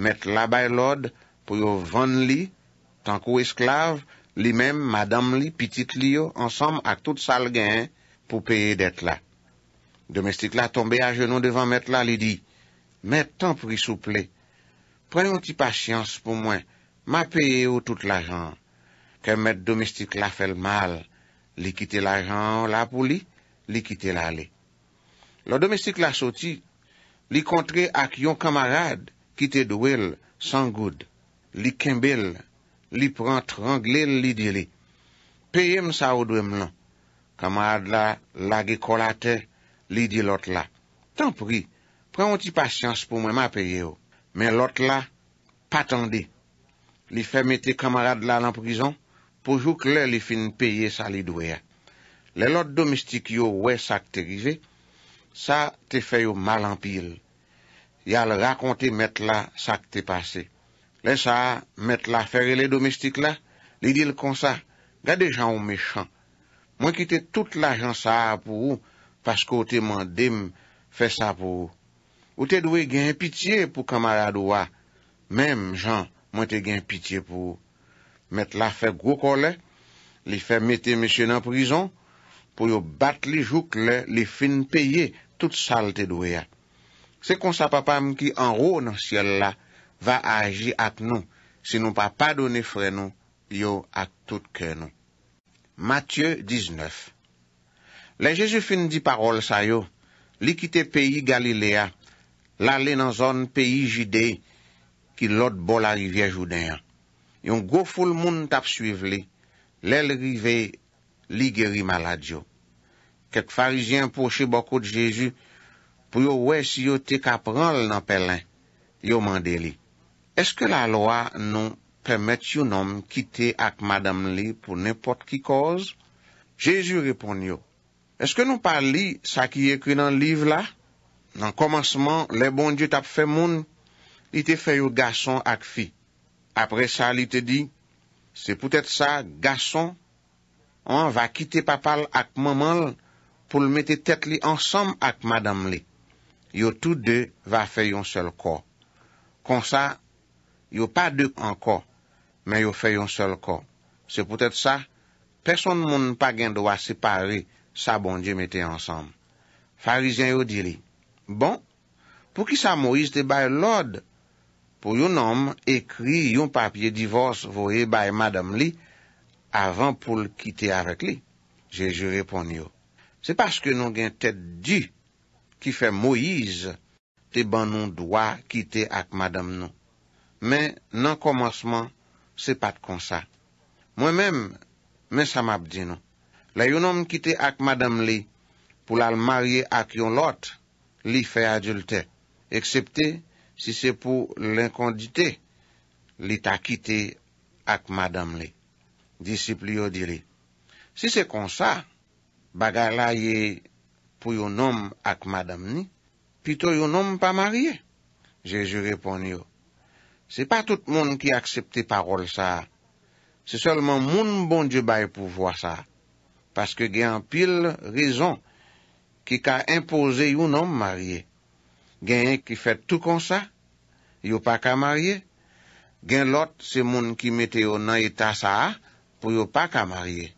Met la bay lode pou yo vann li, tankou esklav, li men, madame li, pitit li yo, ansam ak tout sal gen pou peye det la. Domestik la tombe a jenon devan met la li di, men, tanpri souple, pren yon ti pasyans pou mwen, Ma peye ou tout la jan, ke met domestik la fel mal, li kite la jan la pou li, li kite la li. Lo domestik la soti, li kontre ak yon kamarad, kite dwe l, san goud, li kembel, li pran trangle l, li di li. Peye msa ou dwe mlan, kamarad la, la ge kolate, li di lot la. Tan pri, pren yon ti pasyans pou mwen ma peye ou, men lot la patande. li fe mette kamarade la lan prizon, pou jou kle li fin peye sa li dwea. Le lot domestik yo we sak te rive, sa te fe yo malan pil. Ya le rakonte mette la sak te pase. Le sa mette la fere le domestik la, li dil kon sa, gade jan ou mechan. Mwen kite tout la jan sa apou ou, pasko te mandem fe sa apou ou. Ou te dwe gen pitiye pou kamarade wwa. Mem jan, Mwen te gen pitye pou met la fe gro kolè, li fe mette mèche nan prizon, pou yo bat li jouk lè, li fin peye, tout salte dwe ya. Se kon sa papam ki an rou nan syel la, va aji ak nou, se nou pa pa donè fre nou, yo ak tout kè nou. Matye 19 Le Jezu fin di parol sa yo, li kite peyi Galilea, la le nan zon peyi Jidei, ki lot bol a rivye jouden ya. Yon go foul moun tap suive li, lel rive li geri malad yo. Kek farizyen poche bokou de Jezu, pou yo wè si yo te kap ral nan pelan, yo mande li. Eske la loa nou pèmet yon om kite ak madam li pou nèpot ki koz? Jezu repon yo. Eske nou pa li sa ki yekri nan liv la? Nan komanseman, le bon diyo tap fè moun li te fè yon gason ak fi. Apre sa, li te di, se pou tèt sa, gason, an va kite papal ak mamal pou l mette tek li ansam ak madam li. Yo tout de va fè yon sel kor. Kon sa, yo pa dek an kor, men yo fè yon sel kor. Se pou tèt sa, person moun npa gen do a separe, sa bon di mette ansam. Farizyan yo diri, bon, pou ki sa Moïse te bè lòd pou yon nom ekri yon papye divos voye bay madam li avan pou l kiti avak li. Je je repon yo. Se paske nou gen tet di ki fe Moïse te ban nou dwa kiti ak madam nou. Men nan komanseman se pat kon sa. Mwen men, men sa map di nou. La yon nom kiti ak madam li pou la l marye ak yon lot li fe adyulte. Eksepte Si se pou l'inkondite, li ta kite ak madam li, disipli yo dile. Si se konsa, bagala ye pou yon om ak madam ni, pi to yon om pa marye, je jure pon yo. Se pa tout moun ki aksepte parol sa, se solman moun bon djibay pou vwa sa, paske gen pil rezon ki ka impose yon om marye. genye ki fet tou kon sa, yo pa ka marye, gen lot se moun ki mete yo nan etas sa, pou yo pa ka marye.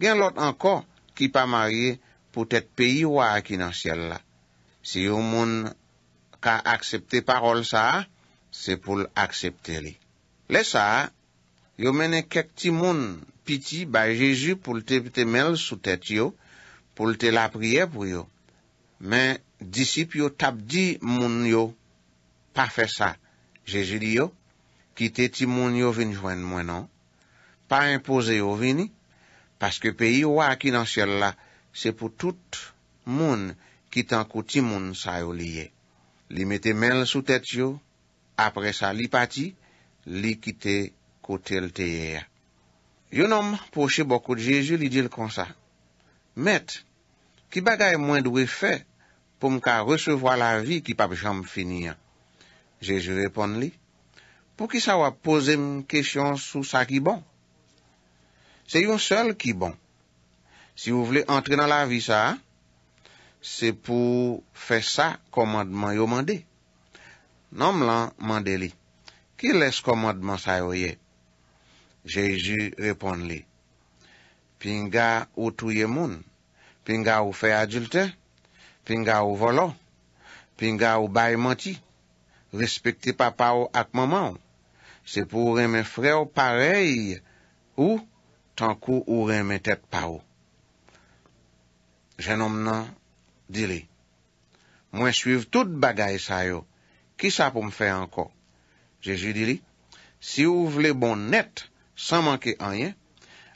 Gen lot ankon ki pa marye, pou tet peyi wa akinansyal la. Si yo moun ka aksepte parol sa, se pou l'aksepte li. Le sa, yo mene kek ti moun piti ba Jejou pou lte pite mel sou tet yo, pou lte la priye pou yo. Men, Disip yo tabdi moun yo pa fe sa. Jeji li yo, kite ti moun yo vin jwen mwen an. Pa impose yo vini, paske peyi wak ki nan syel la, se pou tout moun, kite an ko ti moun sa yo liye. Li mete men l sou tete yo, apre sa li pati, li kite kote l teye ya. Yo nom poche bokou de Jeji li jil kon sa. Met, ki bagay mwen dwe fe, pou m ka resevwa la vi ki pa pe chanm finia. Jejou repon li, pou ki sa wap pose m kesyon sou sa ki bon? Se yon sol ki bon. Si wou vle entre nan la vi sa, se pou fe sa komadman yo mande. Nom lan mande li, ki les komadman sa yo ye? Jejou repon li, pinga ou touye moun, pinga ou fe adulte, Pinga ou volo, pinga ou bay manti, Respekti pa pa ou ak maman ou, Se pou ouren men fre ou parey ou, Tankou ouren men tet pa ou. Je nom nan, dile, Mwen suiv tout bagay sa yo, Ki sa pou m fe anko? Je ju dile, Si ou vle bon net, san manke anye,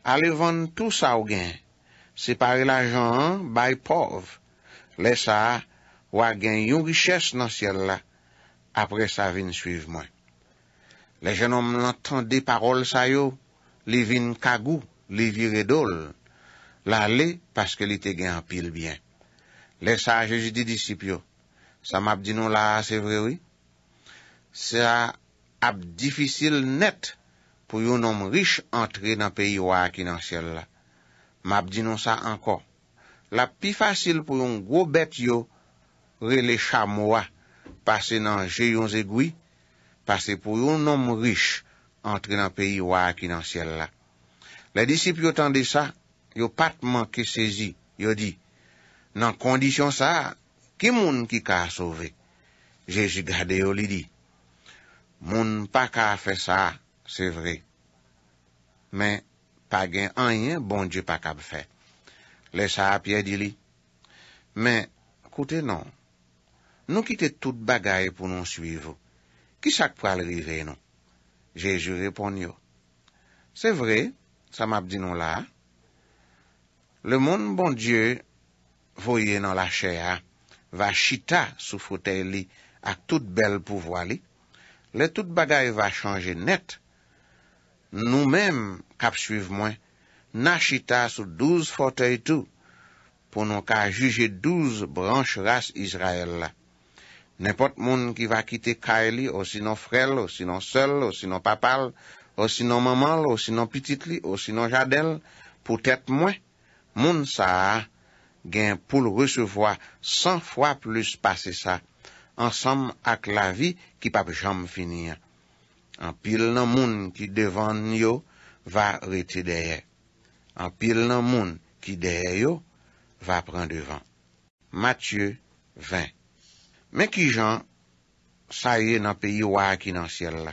Ale von tou sa ou gen, Separe la jan bay pov, Le sa, wak gen yon riches nan siel la, apre sa vin suiv mwen. Le genom lantan de parol sa yo, li vin kagu, li vire dol. La le, paske li te gen apil bien. Le sa, je ju di disip yo, sa map di nou la, se vre wè. Sa ap difisil net pou yon nom riche antre nan peyi wak inan siel la. Map di nou sa anko. La pi fasil pou yon gwo bet yo re le cham wwa pase nan je yon zegwi, pase pou yon nom rish entre nan peyi wwa ki nan siel la. La disip yo tende sa, yo patman ki sezi, yo di, nan kondisyon sa, ki moun ki ka a sove? Jeji gade yo li di, moun pa ka a fe sa, se vre, men pa gen anyen bon di pa ka be fe. Lè sa ap yè di li. Mè, koute nan, nou kite tout bagay pou nou suivou. Kisak pou alrive nan? Je jure pon yo. Se vre, sa map di nou la, le moun bon die voye nan la chea, va chita sou fote li ak tout bel pouvo li. Le tout bagay va chanje net. Nou mèm kap suiv mwen, na chita sou douz fotei tou, pou nou ka juje douz branche ras Izrael la. Nèpot moun ki va kite kae li, ou si nou frel, ou si nou sel, ou si nou papal, ou si nou mamal, ou si nou pititli, ou si nou jadel, pou tèt mwen, moun sa a, gen pou l'resevoa san fwa plus pase sa, ansam ak la vi ki pap jom finia. An pil nan moun ki devan nyo va rete deye. an pil nan moun ki dehè yo, va pran devan. Matye 20 Men ki jan, saye nan peyi wak ki nan siel la.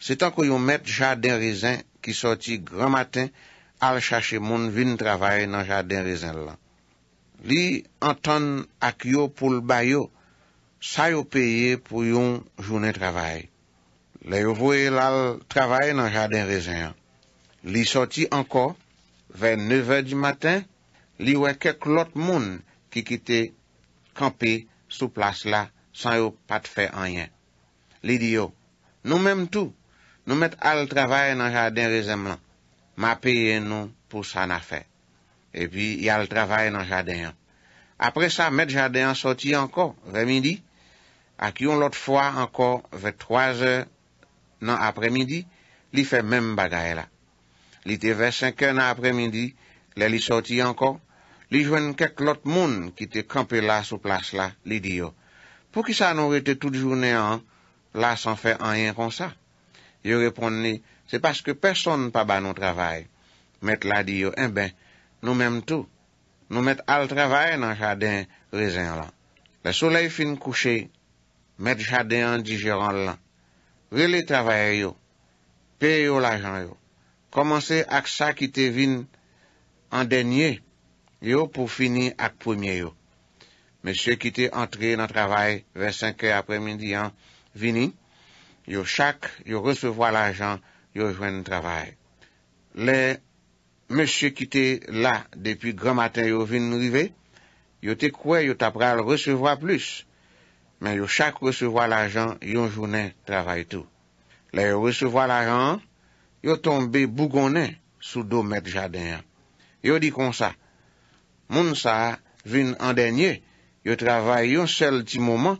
Se tan ko yon met jaden rezen, ki soti gran maten, al chache moun vin travay nan jaden rezen la. Li an ton ak yo pou l bayo, sayo peye pou yon jounen travay. Le yo vwe lal travay nan jaden rezen. Li soti anko, Ve 9 di maten, li we kek lot moun ki kite kampe sou plas la san yo pat fe anyen. Li di yo, nou menm tou, nou met al travay nan jardin rezem lan. Ma peye nou pou sa na fe. E pi, yal travay nan jardin an. Apre sa, met jardin an soti anko, ve midi. A ki yon lot fwa anko, ve 3 je nan apre midi, li fe menm bagay la. Li te ve synken apre midi, le li soti anko. Li jwen kek lot moun ki te kampe la sou plas la, li di yo. Po ki sa nou rete tout jounen an, la san fe anyen kon sa. Yo repon ni, se paske person pa ba nou travay. Met la di yo, en eh ben, nou menm tou. Nou met al travay nan chaden rezen lan. Le soley fin kouche, met chaden an digeran lan. Ve li travay yo, pe yo la jan yo. Komanse ak sa ki te vin an denye yo pou fini ak premye yo. Mese ki te antre nan travay 25 apre mendi an vini. Yo chak yo resevo al ajan yo jwen travay. Le mese ki te la depi gran maten yo vin rive. Yo te kwe yo tapral resevo a plus. Men yo chak resevo al ajan yo jwene travay tou. Le yo resevo al ajan yo jwen travay. yo tombe bougonnen sou do met jadenyan. Yo di kon sa, moun sa vin an denye, yo travay yon sel ti mouman,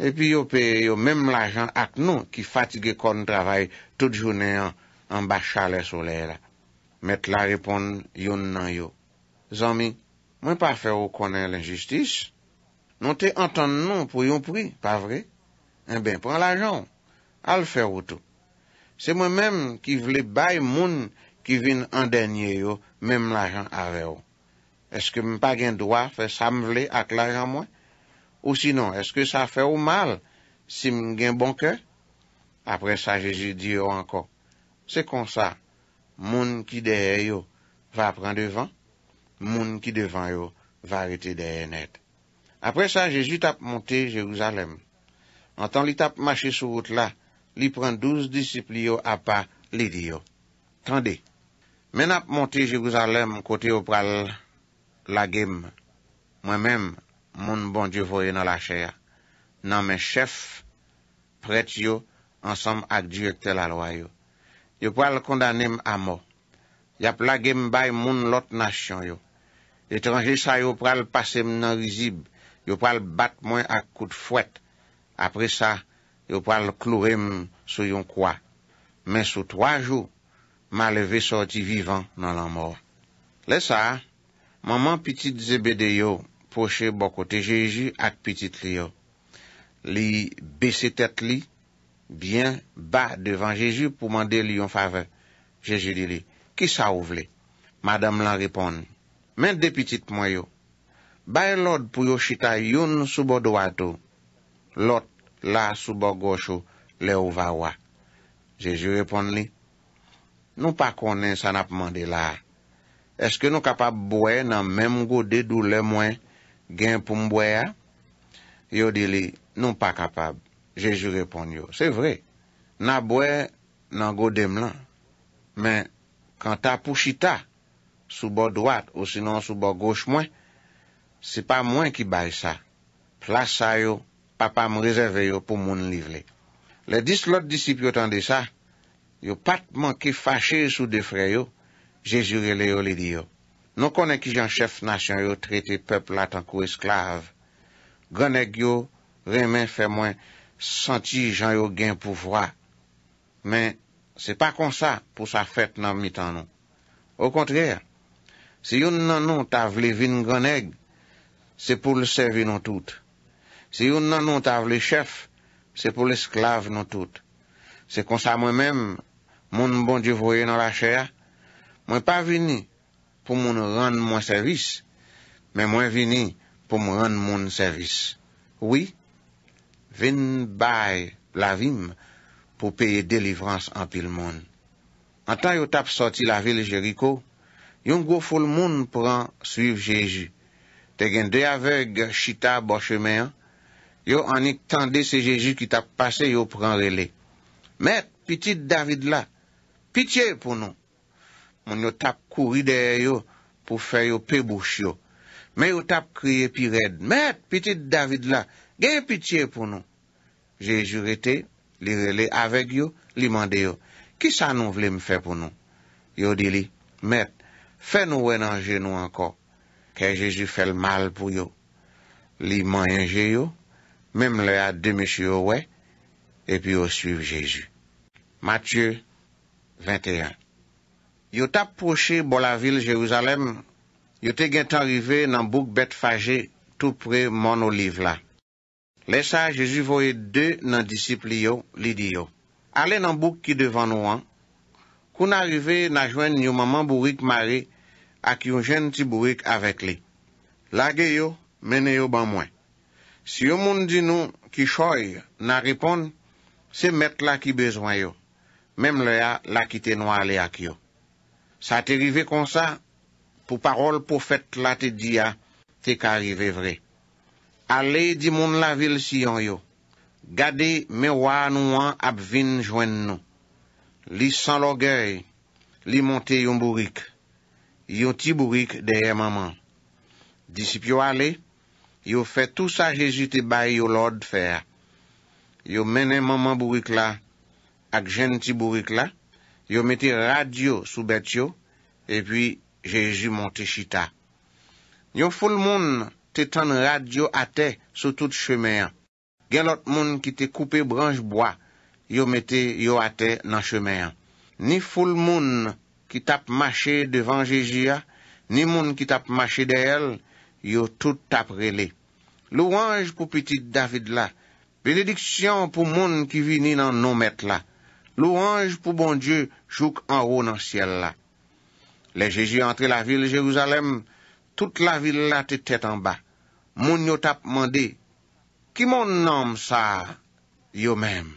epi yo pe yo menm la jan ak nou ki fatige kon travay tout jounen an bas chale soley la. Met la repon yon nan yo. Zanmi, mwen pa fe ou konnen l'injustis, non te anton nou pou yon pri, pa vre? En eh ben, pran la jan ou, al fe ou tou. Se mwen menm ki vle bay moun ki vin an denye yo, menm la jan ave yo. Eske mwen pa gen doa fe sa mwen vle ak la jan mwen? Ou sinon, eske sa fe ou mal si mwen gen bon ke? Apre sa, Jezu di yo ankon. Se kon sa, moun ki deye yo va pran devan, moun ki devan yo va rete deye net. Apre sa, Jezu tap monte Jeruzalem. Antan li tap mache sou vout la, li pren douz disipli yo ap pa lidi yo. Tande, men ap monte je vous alem kote yo pral lagem, mwen men moun bon dievoye nan la cheya, nan men chef, pret yo, ansam ak diye tel alwa yo. Yo pral kondanem a mo, yap lagem bay moun lot nasyon yo, etranje sa yo pral pase mnen rizib, yo pral bat mwen ak kout fwet, apre sa, yo pa l klouem sou yon kwa. Men sou twa jou, ma leve sorti vivan nan lan mor. Le sa, maman pitit zebede yo, poche bokote jeji at pitit li yo. Li besetet li, bien ba devan jeji pou mande li yon fave. Jeji li li, ki sa ou vle? Madame lan repon, men de pitit mwen yo, bay lod pou yo chita yon soubo do ato. Lot, la soubo gosho le ouva wak. Jeju repon li, nou pa konen sa nap mande la, eske nou kapab boye nan menm gode dou le mwen, gen pou mboye a? Yo di li, nou pa kapab, jeju repon yo. Se vre, nan boye nan godem lan, men, kan ta pou chita, soubo dwat ou sinon soubo gosho mwen, se pa mwen ki bay sa, plasa yo, papa m rezerve yo pou moun livle. Le dis lot disipyo tan de sa, yo pat man ki fache sou defre yo, je jure le yo le di yo. Non konen ki jan chef nasyon yo trete pepl la tanko esklave. Gonek yo, remen fe mwen, santi jan yo gen pouvwa. Men, se pa konsa pou sa fet nan mitan nou. Au kontrere, se yon nan nou ta vle vin gonek, se pou l seve non toutre. Se yon nan nou tave le chef, se pou l'esklav nou tout. Se konsa mwen men, moun bon di voye nan la chea, mwen pa vini pou moun rande moun servis, men mwen vini pou moun rande moun servis. Oui, vini baye la vim pou peye delivrans ampil moun. Antan yon tap soti la vil Jericho, yon go foul moun pran suyv Jeji. Te gen de aveg chita boche meyan, Yo anik tande se Jeju ki tap pase yo pran rele. Met, piti David la, pitiye pou nou. Moun yo tap kouri der yo pou fe yo pe bouch yo. Men yo tap kriye pi red. Met, piti David la, gen pitiye pou nou. Jeju rete, li rele avek yo, li mande yo. Ki sa nou vle mfe pou nou? Yo di li, Met, fe nou wenanje nou anko. Ke Jeju fel mal pou yo. Li manjenje yo, Mem le a de meshi yo we, e pi yo suiv Jezu. Matye 21 Yo tap proche bo la vil Jezalem, yo te gen tanrive nan bouk bet faje, tou pre mon oliv la. Lesa Jezu voye de nan disipli yo lidi yo. Ale nan bouk ki devan ou an, kou nanrive nan jwen yon maman bourik mare, ak yon jen ti bourik avek li. Lage yo, mene yo ban mwen. Si yo moun di nou ki choy nan ripon, se met la ki bezwa yo, mem le ya la ki te nou ale ak yo. Sa te rive kon sa, pou parol pou fet la te di ya, te ka rive vre. Ale di moun la vil si yon yo, gade me waa nou an ap vin jwen nou. Li san logay, li monte yon bourik, yon ti bourik deye maman. Disip yo ale, Yo fè tou sa Jeji te bay yo lòd fè a. Yo menè maman bourik la ak jen ti bourik la. Yo metè radio soubet yo. E pwi Jeji monte chita. Yo foul moun te tan radio ate sou tout cheme a. Gen lot moun ki te koupe branj boa. Yo metè yo ate nan cheme a. Ni foul moun ki tap mache devan Jeji a. Ni moun ki tap mache de el. Yo tout tap rele. Lou anj pou piti David la, pedediksyon pou moun ki vini nan nomet la, lou anj pou bon dieu chouk anro nan siel la. Le Jeji entre la vil Jezalem, tout la vil la te tet anba, moun yo tap mande, ki moun nam sa yo men?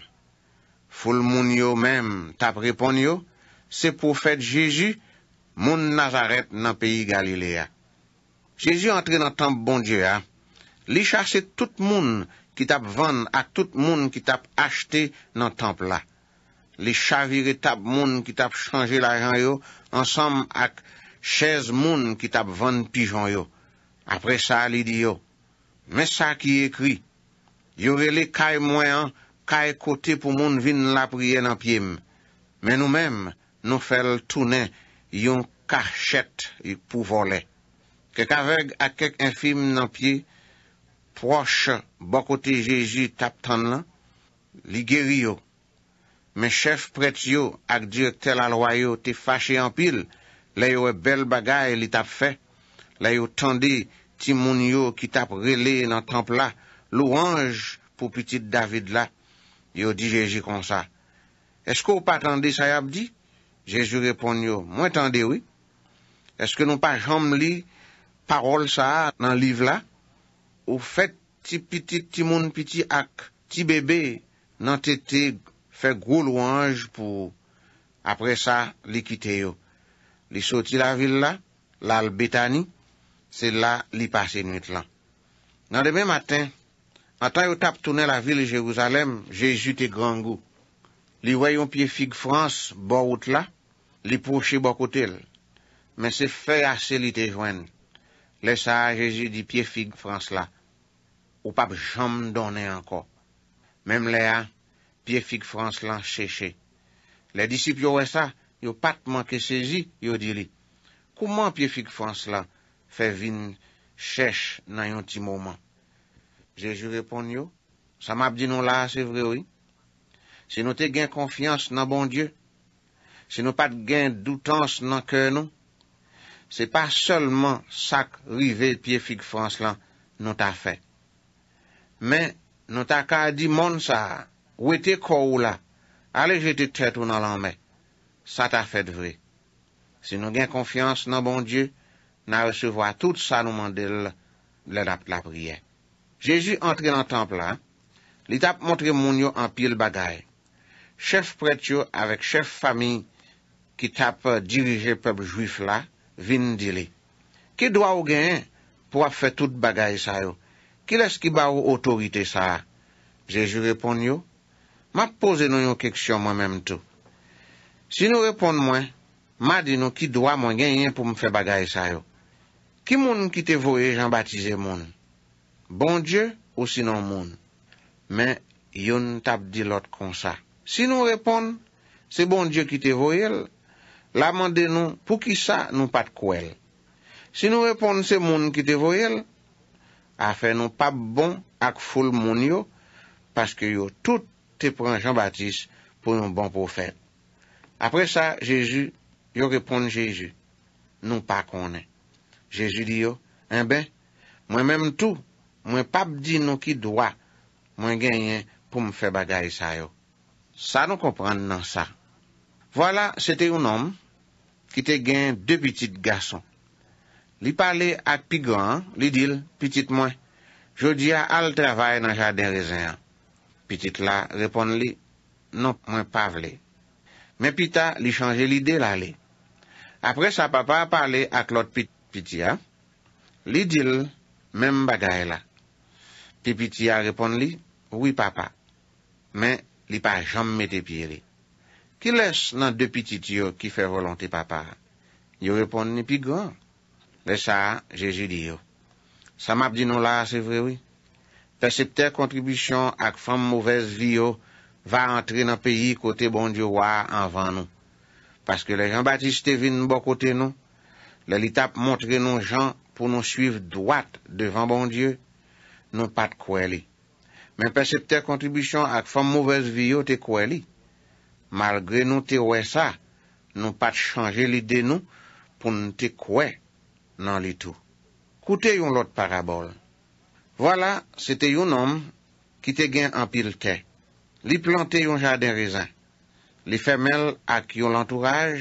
Foul moun yo men, tap repon yo, se poufet Jeji, moun Nazaret nan peyi Galilea. Jeji entre nan tamp bon dieu ya, Li chase tout moun ki tap vande a tout moun ki tap achete nan temple la. Li chavire tap moun ki tap chanje la jan yo, ansam ak chèze moun ki tap vande pijan yo. Apre sa li di yo. Mè sa ki ekri, yo vele kay mwen, kay kote pou moun vin la priye nan piem. Mè nou mèm, nou fel toune yon kachet pou vole. Kèk avek ak kèk enfim nan piem, Proche bakote Jeji tap tan lan, li geri yo. Men chef pret yo ak diyo tel alwayo, te fache yon pil, la yo e bel bagay li tap fe, la yo tande timoun yo ki tap rele nan temple la, lou anj pou piti David la, yo di Jeji kon sa. Eske ou pa tande sayab di? Jeji repon yo, mwen tande we? Eske nou pa jam li parol sa nan liv la? Ou fet ti piti, ti moun piti ak, ti bebe nan te te fe grou louange pou apre sa li kite yo. Li soti la vil la, la albetani, se la li pase nwit lan. Nan debe matin, an tan yo tap toune la vil Jerusalem, jesu te grangou. Li voyon pie fig frans bo out la, li poche bo kote el. Men se fe yase li te jwen. Le sa jesu di pie fig frans la. Ou pap jom donen anko. Mem le a, Piefik Frans lan chèche. Le disip yo wè sa, Yo pat man kè seji, Yo diri, Kouman Piefik Frans lan, Fè vin chèche nan yon ti mouman? Jejou repon yo, Samab di nou la, Se vre ou yi, Se nou te gen konfians nan bon die, Se nou pat gen doutans nan kè nou, Se pa solman sak rive Piefik Frans lan, Nou ta fè. Men nou ta ka di moun sa, wete kou la, ale jete tet ou nan lanme, sa ta fet vre. Se nou gen konfians nan bon Diyo, nan resevo a tout sa nou mandel l'edap la prien. Jeji entre nan temple la, li tap montre moun yo an pi l bagay. Chef pret yo avek chef fami ki tap dirije pep juif la, vin di li. Ki dwa ou gen pou a fet tout bagay sa yo? ki les ki ba ou otorite sa a? Jejou repon yo, ma pose nou yon keksyon mwen menm tou. Si nou repon mwen, ma di nou ki dwa mwen genyen pou mwen fe bagay sa yo. Ki moun ki te voye jan batize moun? Bon die ou sinon moun? Men, yon tab di lot kon sa. Si nou repon, se bon die ki te voye, la mwen de nou pou ki sa nou pat kouel. Si nou repon se moun ki te voye, la mwen de nou pou ki sa nou pat kouel. Afè nou pap bon ak foul moun yo, paske yo tout te pren Jean-Baptiste pou yon bon pou fè. Apre sa, yo repon Jejou, nou pa konen. Jejou di yo, en eh ben, mwen mèm tout, mwen pap di nou ki dwa, mwen genyen pou mwen fè bagay sa yo. Sa nou kompren nan sa. Vola, se te yon om ki te genyen de pitit gason. Li pale ak pigran, li dil, pitit mwen, jodi a al travay nan jaden rezyan. Pitit la repon li, nou mwen pavle. Men pita li chanje li delale. Apre sa papa pale ak lot pitia, li dil, men bagay la. Ti pitia repon li, woui papa, men li pa jom mette piye li. Ki les nan de pitit yo ki fe volante papa? Yo repon ni pigran. Le sa, je ju di yo. Sa map di nou la, se vre wè. Perseptè kontribisyon ak fèm mouvèz vi yo, va antre nan peyi kote bon diyo wè anvan nou. Paske le jan Batiste vin nou bo kote nou, le litap montre nou jan pou nou suiv doat devan bon diyo, nou pat kwe li. Men perseptè kontribisyon ak fèm mouvèz vi yo te kwe li. Malgre nou te wè sa, nou pat chanje li de nou pou nou te kwe li. nan li tou. Koute yon lot parabol. Vola, se te yon nom ki te gen an pil te. Li plante yon jaden rezan. Li femel ak yon lantouraj.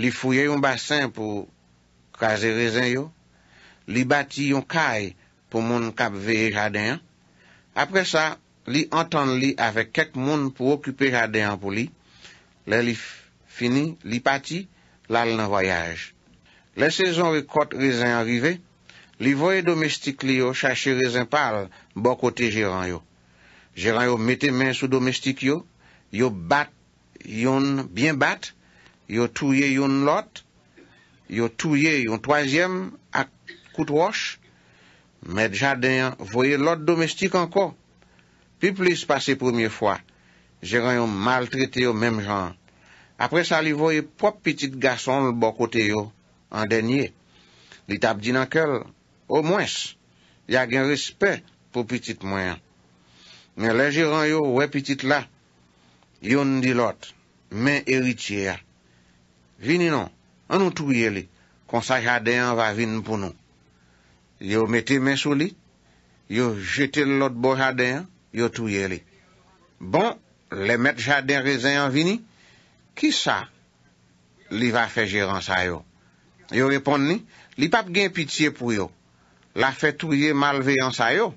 Li fouye yon basen pou kaze rezan yo. Li bati yon kay pou moun kap veye jaden. Apre sa, li entan li avek ket moun pou okupe jaden pou li. Le li fini, li pati, lal nan voyaj. Lese zon rekote rezen yon rive, li voye domestik li yo chache rezen pal bo kote jiran yo. Jiran yo mette men sou domestik yo, yo bat yon bien bat, yo touye yon lot, yo touye yon toazyem ak kout wosh, me dja den voye lot domestik anko, pi pli se pase premier fwa, jiran yo mal trete yo menm jan. Apre sa li voye pop piti gason bo kote yo. an denye. Li tab di nan kel, o mwes, ya gen respet pou pitit mwen. Men le jiran yo, we pitit la, yon di lot, men eritiye. Vini non, an nou touye li, konsa jadeyan va vin pou nou. Yo mette men sou li, yo jete lot bo jadeyan, yo touye li. Bon, le mette jadeyan rezen yan vini, ki sa, li va fe jiran sa yo. Yo repond ni, li pap gen pitiye pou yo, la fetouye malveyan sa yo,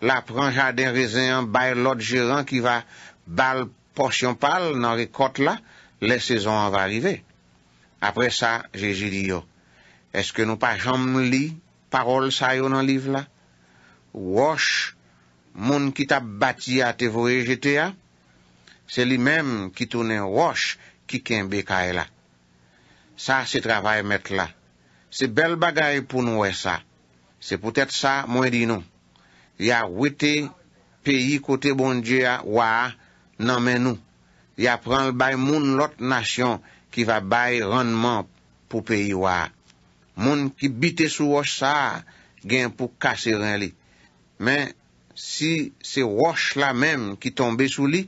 la pranjade rezen bay lot jiran ki va bal porsyon pal nan re kote la, le sezon an va rive. Apre sa, je jidi yo, eske nou pa jam li parol sa yo nan liv la? Wosh, moun ki ta bati a te vo e jete a, se li menm ki tonen wosh ki ken be ka e la. Sa se travay met la. Se bel bagay pou nou e sa. Se pou tèt sa, mwen di nou. Ya wete peyi kote bon dje ya waa nanmen nou. Ya pranl bay moun lot nasyon ki va bay rannman pou peyi waa. Moun ki bite sou wosh sa, gen pou kase rann li. Men si se wosh la men ki tombe sou li,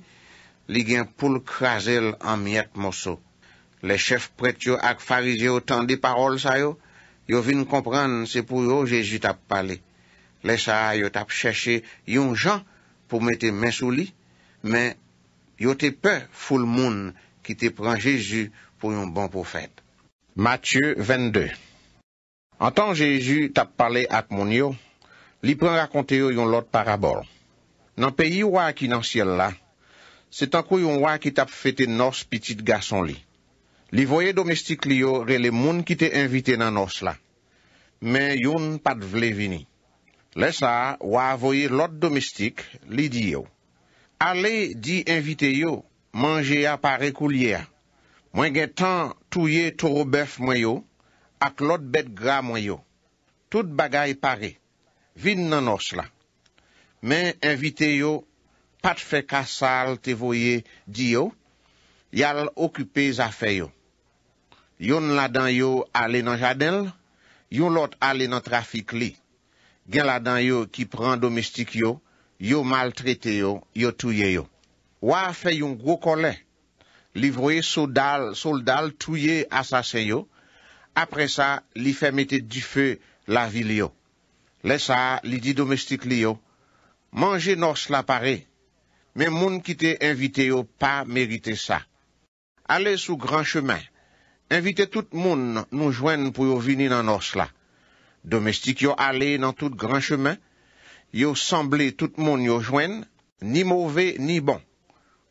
li gen pou l krasel an miyet moso. Le chef pret yo ak farize yo tan de parol sa yo, yo vin kompran se pou yo Jezu tap pale. Le sa yo tap cheshe yon jan pou mete men sou li, men yo te pe ful moun ki te pran Jezu pou yon bon poufet. Matye 22 Antan Jezu tap pale ak moun yo, li pran rakonte yo yon lot parabol. Nan peyi wak ki nan siel la, se tankou yon wak ki tap fete nos pitit gason li. Li voye domestik li yo re le moun ki te invite nan os la, men yon pat vle vini. Lesa, wavoye lot domestik li di yo. Ale di invite yo, manje ya pare kulye ya. Mwen gen tan touye torobef mwen yo, ak lot bet gra mwen yo. Tout bagay pare, vin nan os la. Men invite yo, pat fe kasal te voye di yo, yal okupe zafey yo. Yon ladan yo ale nan jadel, yon lot ale nan trafik li. Gen ladan yo ki pran domestik yo, yo mal trete yo, yo touye yo. Wa fe yon gro kole, livroye soldal touye asase yo, apre sa li fe mette di fe la vil yo. Le sa li di domestik li yo, manje nors la pare, men moun ki te invite yo pa merite sa. Ale sou gran chemen, Invite tout moun nou jwen pou yo vini nan nos la. Domestik yo ale nan tout gran chemen, yo semble tout moun yo jwen, ni mouve ni bon,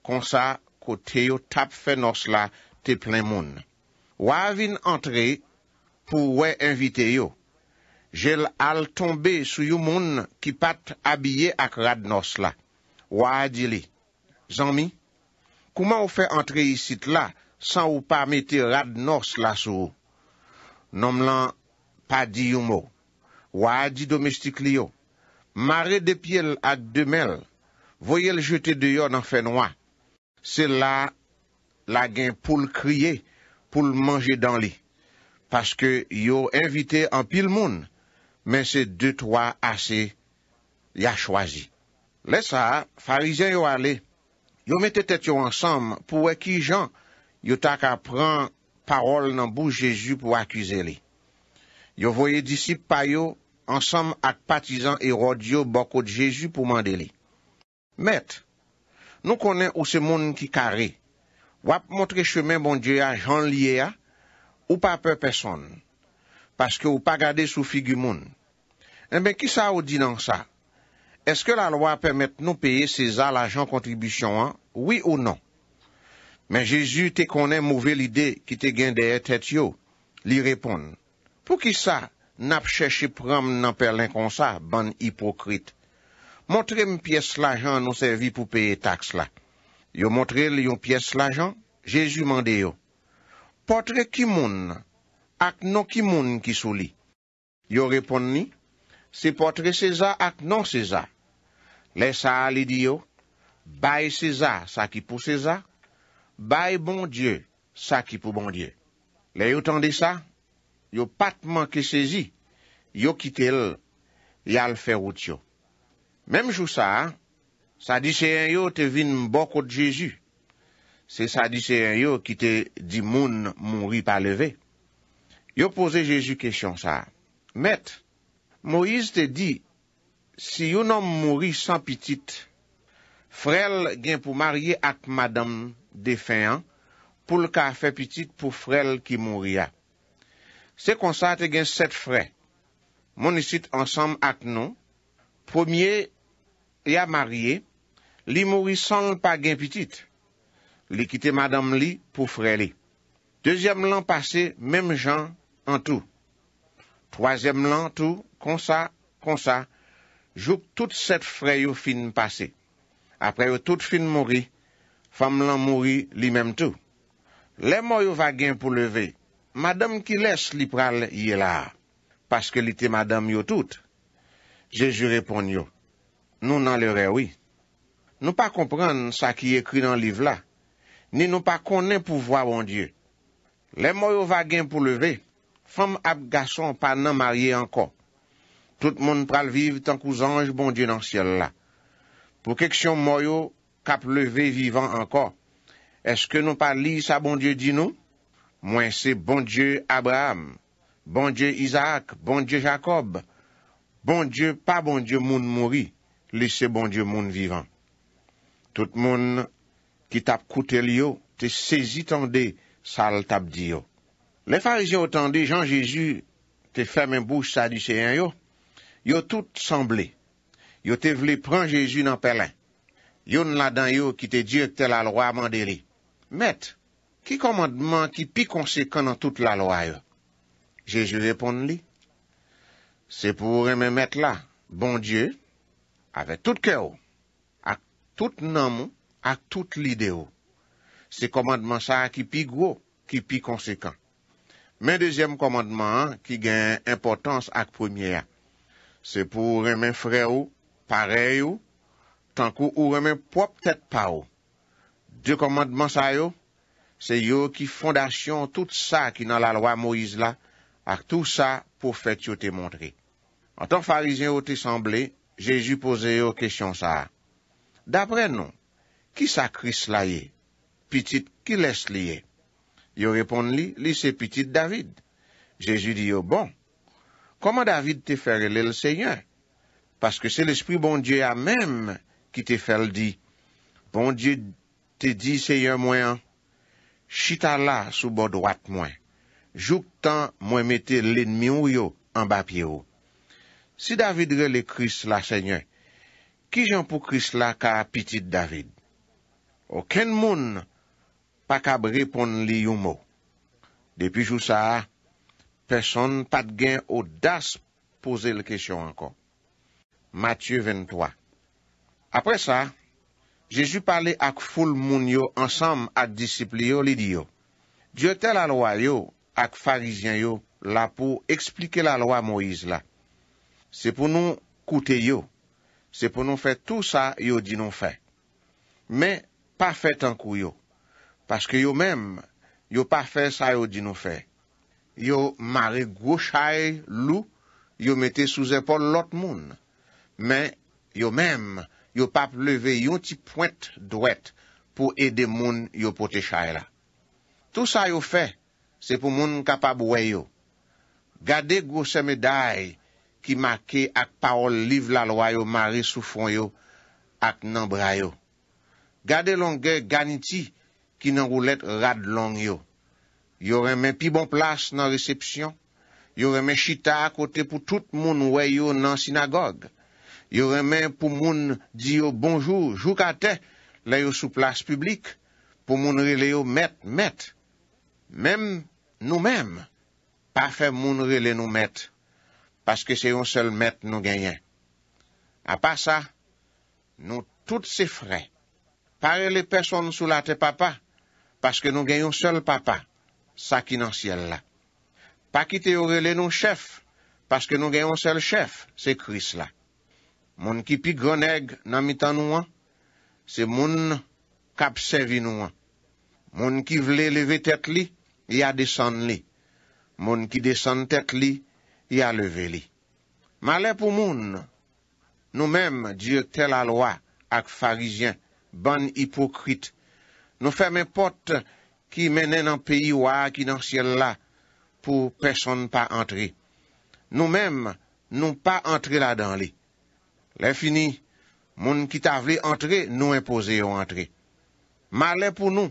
konsa kote yo tap fe nos la te plen moun. Waa vin entre pou wè invite yo. Jel al tombe sou yo moun ki pat abye ak rad nos la. Waa di li. Zanmi, kouman ou fe entre yisit la San ou pa mette rad nors la sou. Nom lan pa di yon mou. Ou a di domestik li yo. Mare depi el ad demel. Voyel jete de yon an fen wak. Se la, la gen pou l kriye. Pou l manje dan li. Paske yo evite an pil moun. Men se de toa ase ya chwazi. Lesa, farizen yo ale. Yo mette tet yo ansam pou e ki jan. yo ta ka pran parol nan bou Jezu pou akwize li. Yo voye disip payo ansam ak patizan erod yo boko de Jezu pou mande li. Met, nou konen ou se moun ki kare, wap montre chemen bon die a jan liye a, ou pa pe person, paske ou pa gade sou figi moun. En eh ben ki sa ou di nan sa? Eske la lwa pemet nou peye se za la jan kontribisyon an, oui ou non? Men Jezu te konen mouvel ide ki te gen de etet yo. Li repon. Pou ki sa nap chèche pram nan perlen kon sa, ban hipokrite. Montre m piè slajan nou servi pou peye taks la. Yo montre li yon piè slajan. Jezu mande yo. Potre kimoun ak nou kimoun ki sou li. Yo repon ni. Se potre seza ak nou seza. Le sa li di yo. Bay seza sa ki pou seza. Bay bon die, sa ki pou bon die. Le yo tande sa, yo patman ke seji, yo kite l, yal ferout yo. Mem jou sa, sa di seyen yo te vin mbokot jeju. Se sa di seyen yo ki te di moun mounri pa leve. Yo pose jeju kesyon sa. Met, Moise te di, si yon moun mounri san pitit, Frel gen pou marye ak madam defen an, pou l kafe pitit pou frel ki moun ria. Se konsa te gen set fre, moun isit ansam ak nou, pounye ya marye, li moun risan pa gen pitit, li kite madam li pou fre li. Dezyem lan pase, mem jan an tou. Trozyem lan tou, konsa, konsa, jouk tout set fre yo fin pase. apre yo tout fin mouri, fam lan mouri li mem tou. Le mou yo vagen pou leve, madame ki les li pral ye la, paske li te madame yo tout. Jejou repon yo, nou nan le rewi. Nou pa kompren sa ki ye kri nan liv la, ni nou pa konen pou vwa bon die. Le mou yo vagen pou leve, fam ap gason pa nan marye anko. Tout moun pral vive tank ou zange bon die nan siel la. pou keksyon mwoyo kap leve vivan anko. Eske nou pa li sa bon Diyo di nou? Mwen se bon Diyo Abraham, bon Diyo Isaac, bon Diyo Jacob, bon Diyo, pa bon Diyo moun mouri, li se bon Diyo moun vivan. Tout moun ki tap koutel yo, te sezi tande sal tap diyo. Le farise yo tande, jan Jezu te ferme mbouche sa di seyen yo, yo tout samble, yo te vle pran Jejou nan pelen. Yon la dan yo ki te dje te la lwa mande li. Met, ki komadman ki pi konsekwen nan tout la lwa yo? Jejou reponde li. Se pou reme met la, bon Dje, ave tout ke ou, ak tout nan mou, ak tout li de ou. Se komadman sa ki pi gwo, ki pi konsekwen. Men dezyem komadman ki gen importans ak premye a. Se pou reme fre ou, Pare yo, tankou ou remen po ptet pa yo. Diyo komandman sa yo, se yo ki fondasyon tout sa ki nan la lwa Moiz la, ak tout sa pou fèk yo te montre. An ton farizyen yo te sanble, Jejou pose yo kèsyon sa. Dapre nou, ki sakris la ye, pitit ki les liye? Yo reponde li, li se pitit David. Jejou di yo, bon, koman David te fèrele lè lè senyan? Paske se l'esprit bon die a menm ki te fel di. Bon die te di se yon mwen, chita la sou bo drat mwen, jouk tan mwen mette l'enmi ou yo an ba pi yo. Si David rele kris la se nyon, ki jan pou kris la ka apitit David? Oken moun pa kab repon li yon moun. Depi jou sa, peson pat gen odas pose l'kesyon ankon. Matye 23. Apre sa, Jejou pale ak foul moun yo ansam at disipli yo lidi yo. Diyote la loa yo ak farijen yo la pou eksplike la loa Moise la. Se pou nou koute yo. Se pou nou fe tout sa yo di nou fe. Me, pa fe tankou yo. Paske yo mem, yo pa fe sa yo di nou fe. Yo mare gwo chaye lou yo mete sou zepol lot moun. Men, yo mem, yo pa pleve yon ti pointe dwet pou ede moun yo potechay la. Tout sa yo fe, se pou moun kapab weyo. Gade gwo semeday ki make ak paol liv la loa yo mare sou fon yo ak nan bra yo. Gade longe ganiti ki nan roulet rad long yo. Yo remen pi bon plas nan resepsyon. Yo remen chita akote pou tout moun weyo nan sinagogue. Yo remen pou moun di yo bonjou, jou kate, le yo sou plas publik, pou moun rele yo met, met. Mem nou mem, pa fe moun rele nou met, paske se yon sel met nou genyen. A pa sa, nou tout se fre, pare le peson sou la te papa, paske nou genyon sel papa, sa ki nan siel la. Pa kite yo rele nou chef, paske nou genyon sel chef, se kris la. Moun ki pi grenèg nan mitan nou an, se moun kapsevi nou an. Moun ki vle leve tèt li, ya desan li. Moun ki desan tèt li, ya leve li. Malè pou moun, nou mèm diyo tel alwa ak farijen, ban hipokrit. Nou fèmè pot ki menè nan peyi wak ki nan siel la pou peson pa antre. Nou mèm nou pa antre la dan li. Lè fini, moun ki ta vle antre nou impose yo antre. Malè pou nou,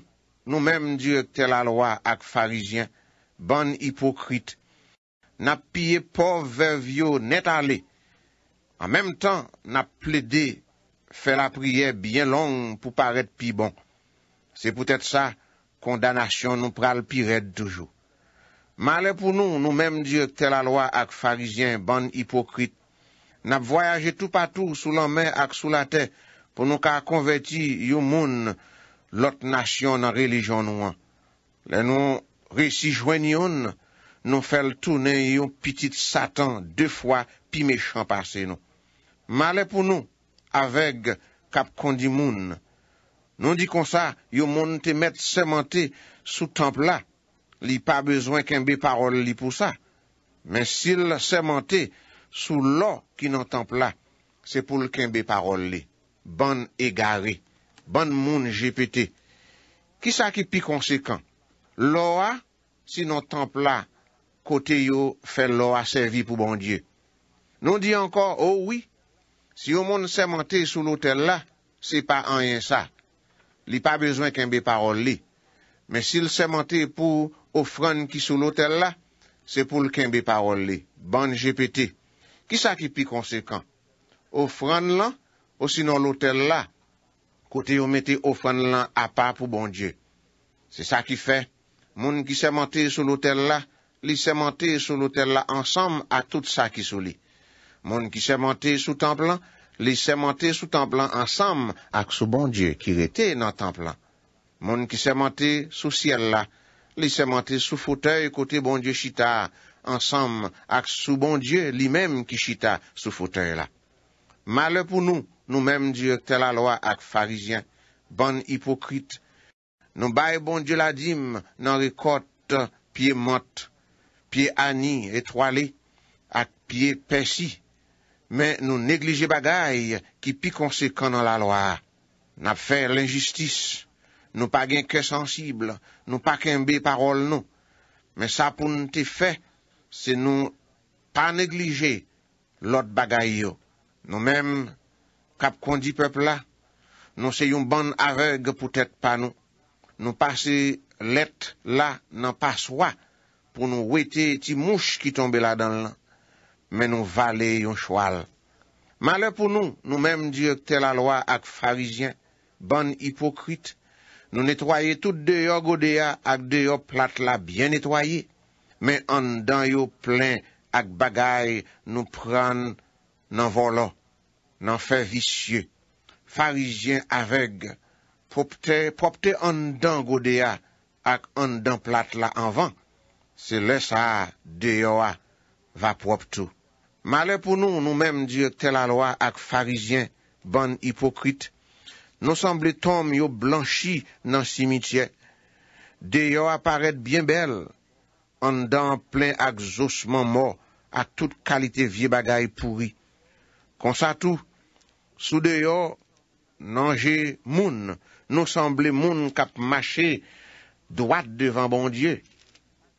nou mèm djèk tè la loa ak farijen, ban hipokrite, nap piye po ver vyo net ale, an mèm tan nap ple de, fè la priye byen long pou paret pi bon. Se pou tèt sa, kondanasyon nou pral pi red toujou. Malè pou nou, nou mèm djèk tè la loa ak farijen, ban hipokrite, nap voyaje tou patou sou lan men ak sou la te, pou nou ka konveti yon moun lot nasyon nan relijon nou an. Le nou resi jwen yon, nou fel tounen yon pitit satan deou fwa pi mechan pase nou. Malè pou nou avek kap kondi moun. Nou di kon sa, yon moun te met semente sou temple la, li pa bezwen ken be parol li pou sa. Men sil semente, sou lò ki nan temple la, se pou l'kembe parolle li. Ban e gare, ban moun jepete. Ki sa ki pi konsekant? Lò a, si nan temple la, kote yo, fe lò a servi pou bon die. Non di ankor, o oh wii, si yo moun semente sou l'hotel la, se pa an yon sa. Li pa bezwen kembe parolle li. Men si l semente pou ofran ki sou l'hotel la, se pou l'kembe parolle li. Ban jepete. Ki sa ki pi konsekant? Ofran lan, ou sinon lotel la, kote yo mette ofran lan apa pou bon Diyo. Se sa ki fe, moun ki semente sou lotel la, li semente sou lotel la ansam ak tout sa ki soli. Moun ki semente sou temple lan, li semente sou temple lan ansam ak sou bon Diyo ki rete nan temple lan. Moun ki semente sou siel la, li semente sou fotey kote bon Diyo chita a, ansam ak sou bon die li menm ki chita sou fotey la. Malè pou nou nou menm die telalwa ak farizyen, ban hipokrite. Nou baye bon die ladim nan rekote piye mot, piye ani etwale, ak piye pesi, men nou neglije bagay ki pi konsekw nan lalwa. Nap fè l'injustis, nou pa gen ke sensible, nou pa ken be parol nou, men sa pou nou te fè, Se nou pa neglije lot bagay yo. Nou mem kap kondi pepla, nou se yon ban areg pou tèt pa nou. Nou pase let la nan pa swa pou nou wete ti mouch ki tombe la dan lan. Men nou vale yon chwal. Malè pou nou, nou mem diyo tel alwa ak farizyen, ban hipokrit. Nou netwaye tout deyo godeya ak deyo plat la bien netwaye. men an dan yo plen ak bagay nou pran nan volon, nan fe visye. Farijen aveg, propte an dan godea ak an dan plat la anvan, se le sa deyo a vaprop tou. Malè pou nou nou menm diyo tel alwa ak Farijen ban hipokrit, nou sanble tom yo blanchi nan simitye. Deyo a paret bien bel, an dan plen ak zosman mor, ak tout kalite vie bagay pouri. Konsa tou, sou deyo nanje moun, nou semble moun kap mache, doat devan bon die,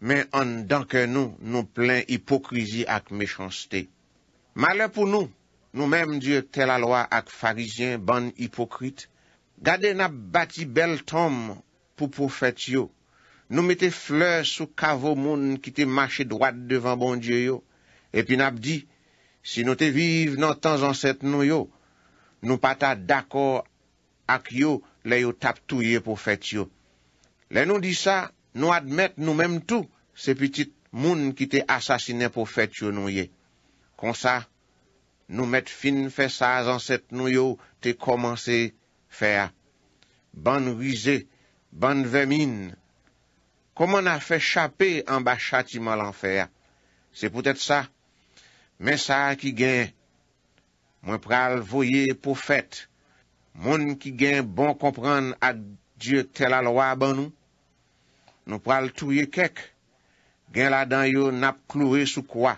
men an dan ke nou, nou plen hipokrizi ak mechanste. Malen pou nou, nou menm diyo tel alwa ak farizyen ban hipokrit, gade nap bati bel tom pou poufetyo, Nou mette fleur sou kavou moun ki te mache droite devan bon Diyo yo, epi nap di, si nou te vive nan tan zan set nou yo, nou pata dakor ak yo le yo tap touye pou fet yo. Le nou di sa, nou admet nou mem tou se petit moun ki te asasine pou fet yo nou ye. Kon sa, nou mette fin fesazan set nou yo te komanse fea. Ban wize, ban vemin, Koman a fè chapè an ba chati man l'anfer? Se pou tèt sa, mè sa ki gen, mwen pral voye pou fèt, moun ki gen bon kompran adye tel alwa ban nou, nou pral tou ye kek, gen la dan yo nap klouè sou kwa,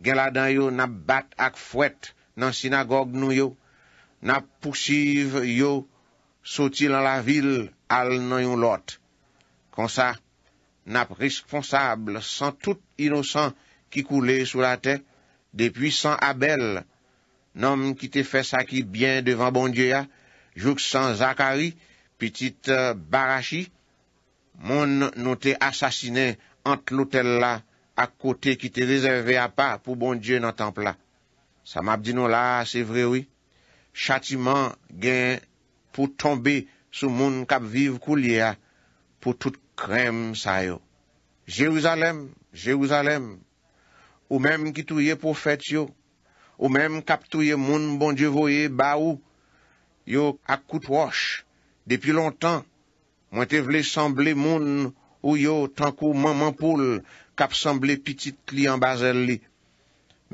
gen la dan yo nap bat ak fwèt nan sinagogue nou yo, nap pousiv yo, soti lan la vil al nan yon lot. Kon sa, nap responsable san tout inosan ki koule sou la ten, depuy san Abel, nom ki te fè sakit byen devan bon die ya, jouk san Zakari, pitit euh, Barashi, moun nou te asasine ant l'hotel la, akote ki te rezerve a pa pou bon die nan temple la. Sa map di nou la, se vre wè, chatiman gen pou tombe sou moun kap vive koule ya, pou tout koukou, Krem sa yo. Jeouzalem, jeouzalem. Ou mem ki touye profet yo. Ou mem kap touye moun bon dievoye ba ou. Yo ak kout wosh. Depi lontan. Mwen te vle samble moun ou yo tankou maman poul. Kap samble pitit kli an bazel li.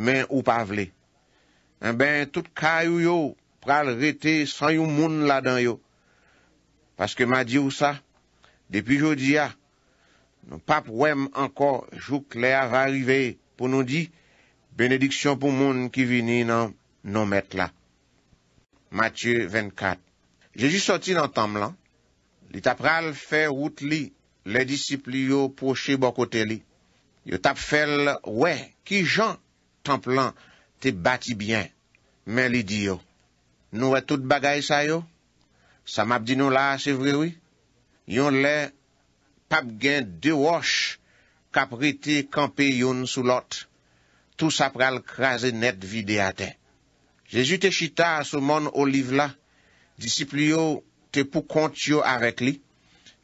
Men ou pa vle. En eh ben tout kaj ou yo pral rete san yon moun la dan yo. Paske ma di ou sa. Depi jodi a, nou pap wèm anko jouk lè avarrive pou nou di, benediksyon pou moun ki vini nan nou met la. Matye 24 Jeji soti nan tam lan, li tap ral fè wout li le disipli yo poche bokote li. Yo tap fèl wè ki jan tam lan te bati byen, men li di yo. Nou wè tout bagay sa yo, sa map di nou la se vri wè. yon lè pap gen de wòsh kap rite kampe yon sou lot, tout sa pral krasen net vide ate. Jejou te chita sou mon oliv la, disipl yo te pou kont yo arek li,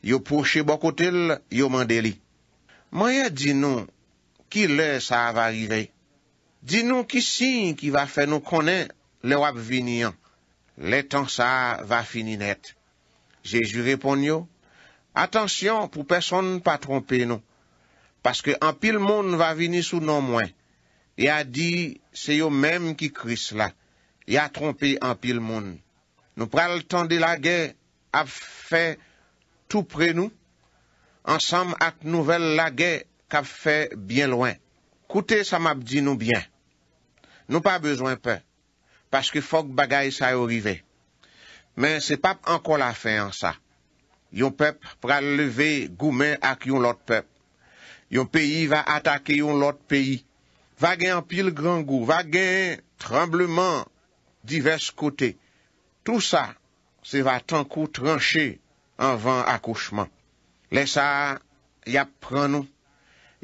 yo pou che bokot el, yo mande li. Mwenye di nou ki lè sa va rive, di nou ki sin ki va fè nou konen le wap vini an, lè tan sa va fini net. Jejou repon yo, Atansyon pou peson pa trompe nou. Paske an pil moun va vini sou nan mwen. E a di se yo menm ki kris la. E a trompe an pil moun. Nou pral ton de lage ap fe tou pre nou. Ansam ak nouvel lage kap fe bien loin. Koute sa map di nou bien. Nou pa bezwen pe. Paske fok bagay sa yo rive. Men se pap anko la fe an sa. Yon pep pral leve goumen ak yon lot pep. Yon peyi va atake yon lot peyi. Va gen pil gran gou, va gen trembleman divers kote. Tout sa se va tankou tranche anvan akouchman. Lesa yap pran nou,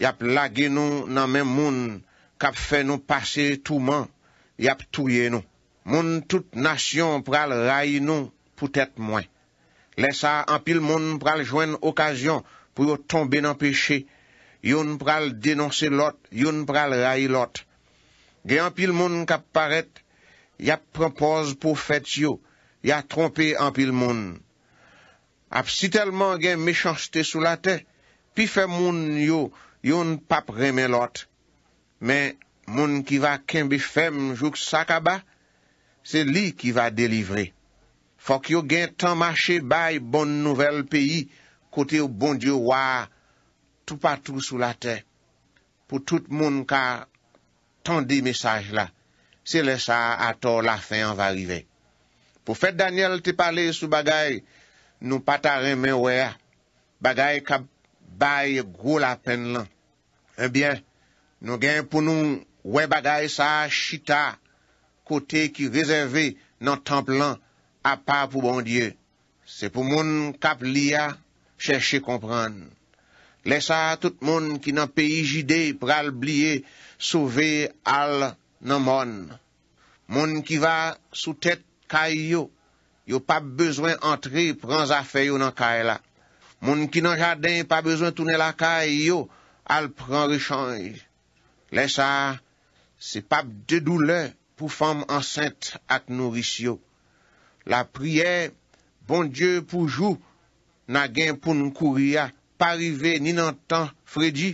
yap lage nou nan men moun kap fe nou pase touman, yap touye nou. Moun tout nasyon pral ray nou poutet mwen. Lè sa anpil moun pral jwen okasyon pou yo tombe nan peche, yon pral denonse lot, yon pral ray lot. Ge anpil moun kap paret, yap propose pou fèt yo, yap trompe anpil moun. Ap si telman gen mechans te sou la te, pi fè moun yo, yon pap reme lot. Men moun ki va kembe fèm jouk sakaba, se li ki va delivre. Fok yo gen tan mache bay bon nouvel peyi kote ou bon diyo waa tou patou sou la te. Pou tout moun ka tan de mesaj la. Se le sa ator la fey an va rive. Pou fè Daniel te pale sou bagay nou patare men wè ya. Bagay ka bay gro la pen lan. Enbyen eh nou gen pou nou wè bagay sa chita kote ki vezeve nan temple lan. A pa pou bon die, se pou moun kap liya cheshe kompran. Lesa tout moun ki nan pe ijidey pral blye, souve al nan moun. Moun ki va sou tet kay yo, yo pap bezwen antre pran zafey yo nan kay la. Moun ki nan jaden pa bezwen tounen la kay yo, al pran rechany. Lesa se pap de doule pou fam ansent ak nourish yo. La priye, bon die pou jou, na gen pou nou kouria, pa rive ni nan tan fredi,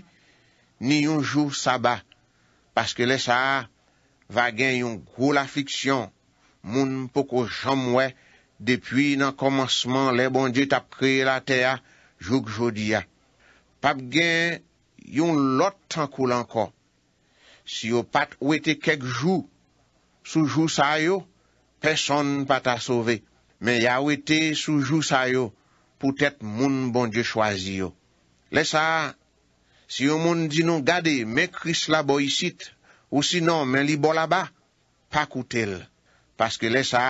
ni yon jou saba. Paske le sa, va gen yon kou la fiksyon, moun pou kou jomwe, depi nan komansman, le bon die tap kri la teya, jou k jodi ya. Ah. Pap gen, yon lotan koulanko. Si yo pat ou ete kek jou, sou jou sa yo, peson pa ta sove, men yawete soujou sa yo, pou tèt moun bon dieu chwazi yo. Lesa, si yo moun dinon gade men kris la bo yisit, ou sinon men li bon la ba, pa koutel, paske lesa,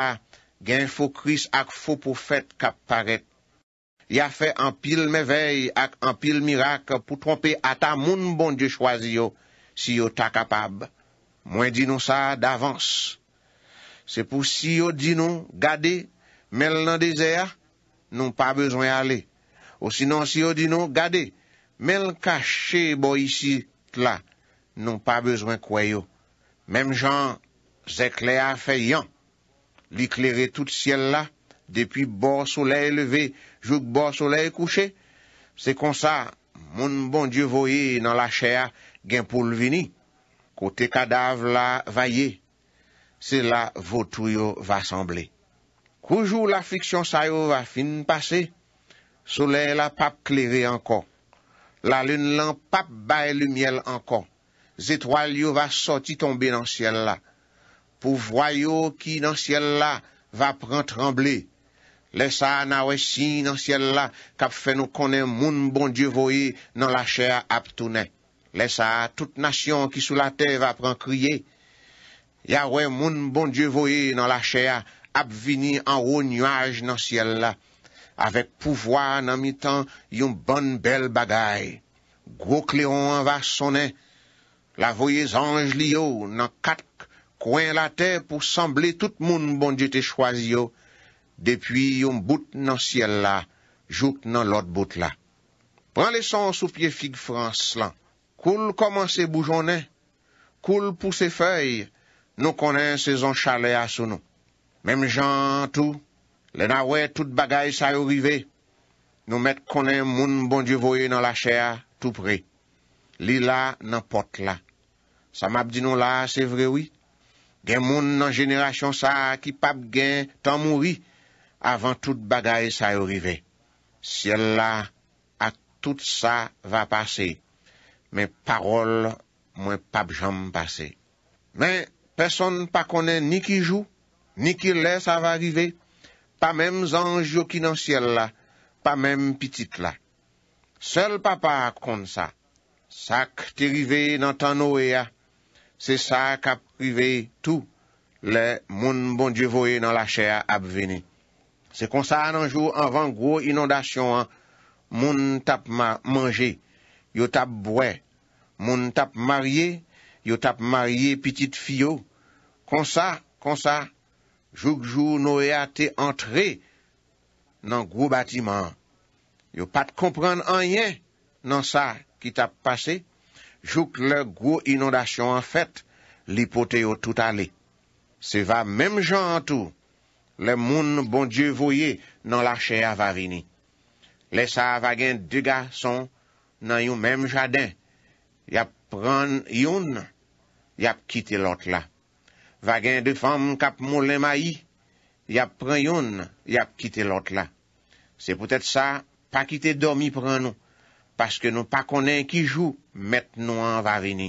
gen fò kris ak fò pou fèt kap paret. Ya fè an pil mevey ak an pil mirak pou trompe ata moun bon dieu chwazi yo, si yo ta kapab. Mwen dinon sa davans, Se pou si yo di nou, gade, mel nan desea, nou pa bezwen ale. Ou sinon si yo di nou, gade, mel kache bo isi la, nou pa bezwen kwayo. Mem jan, zekle a feyan. L'iklere tout siel la, depi bo solei leve, jok bo solei kouche. Se konsa, moun bon dieu voye nan la chea gen pou l'vini. Kote kadav la vaye. Se la voutou yo va asemble. Koujou la fiksyon sayo va fin pase. Soule la pap kleve ankon. La lun lan pap baye lumiel ankon. Zetwal yo va soti tombe nan siel la. Pou vwayo ki nan siel la va pran tremble. Lesa na wesi nan siel la kap fe nou konen moun bon dievoye nan la chea aptoune. Lesa tout nasyon ki sou la te va pran kriye. Ya wè moun bon die voye nan la chea, ap vini an rou niwaj nan siel la, avèk pouvoi nan mitan yon bon bel bagay. Gwo kleon an va sonè, la voye zanj li yo nan katk, kwen la te pou samble tout moun bon die te chwazi yo, depwi yon bout nan siel la, jout nan lot bout la. Pran leson sou pie fig frans lan, koul koman se boujonè, koul pou se feyè, Nou konen se zon chale a sou nou. Mem jan tou, le nan wè tout bagay sa yo rive. Nou met konen moun bon dievoye nan la chè a tout pre. Li la nan pot la. Sa map di nou la, se vre wè. Gen moun nan jeneration sa, ki pap gen tan mou wè, avan tout bagay sa yo rive. Siel la, a tout sa va pase. Men parol, mwen pap jom pase. Men, Peson pa konen ni ki jou, ni ki lè sa va rive, pa mem zanj yo ki nan siel la, pa mem pitit la. Sel papa kon sa, sak te rive nan tan oe a, se sak ap rive tou le moun bon dievo e nan la chè a ap vene. Se kon sa nan jou anvan gro inondasyon an, moun tap manje, yo tap bwe, moun tap marye, yo tap marye pitit fiyo. Kon sa, kon sa, jouk jou nou e a te antre nan gwo batiman. Yo pat kompran anyen nan sa ki tap pase, jouk le gwo inondasyon an fèt, li pote yo tout ale. Se va mem jan an tou, le moun bon dje voye nan lache avarini. Le sa avagen de ga son nan yon mem jaden, yap pran yon, yap kite lot la. Vagen de fam kap molen mayi, yap pre yon, yap kite lot la. Se pou tèt sa, pa kite domi pre nou, paske nou pa konen ki jou, met nou an va vini.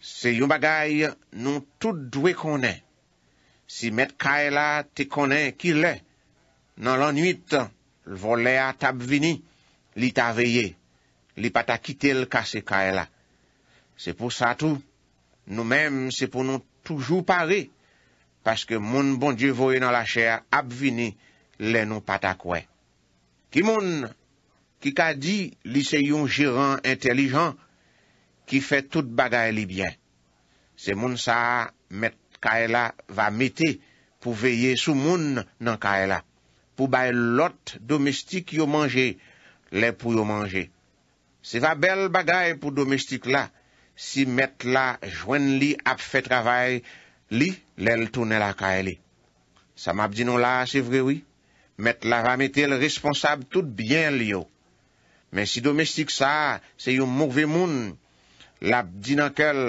Se yon bagay, nou tout dwe konen. Si met kaela te konen ki le, nan lan nwit, lvo le a tap vini, li ta veye, li pa ta kite lka se kaela. Se pou sa tou, nou menm se pou nou pwede, Toujou pare, Paske moun bon dievoye nan la chèr, Abvini, Len nou patakwen. Ki moun, Ki ka di, Li se yon jiran intelijan, Ki fe tout bagay libyen. Se moun sa, Met kaela va meti, Pou veye sou moun nan kaela. Pou bay lot domestik yo manje, Le pou yo manje. Se va bel bagay pou domestik la, Se va bel bagay pou domestik la, Si met la jwen li ap fe travay, li lel toune la ka ele. Sa map di nou la, se vrewi, met la ram etel responsab tout byen li yo. Men si domestik sa, se yon mouve moun, la ap di nankel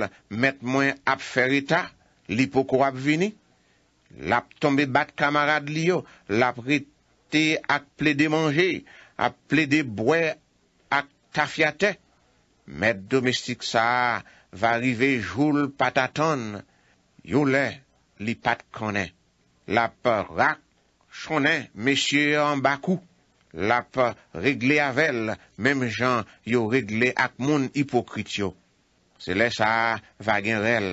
met mwen ap fe reta, li poko ap vini, la ap tombe bat kamarad li yo, la ap rete ak ple de manje, ap ple de bwe ak tafiatek, Met domestik sa, va rive joul pataton. Yon le, li pat konen. Lap rak, chonen, mesye an bakou. Lap regle avel, mem jan yo regle ak moun hipokrit yo. Sele sa, va gen rel.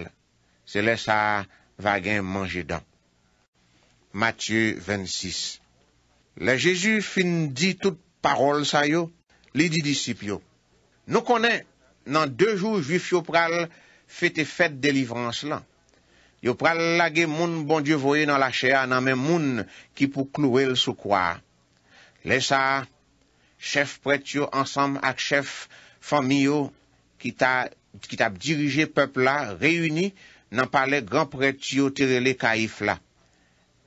Sele sa, va gen manje dan. Matye 26 Le Jezu fin di tout parol sa yo, li di disip yo. Nou konen nan deoujou juf yo pral fete fete de livrans lan. Yo pral lage moun bon dieu voye nan la chea nan men moun ki pou kluwe l soukwa. Lesa, chef pret yo ansam ak chef fami yo ki tab dirije pepla reyuni nan pale gran pret yo terele kaif la.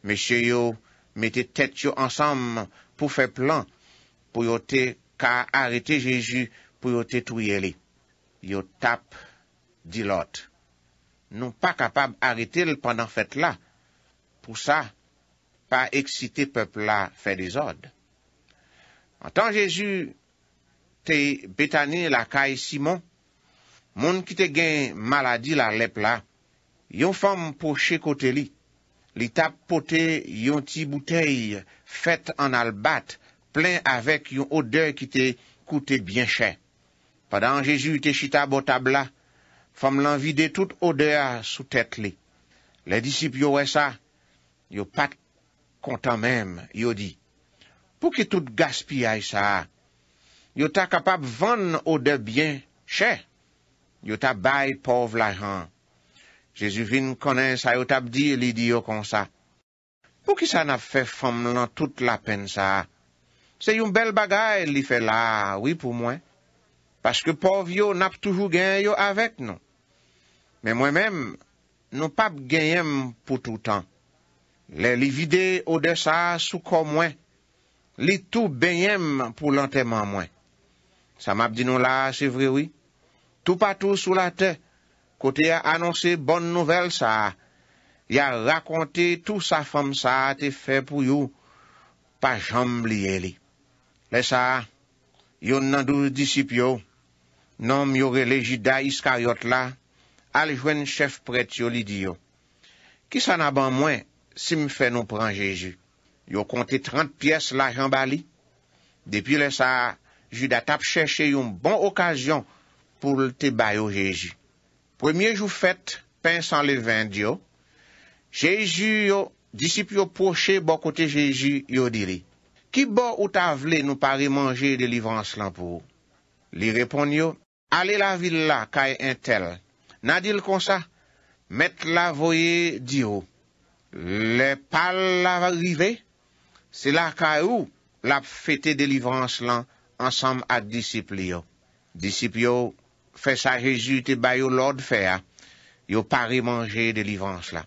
Meshe yo mette tet yo ansam pou fe plan pou yo te ka arete jeju. pou yo tetouye li, yo tap di lot. Nou pa kapab arite li pandan fet la, pou sa, pa eksite pep la fet de zod. Antan Jezu te betane la ka e simon, moun ki te gen maladi la lepla, yon fam poche kote li, li tap pote yon ti boutei fet an albat plen avek yon ode ki te kote bien chen. Padan Jezu te chita botabla, fom lan vide tout odea sou tet li. Le disip yo we sa, yo pat kontan menm, yo di. Pou ki tout gaspia y sa, yo ta kapab van ode bien, che, yo ta bay pov la jan. Jezu vin konen sa, yo tab di li di yo kon sa. Pou ki sa na fe fom lan tout la pen sa, se yon bel bagay li fe la, oui pou mwen, Paske pov yo nap toujou gen yo avek nou. Men mwen men, nou pap genyem pou tou tan. Le li vide ou de sa soukou mwen. Li tou benyem pou lanteman mwen. Sa map di nou la, se vrewi. Tou patou sou la te, kote ya anonsi bon nouvel sa. Ya rakonte tou sa fom sa te fe pou yo. Pa jamb liye li. Le sa, yo nan dou disip yo. Nom yore le jida iskaryot la, al jwen chef pret yo lidi yo. Ki san aban mwen, sim fe nou pran Jeju? Yo konte 30 pies la jambali? Depi le sa, jida tap cheshe yon bon okasyon pou te bayo Jeju. Premier jou fèt, pensan le vènd yo, Jeju yo disip yo poche bo kote Jeju yo diri. Ki bo ou ta vle nou pari manje de livranse lan pou? Li repon yo, Ale la vil la kaj entel. Na dil konsa, met la voye diyo. Le pal la va rive. Se la kaj ou, la fete de livrans lan, ansam ad disiplio. Disiplio, fesa rejute bayo lode fea. Yo pare manje de livrans la.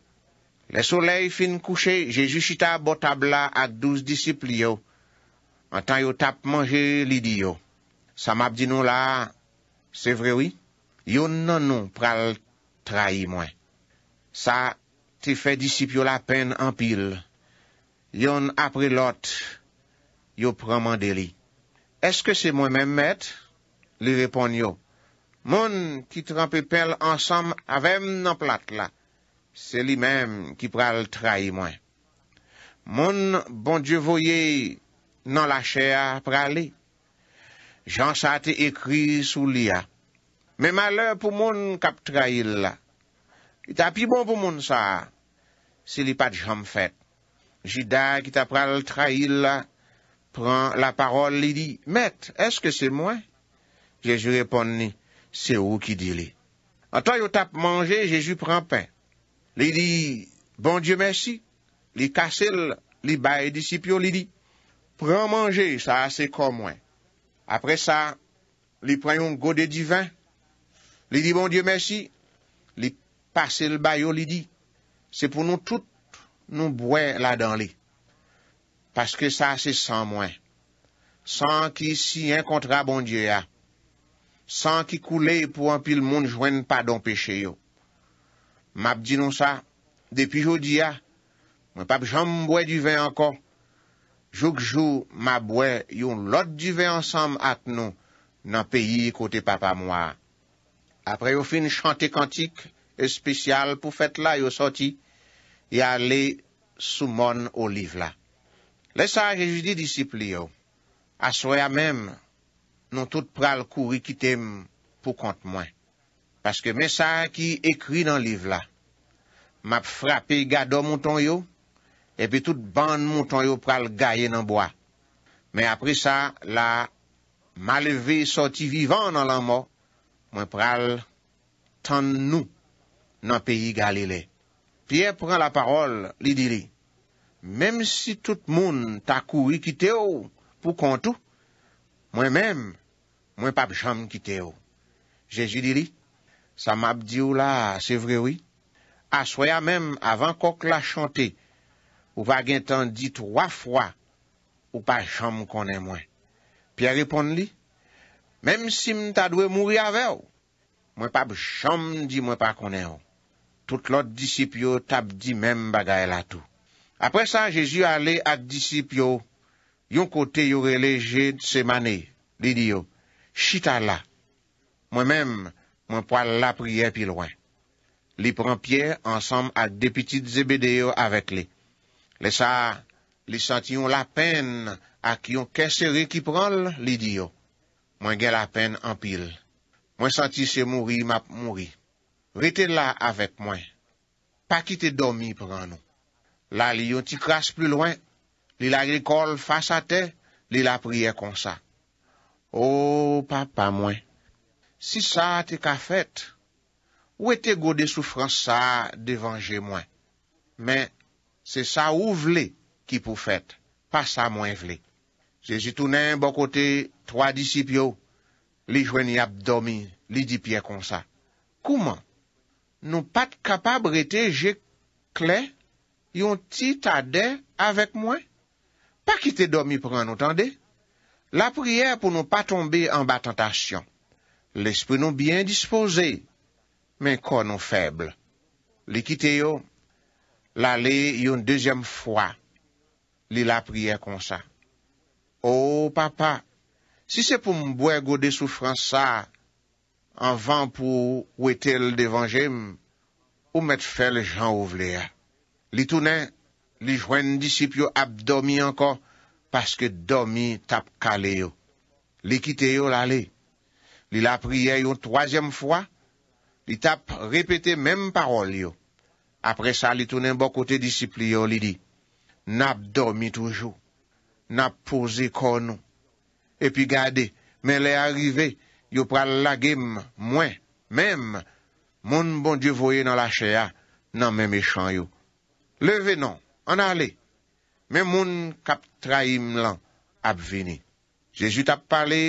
Le soley fin kouche, jejushita botabla ad douz disiplio. Antan yo tap manje lidiyo. Samab di nou la, Se vrewi, yon nan nou pral trahi mwen. Sa te fe disipyo la pen anpil. Yon apre lot, yon praman deli. Eske se mwen men met? Li repon yo. Moun ki trampi pel ansam avem nan plat la. Se li men ki pral trahi mwen. Moun bon diyo voye nan la chea prali. Jan sa te ekri sou li a. Me male pou moun kap trail la. I ta pi bon pou moun sa. Se li pat jam fet. Jida ki ta pral trail la, pran la parol li di, Met, eske se mwen? Jezu repon ni, Se ou ki di li. Anto yo tap manje, Jezu pran pen. Li di, Bon dieu mersi. Li kase li, li baye disipyo li di, Pran manje, sa se kon mwen. Apre sa, li preyon go de divan, li di bon Diyo mersi, li pase l bayo, li di, se pou nou tout nou bouen la dan li. Paske sa se san mwen, san ki si enkontra bon Diyo ya, san ki koule pou anpil moun jwen pa don peche yo. Map di nou sa, depi jo di ya, mwen pap jom bouen divan ankon. Jouk jou mabwe yon lot duve ansam ak nou nan peyi kote papa mwa. Apre yo fin chante kantik e spesyal pou fet la yo soti e ale soumon o liv la. Lesa rejidi disipli yo. Aswe a mem non tout pral kouri kitem pou kont mwen. Paske mesa ki ekri nan liv la. Map frape gado mouton yo. epi tout ban mouton yo pral gaye nan boya. Men apri sa, la, mal ve soti vivan nan lan mo, mwen pral tan nou nan peyi Galile. Pye pran la parol li dili, menm si tout moun takou i kite ou pou kontou, mwen menm, mwen pap chanm kite ou. Jeji dili, sa map di ou la, se vre wii, aswaya menm avan kok la chantei, Ou pa gen tan di troa fwa ou pa chanm konen mwen. Pi a repon li, Mem si m ta dwe mouri ave ou, Mwen pa b chanm di mwen pa konen ou. Tout lot disipyo tab di men bagay la tou. Apre sa, Jezu ale at disipyo, Yon kote yore leje semane, Li di yo, Chita la. Mwen men, mwen poal la priye pi lwen. Li pran piye ansam at depitit zebede yo avek li. Le sa li santi yon la pen a ki yon kesere ki pran li diyo. Mwen gen la pen anpil. Mwen santi se mouri map mouri. Rete la avek mwen. Pa ki te domi pran nou. La li yon ti kras plus lwen. Li la gri kol fasa te. Li la priye konsa. O oh, papa mwen. Si sa te ka fete. Ou e te go de soufrans sa devanje mwen. Men mwen. Se sa ou vle ki pou fèt, pa sa mwen vle. Se jitounen bon kote, twa disipyo, li jweni ap domi, li dipye kon sa. Kouman, nou pat kapab rete je kle, yon ti tade avèk mwen? Pa kite domi pou an otande? La priè pou nou pa tombe an ba tentasyon. L'espri nou byen dispose, men kon nou feble. Li kite yo... La le yon dezyem fwa li la priye konsa. Ou oh, papa, si se pou mbwe gode soufrans sa, an van pou wetel devan jem, ou met fel jan ou vle ya. Li tounen, li jwen disip yo abdomi ankon, paske domi tap kale yo. Li kite yo la le. Li la priye yon tozyem fwa, li tap repete menm parol yo. apre sa li tounen bo kote disipli yo li di, nap dormi toujou, nap pouze konou, epi gade, men le arrive, yo pral lagem mwen, men, moun bon die voye nan la chea, nan men mechanyou. Leve non, an ale, men moun kap trahim lan, ap vini. Jezu tap pale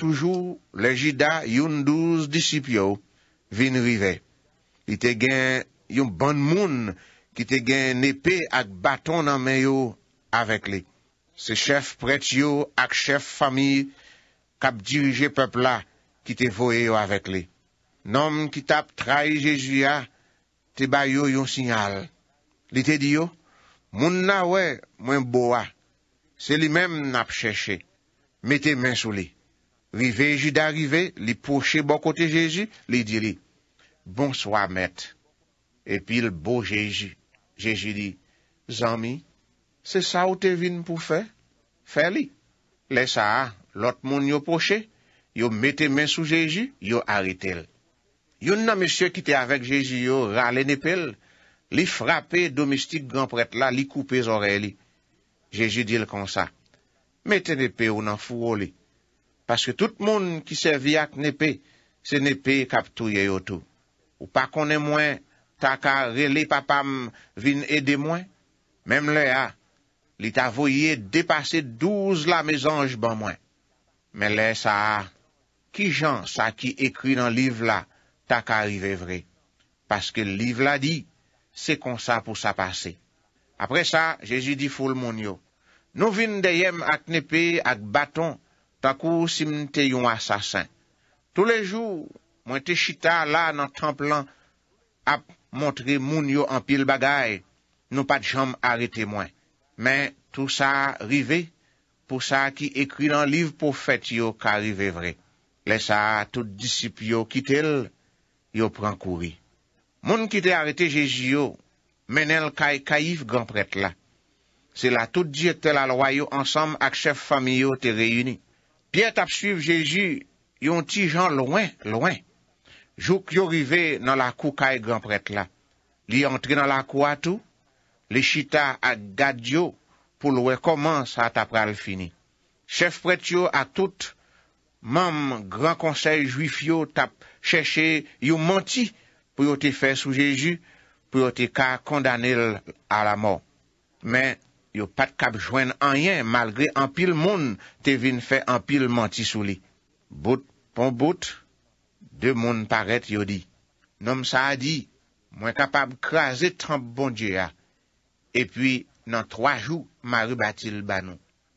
toujou, le jida yon douz disipli yo, vinrive. Ite gen anle, yon ban moun ki te gen nepe ak baton nan men yo avèk li. Se chef pret yo ak chef fami kap dirije pepla ki te voye yo avèk li. Nom ki tap trai Jezu ya, te bay yo yon sinyal. Li te di yo, moun na we mwen boa, se li mem nap chèche, mette men sou li. Li veji darive, li poche bon kote Jezu, li diri, bon soa mette. Epi il bo Jeji. Jeji di, Zami, se sa ou te vin pou fe? Fe li. Le sa, lot moun yo poche, yo mette men sou Jeji, yo harite l. Yon nan mesye ki te avek Jeji yo rale nepe l, li frape domestik gampret la, li koupe zore li. Jeji di l konsa, mette nepe ou nan fwo li. Paske tout moun ki se vi ak nepe, se nepe kap touye yo tou. Ou pa konen mwen, ta ka rele papam vin ede mwen. Mem le a, li ta voye depase douz la mezanj ban mwen. Men le sa a, ki jan sa ki ekri nan liv la, ta ka rive vre. Paske liv la di, se kon sa pou sa pase. Apre sa, Jezu di foul moun yo. Nou vin deyem ak nepe ak baton, ta kou simte yon asasen. Toule jou, mwen te chita la nan tramp lan ap Montre moun yo anpil bagay, nou pat jom arete mwen. Men, tout sa rive, pou sa ki ekri lan liv pou fet yo ka rive vre. Lesa tout disip yo kitel, yo pran kouri. Moun ki te arete jeji yo, menel kay kaif gampret la. Se la tout di ete la loyo ansam ak chef fami yo te reyuni. Pi et ap suiv jeji, yon ti jan louen, louen. Jouk yo rive nan la kou ka e gran prete la. Li entri nan la kou atou, li chita at gadyo pou loue koman sa tap pral fini. Chef prete yo atout, mam gran konsey juif yo tap cheshe yo manti pou yo te fe sou Jeju, pou yo te ka kondanil a la mor. Men yo pat kap jwen anyen, malgre anpil moun te vin fe anpil manti sou li. Bout, pon bout, De moun paret yo di. Nom sa di, mwen kapab krasi tramp bon die ya. Epi nan troa jou, mary batil banon.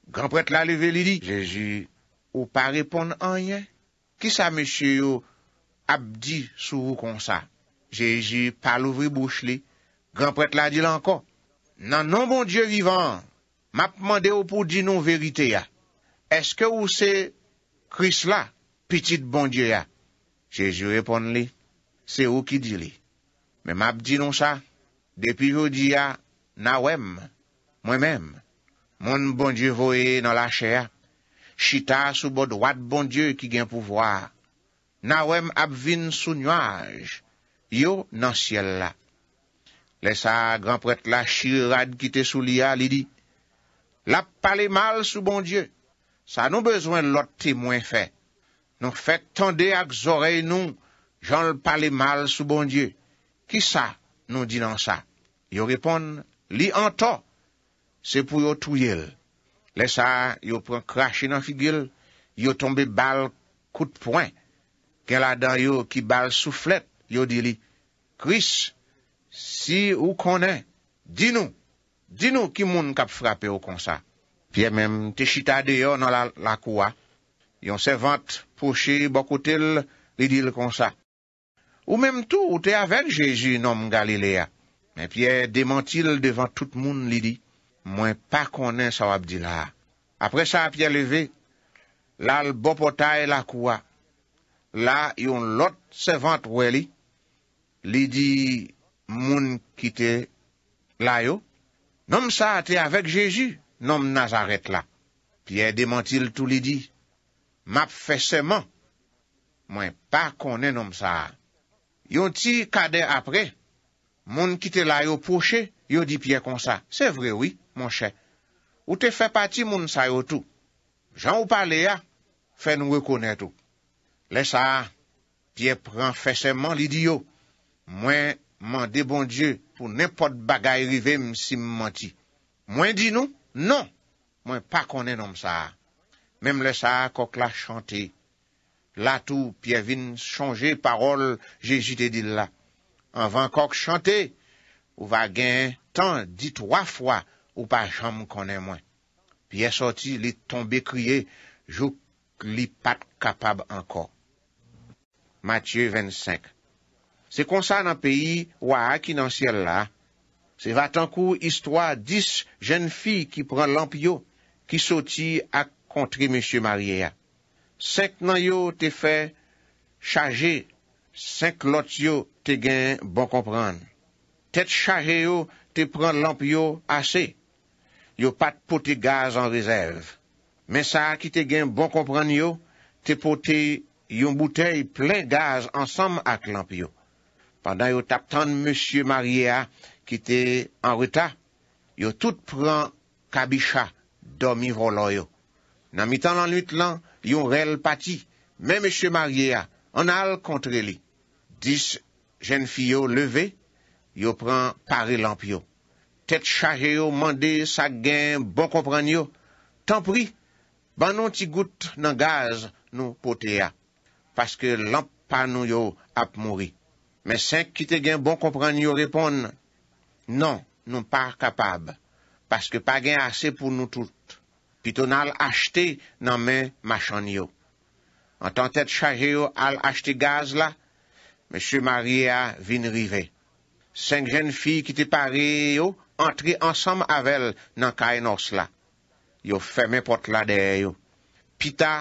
Granprete la leve li di. Jeji, ou pa repon anye? Ki sa mesye yo ap di sou kon sa? Jeji, pal ouvri bouch li. Granprete la di lankon. Nan bon non bon die vivan, map mande ou pou di nou verite ya. Eske ou se kris la pitit bon die ya? Jejou epon li, se ou ki di li. Me map di nou sa, depi yo di ya, na wèm, mwen mèm. Moun bon dieu voye nan la chèa, chita sou bod wad bon dieu ki gen pouvoa. Na wèm ap vin sou nywaj, yo nan siel la. Lesa granpwet la chirade ki te sou li ya li di, lap pale mal sou bon dieu, sa nou bezwen lote mwen fè. yon fèk tande ak zorey nou, jan l pale mal sou bon die. Ki sa nou di nan sa? Yo repon, li anto, se pou yo tou yel. Le sa, yo pran krashe nan figil, yo tombe bal kout poin. Kè la dan yo ki bal sou flet, yo di li, kris, si ou konen, di nou, di nou ki moun kap frape yo kon sa. Piè menm te chita de yo nan la kouwa, yon se vant, Poche bokotel li dil konsa. Ou mem tou ou te avek Jezu nom Galilea. Men pie demantil devan tout moun li di. Mwen pa konen sa wabdila. Apre sa pie leve. La l bopota e la koua. La yon lot se vant weli. Li di moun kite la yo. Nom sa te avek Jezu nom Nazaret la. Pie demantil tou li di. Map fese man, mwen pa konen om sa a. Yon ti kade apre, moun ki te la yo poche, yo di pie kon sa. Se vre wii, moun che. Ou te fe pati moun sa yo tou. Jan ou pale ya, fe nou rekonen tou. Le sa a, pie pran fese man li di yo. Mwen mande bon die, pou nepot bagay rive msi mmenti. Mwen di nou, non, mwen pa konen om sa a. Mem le sa kok la chante. La tou piye vin chonge parol jesite di la. An van kok chante ou va gen tan di twa fwa ou pa jam konen mwen. Piye soti li tombe kriye jou li pat kapab anko. Matye 25 Se konsan an peyi wak inansye la, se vatan kou histwa dis jen fi ki pran lampyo ki soti ak kontri Monsie Marie a. Senk nan yo te fe chaje, senk lot yo te gen bon kompran. Tet chaje yo, te pran lamp yo ase. Yo pat pote gaz an rezerv. Men sa ki te gen bon kompran yo, te pote yon boutei plen gaz ansam ak lamp yo. Pandan yo tap tan Monsie Marie a ki te an reta, yo tout pran kabisha domi volo yo. Nan mitan lan luit lan, yon rel pati. Men mèche marye a, an al kontre li. Dis jen fiyo leve, yon pran pare lamp yo. Tet chaje yo mande sak gen bon kompran yo. Tan pri, ban non ti gout nan gaz nou pote a. Paske lamp pa nou yo ap mori. Men senk ki te gen bon kompran yo repon. Non, nou par kapab. Paske pa gen ase pou nou tout. pito nan al achte nan men machan yo. An tan tet chaje yo al achte gaz la, M. Maria vin rive. Senk jen fi ki te pare yo, entre ansam avel nan kay nos la. Yo feme pot la deye yo. Pita,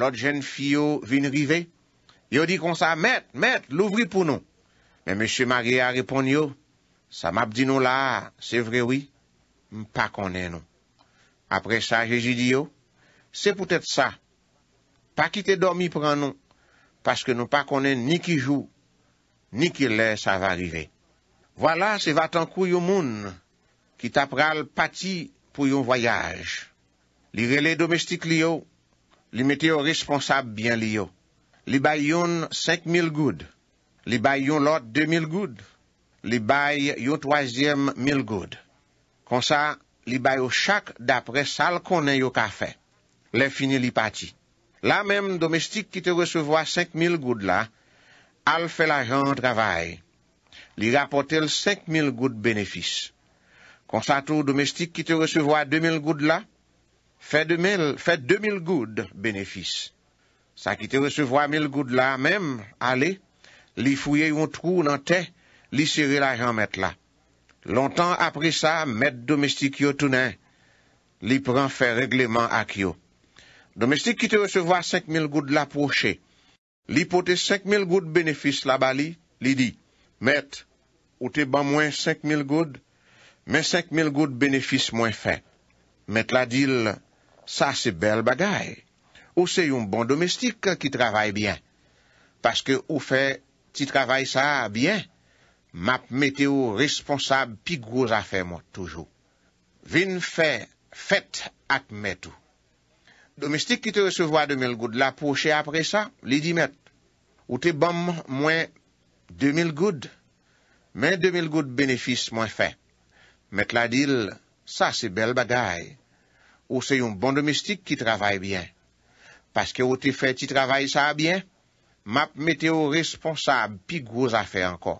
lot jen fi yo vin rive. Yo di konsa, met, met, louvri pou nou. Men M. Maria ripon yo, sa map di nou la, se vre wii, m pa konen nou. Apre sa, je ji di yo, se pou tèt sa, pa ki te dormi pran nou, paske nou pa konen ni ki jou, ni ki lè sa va rive. Vwala, se vatan kou yon moun, ki tap ral pati pou yon voyaj. Li rele domestik li yo, li mete yo responsab bien li yo. Li bay yon 5 mil goud, li bay yon lot 2 mil goud, li bay yon 3e mil goud. Kon sa, li bay ou chak d'apre sal konen yo ka fe. Le fini li pati. La menm domestik ki te resevo a 5.000 goud la, al fe la jan travay. Li rapote l 5.000 goud benefis. Konsa tou domestik ki te resevo a 2.000 goud la, fe 2.000 goud benefis. Sa ki te resevo a 1.000 goud la, la menm ale li fouye yon trou nan te li sere la jan met la. Lontan apri sa, met domestik yo tounen, li pran fe regleman ak yo. Domestik ki te resevo a 5.000 goud la poche, li pote 5.000 goud benefis la bali, li di, met, ou te ban mwen 5.000 goud, men 5.000 goud benefis mwen fe. Met la dil, sa se bel bagay. Ou se yon bon domestik ki travay bien, paske ou fe ti travay sa bien. Map meteo responsab pi gwoza fe mwen toujou. Vin fe, fet ak metou. Domestik ki te resevo a 2000 goud la poche apre sa, li di met. Ou te bom mwen 2000 goud, mwen 2000 goud benefis mwen fe. Met la dil, sa se bel bagay. Ou se yon bon domestik ki travay bien. Paske ou te fet ti travay sa bien, map meteo responsab pi gwoza fe ankon.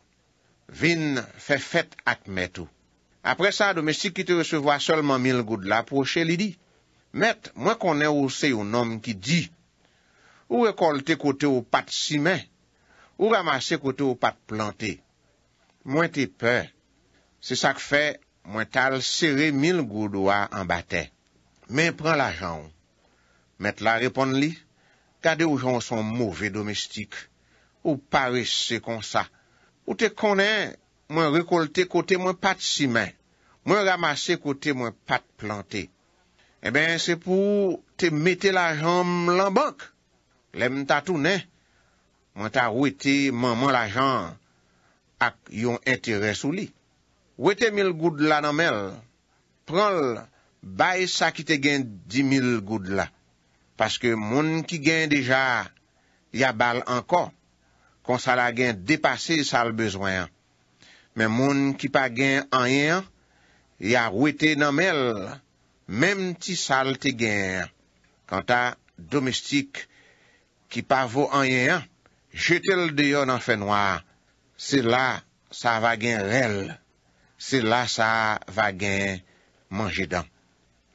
Vin fè fèt ak mèt ou. Apre sa, domestik ki te resevo a solman mil goud la proche li di. Mèt, mwen konen ou se yon nom ki di. Ou rekolte kote ou pat simen. Ou ramase kote ou pat plante. Mwen te pe. Se sak fè, mwen tal sere mil goud ou a anbate. Mwen pren la jan ou. Mèt la repon li. Kade ou jan son mouvè domestik. Ou pare se kon sa. Ou te konen mwen rekolte kote mwen pat simen, mwen ramase kote mwen pat plante, e ben se pou te mete la janm lan bank. Lem ta tounen, mwen ta wete mwen mwen la jan ak yon enteres ou li. Wete mil goud la nan mel, pral bay sa ki te gen di mil goud la. Paske moun ki gen deja, ya bal ankon. kon sa la gen depase sal bezwen. Men moun ki pa gen anyen, ya wete nan mel, menm ti sal te gen. Kantan domestik ki pa vo anyen, jetel deyo nan fenwa, se la sa va gen rel, se la sa va gen manje dan.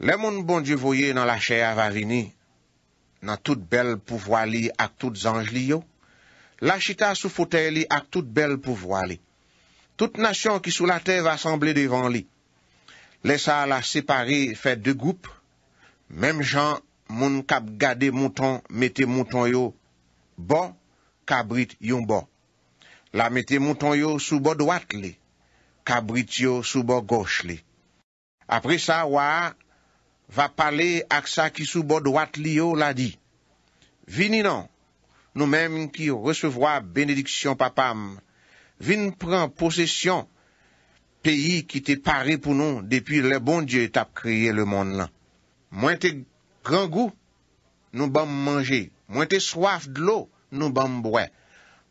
Le moun bon di voye nan la chè avarini, nan tout bel pouvoali ak tout zanj li yo, La chita sou fote li ak tout bel pouvoa li. Tout nasyon ki sou la tev asemble devan li. Le sa la separe fe de goup. Mem jan moun kap gade mouton mette mouton yo bon kabrit yon bon. La mette mouton yo sou bo dwat li. Kabrit yo sou bo gos li. Apre sa waa va pale ak sa ki sou bo dwat li yo la di. Vini nan. Nou menm ki resevwa benediksyon papam, vin pran posesyon peyi ki te pare pou nou depi le bon dje tap kriye le moun lan. Mwen te gran gou nou bam manje, mwen te swaf dlou nou bam bwe,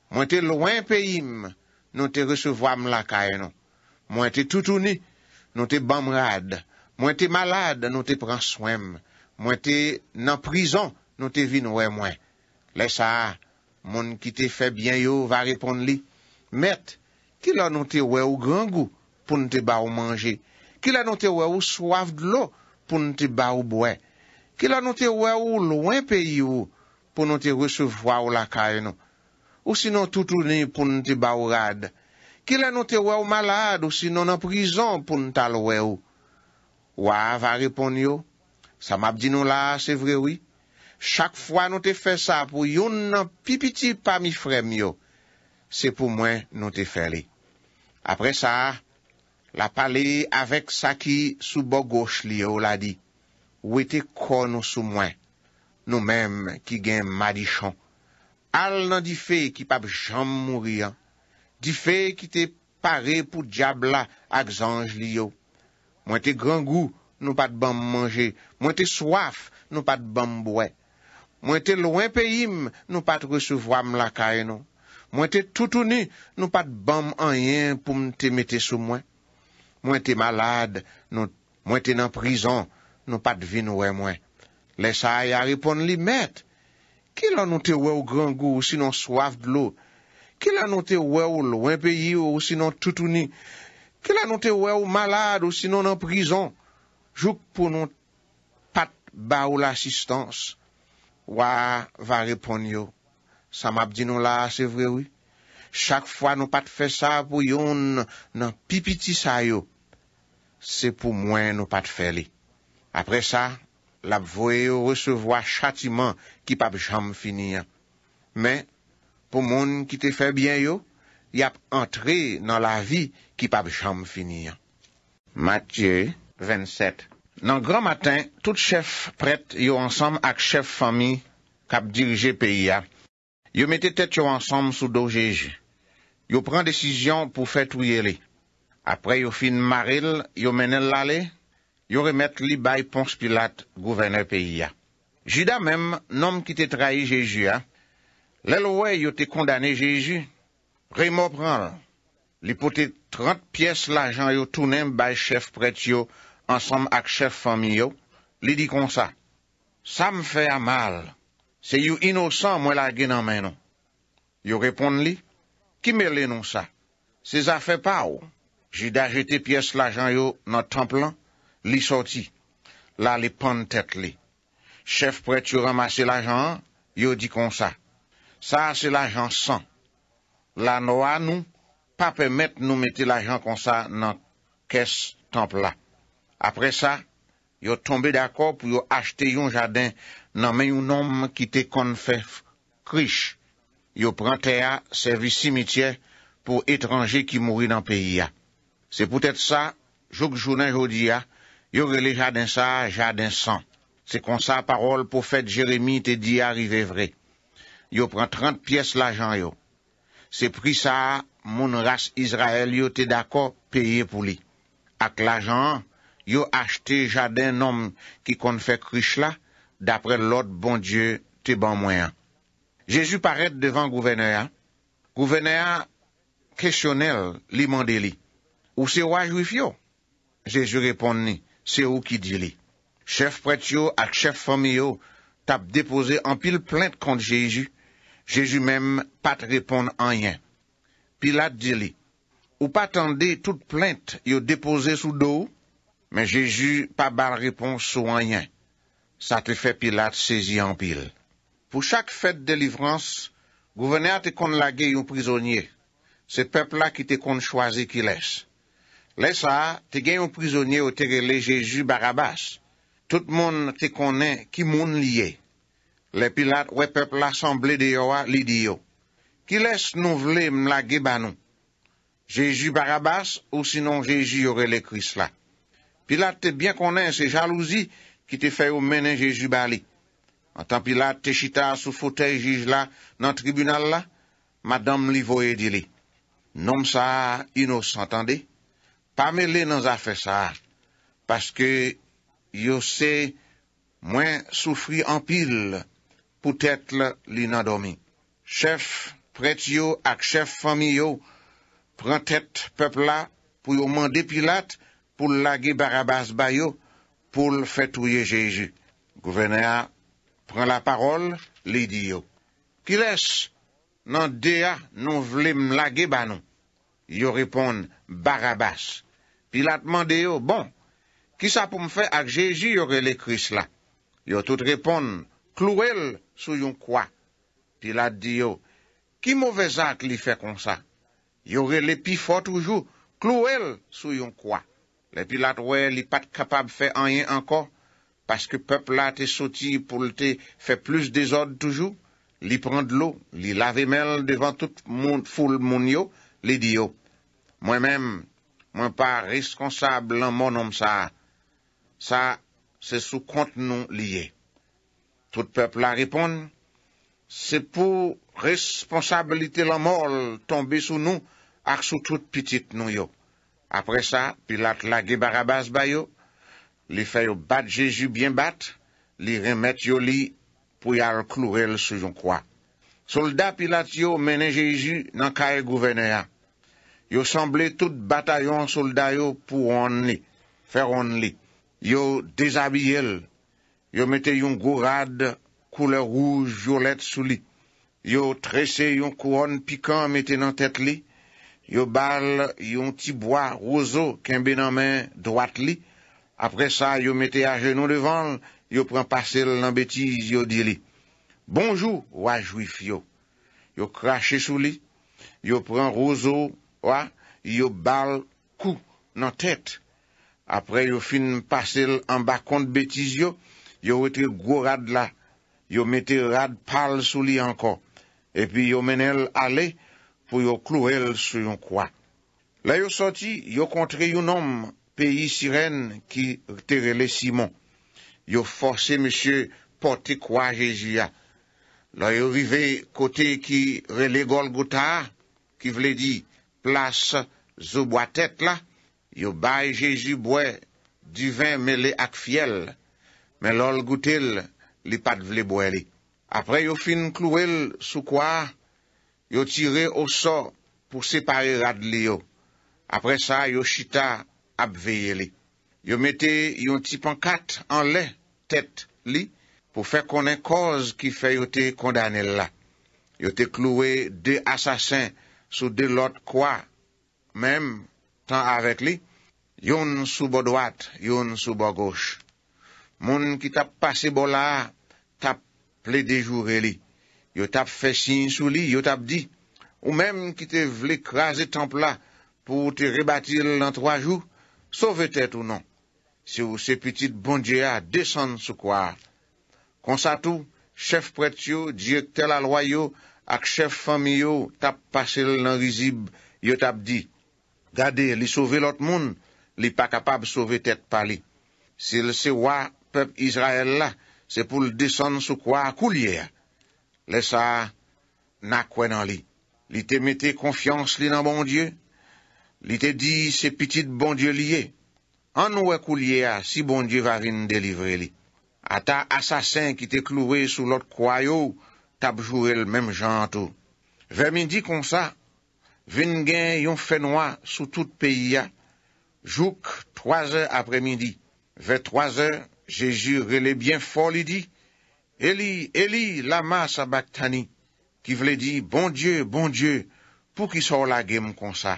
mwen te lwen peyim nou te resevwa m lakay nou, mwen te toutouni nou te bam rad, mwen te malade nou te pran swem, mwen te nan prizon nou te vin wè mwen. Lesa, moun ki te febyen yo va repon li. Met, kila nou te we ou grangou pou nou te ba ou manje? Kila nou te we ou swafdlo pou nou te ba ou bwe? Kila nou te we ou louen peyi ou pou nou te resevwa ou lakay nou? Ou sinon toutouni pou nou te ba ou rad? Kila nou te we ou malad ou sinon an prizon pou nou tal we ou? Ou a va repon yo? Sa map di nou la, se vre wii. Chak fwa nou te fè sa pou yon nan pipiti pa mi frem yo, se pou mwen nou te fè li. Apre sa, la pale avèk sa ki sou bo gòsh li yo la di, wè te kon nou sou mwen, nou mèm ki gen madichon. Al nan di fè ki pab jamm mou riyan, di fè ki te pare pou diabla ak zanj li yo. Mwen te gran gou nou pat bamb manje, mwen te swaf nou pat bamb mwè, Mwen te lwen pe im, nou pat resevwa m lakay nou. Mwen te toutouni, nou pat bam an yen pou m te mette sou mwen. Mwen te malade, mwen te nan prizon, nou pat vin wè mwen. Lesa aya repon li met. Kila nou te wè ou gran gou ou si nan swaf dlou. Kila nou te wè ou lwen pe yi ou si nan toutouni. Kila nou te wè ou malade ou si nan nan prizon. Jouk pou nou pat ba ou l'assistans. Wa va repon yo, sa map di nou la se vwe wè. Chak fwa nou pat fè sa pou yon nan pipiti sa yo, se pou mwen nou pat fè li. Apre sa, lap vwe yo resevo a chatiman ki pap jam finia. Men, pou moun ki te fè bien yo, yap antre nan la vi ki pap jam finia. Matye 27 Nan gran matin, tout chef pret yo ansom ak chef fami kap dirije peyi ya. Yo mette tet yo ansom sou do Jeji. Yo pran desisyon pou fet wye li. Apre yo fin maril, yo menen lale, yo remet li bay ponch pilat gouvener peyi ya. Jida menm, nom ki te trahi Jeji ya. Lelowe yo te kondane Jeji. Reymo pran. Li pote 30 pies la jan yo tounen bay chef pret yo ansanm ak chef fami yo, li di kon sa, sa m fe a mal, se yo inosan mwen la genan menon. Yo repon li, ki me le non sa, se za fe pa ou, ji da jeti piyes la jan yo nan temple lan, li soti, la li pon tet li. Chef pret yo ramase la jan, yo di kon sa, sa se la jan san, la nou an nou, pa pe met nou meti la jan kon sa nan kes temple la. Apre sa, yo tombe d'akor pou yo achete yon jadin nanmen yon nom ki te kon fef krij. Yo pran te a, servis simitye pou etranje ki mouri nan peyi a. Se pou tete sa, jok jounen jodi a, yo rele jadin sa, jadin san. Se kon sa parol, pofet Jeremie te di a rive vre. Yo pran 30 pies la jan yo. Se pri sa, moun ras Israel yo te d'akor peyi pou li. Ak la jan a. yo achte jaden nom ki kon fe kri chla, dapre lot bon die te ban mwenyan. Jezu paret devan gouverneya, gouverneya kresyonel li mande li, ou se waj wif yo? Jezu repon ni, se ou ki di li. Chef pret yo ak chef fomi yo, tap depose an pil plente kont Jezu, Jezu menm pat repon an yen. Pilat di li, ou pat ande tout plente yo depose sou do ou, men Jeju pa bal repons sou anyen. Sa te fe pilat sezi an pil. Pou chak fet de livrans, gouvene a te kon lagye yon prizonye. Se pepl la ki te kon chwazi ki les. Les a, te gen yon prizonye ou te rele Jeju Barabas. Tout moun te konen ki moun liye. Le pilat we pepl la sanble de yo a lidiyo. Ki les nou vle mla gebanon. Jeju Barabas ou sinon Jeju yore le kris la. Pilat te byen konen se jalouzi ki te fè ou menen Jejuba li. Antan pilat te chita sou fotej jiz la nan tribunal la, madame li voye dile. Nom sa inos antande, pa me le nan zafè sa, paske yo se mwen soufri anpil pou tèt li nan domi. Chef pret yo ak chef fami yo pran tèt pepla pou yo mwen depilat pou lage Barabas bayo pou l fetouye Gégé. Gouvene a pren la parol, li di yo. Ki les nan dea nou vle m lage banon? Yo repon Barabas. Pi lat mande yo, bon, ki sa pou m fè ak Gégé yore le kris la? Yo tout repon, kloel sou yon kwa? Pi lat di yo, ki mouvezak li fè kon sa? Yo rele pi fò toujou, kloel sou yon kwa? Epi la twe li pat kapab fe anyen anko Paske pepl la te soti pou te fe plus dezod toujou Li prend lo, li lave mel devan tout moun foul moun yo Li di yo Mwen mem, mwen pa responsable moun om sa Sa se sou kont nou liye Tout pepl la repon Se pou responsabilite la moun tombe sou nou Ak sou tout pitit nou yo Apre sa, pilat la ge barabas bayo, li fè yo bat Jeju bien bat, li remet yo li pou yal klou el sou yon kwa. Soldat pilat yo menen Jeju nan ka e gouvene ya. Yo semble tout batayon soldat yo pou on li, fer on li. Yo dezabiyel, yo metey yon gourad koule rouge jolet sou li. Yo tresye yon kouon pikon metey nan tet li. Yo bal yon ti bwa rozo kembe nan men dwat li. Apre sa yo mette a genou devan. Yo pren pasel nan betiz yo di li. Bonjou wajouif yo. Yo krashe sou li. Yo pren rozo wajou. Yo bal kou nan tet. Apre yo fin pasel an bakon betiz yo. Yo wete gwo rad la. Yo mette rad pal sou li ankon. E pi yo menel ale. pou yo klouel sou yon kwa. La yo soti, yo kontre yon om, peyi sirene ki terele Simon. Yo fose, meshe, pote kwa jeji ya. La yo rive kote ki rele gol gouta, ki vle di, plas zo bwa tet la, yo baye jeji bwe, diven mele ak fiel, men lol goutel, li pat vle bwe li. Apre yo fin klouel sou kwa, Yo tire osor pou separe rad li yo. Apre sa, yo chita apveye li. Yo mette yon tipan kat an le tet li pou fe konen koz ki fe yo te kondane la. Yo te kluwe de asasen sou de lot kwa. Mem tan arek li, yon sou bo doat, yon sou bo goch. Moun ki tap pase bol la, tap ple de jure li. Yo tap feshin sou li, yo tap di, ou menm ki te vle krasi tanpla pou te rebatil nan 3 jou, sove tet ou nan, sou se pitit bondye a desan sou kwa. Konsa tou, chef pret yo, diek tel alwa yo, ak chef fami yo, tap pase lan rizib, yo tap di, gade li sove lot moun, li pa kapab sove tet pali. Se lese wap pep Izrael la, se pou l desen sou kwa koulye a. Lè sa, na kwen nan li. Li te mette konfians li nan bon die. Li te di se pitit bon die liye. An nou ekou liye a, si bon die va rin delivre li. A ta asasen ki te klouwe sou lot kwayo, tabjou el mem janto. Ve mindi kon sa, ven gen yon fenwa sou tout peyi ya, jouk troase apre mindi. Ve troase, je jure li bien fol li di, Eli, Eli, lama sabaktani, ki vle di, bon dieu, bon dieu, pou ki sor la gem kon sa.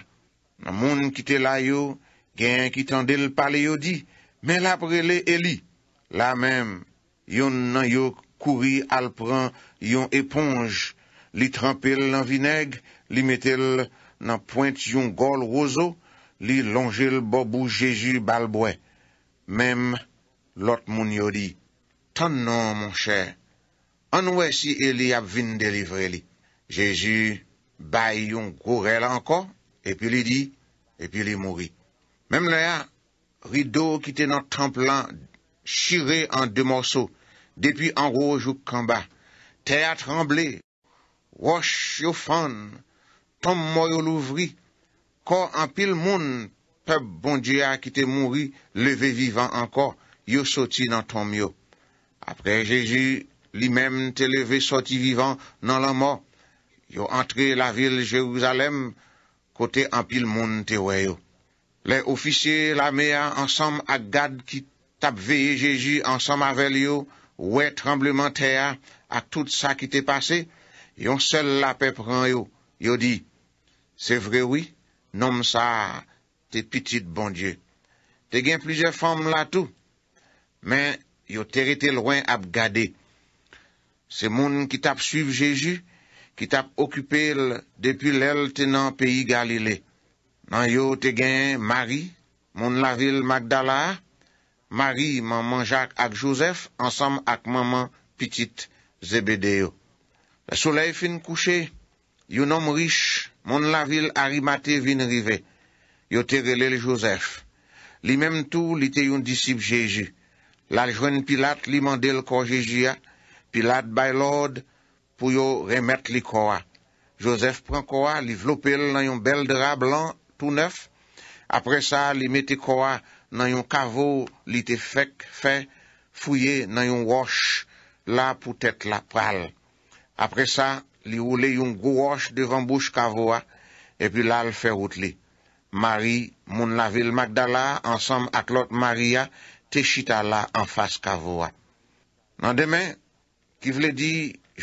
Nan moun ki te la yo, gen ki tende l pale yo di, men la prele Eli. La men, yon nan yo kouri alpran yon eponge, li trampel nan vineg, li metel nan point yon gol rozo, li longe l bobu jeju balbwe. Men, lot moun yo di. Tan nan, moun chè, an wè si e li ap vin delivre li. Jezi, bay yon koure la ankon, epi li di, epi li mouri. Mem la ya, rido ki te nan tan plan, shire an de morsou, depi an rojou kamba. Te a tremble, wòch yo fan, ton mò yo louvri, kon an pil moun, pep bon diya ki te mouri, leve vivan ankon, yo soti nan ton myo. apre Jeji li mem te leve soti vivan nan lan mo, yo antre la vil Jeruzalem kote an pil moun te weyo. Le ofisye la me a ansam a gad ki tap veye Jeji ansam a vel yo, we trembleman te a, a tout sa ki te pase, yon sel la pe pran yo, yo di, se vre wii, nom sa te pitit bon die. Te gen plize fom la tou, men, yo terete lwen ap gade. Se moun ki tap suiv Jeji, ki tap okupe l depi lel tenan peyi Galile. Nan yo te gen Mari, moun la vil Magdala, Mari, maman Jacques ak Joseph, ansam ak maman Petite Zebedeo. La solei fin kouche, yon om rich, moun la vil Arimate vinrive, yo terele Joseph. Li menm tou li te yon disip Jeji, La jwen pilat li mande l korjejiya, pilat baylod pou yo remet li kowa. Josef pran kowa, li vlopel nan yon bel dra blan tou neuf. Apre sa, li mette kowa nan yon kavou li te fek fe, fouye nan yon wosh la pou tet la pral. Apre sa, li oule yon gwo wosh devan bouch kavouwa, e pi la l ferout li. Mari, moun la vil magdala, ansam atlot Maria, te chi ta la an fase ka vo a. Nan demen, ki vle di,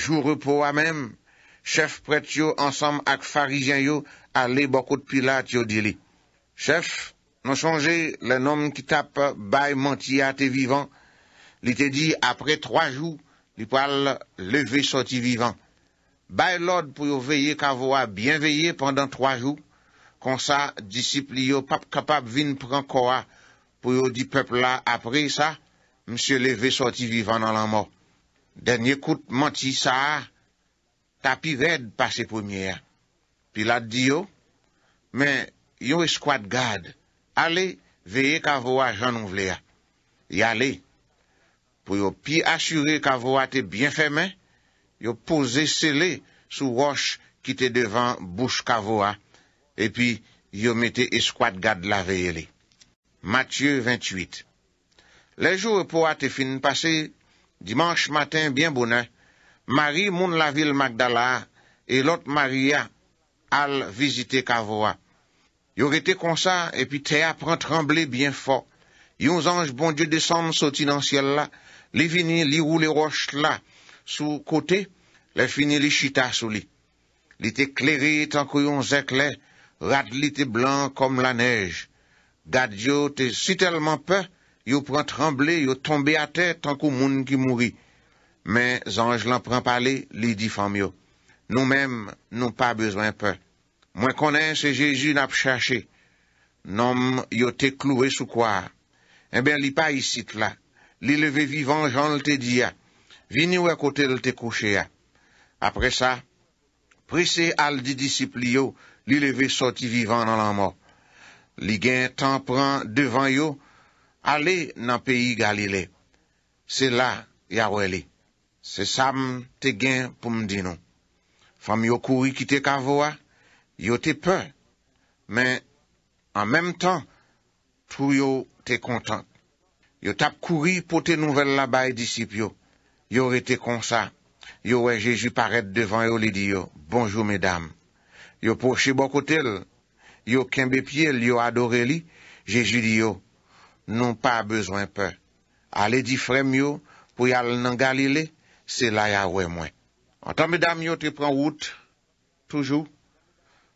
jou repou a mem, chef pret yo ansam ak farijen yo, a le bokot pilat yo di li. Chef, nan non sonje, le nom ki tap bay manti a te vivan, li te di, apre 3 jou, li pal leve soti vivan. Bay lod pou yo veye ka vo a, bienveye pendant 3 jou, konsa disipli yo pap kapab vin pran ko a, pou yo di pepl la apre sa, mse le ve soti vivan nan lan mo. Denye kout manti sa, ta pi ved pase pomiya. Pi la di yo, men yo eskwad gad, ale veye kavwa janon vle ya. Ya le, pou yo pi asyre kavwa te bien femen, yo pose sele sou wosh ki te devan bouche kavwa, e pi yo mete eskwad gad la veye le. Mathieu 28 Lejou epou a te fin passe, dimanche matin, byen bonen, Mari moun la vil Magdala, e lot Maria al vizite Kavoua. Yon rete konsa, epi te apren tremble byen fo. Yon zange bon dieu desande so ti nan siel la, li vini li ou li roche la, sou kote, li fin li chita sou li. Li te kleri tankou yon zekle, rat li te blan kom la nejj. Gat yo te sitelman pe, yo pran tremble, yo tombe a te, tankou moun ki mouri. Men, zanj lan pran pale, li difanm yo. Nou men, nou pa bezwen pe. Mwen konen se Jezu nap chache, nom yo te kluwe sou kwa. En eh ben, li pa yisit la. Li leve vivan jan lte diya. Vini ou akote e lte kouche ya. Apre sa, prisè al di disiplio, li leve soti vivan nan lan mò. Li gen tan pran devan yo, ale nan peyi Galilei. Se la, ya wele. Se sam te gen pou mdi nou. Fam yo kouri ki te kavowa, yo te pe. Men, an menm tan, tou yo te kontan. Yo tap kouri pou te nouvel labay disip yo. Yo re te konsa. Yo we Jeju paret devan yo li di yo. Bonjour, mesdames. Yo poche bokotel, Yo kembe pye li yo adore li, je judi yo, nou pa bezwen pe. Ale di frem yo, pou yal nan galile, se la ya we mwen. Antan me dam yo te pran wout, toujou,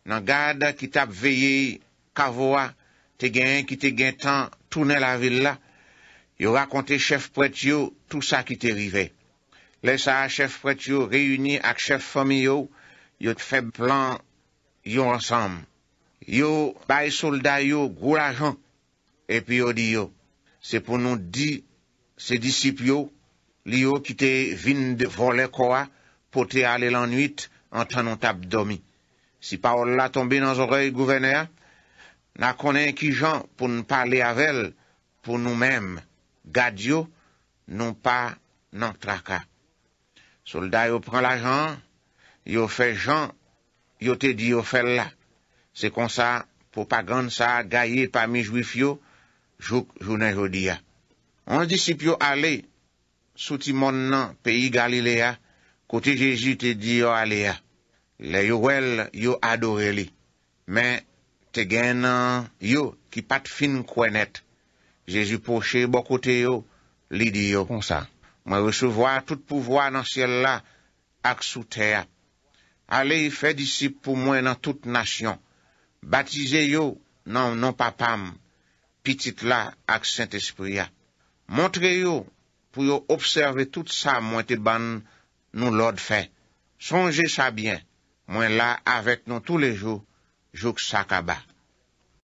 nan gada ki tap veye, kavwa, te gen, ki te gen tan, toune la villa, yo rakonte chef pret yo, tout sa ki te rive. Lesa chef pret yo, reyuni ak chef fomi yo, yo te feb plan, yo ansamme. Yo bay solda yo gwo la jan epi yo di yo. Se pou nou di se disip yo li yo ki te vin de vole kwa pou te ale lan nwit an tan nou tab domi. Si pa ou la tombe nan zorey gouverneur, na konen ki jan pou nou pa le avel pou nou menm. Gadyo nou pa nan traka. Solda yo pren la jan, yo fe jan, yo te di yo fel la. Se kon sa, pou pa gan sa, gaye pa mi jwif yo, jok jounen jodi ya. An disip yo ale, soti mon nan peyi Galilea, kote Jeji te di yo ale ya. Le yo wel, yo adore li. Men, te gen nan yo, ki pat fin kwenet. Jeji poche, bo kote yo, li di yo kon sa. Ma resevo a tout pouvo nan siel la, ak sou te ya. Ale yi fe disip pou mwen nan tout nasyon. Batize yo nan nan papam, pitit la ak Saint-Esprit-ya. Montre yo pou yo observe tout sa mwen te ban nou lod fe. Sonje sa byen, mwen la avet nou tou le jou, jouk sa kaba.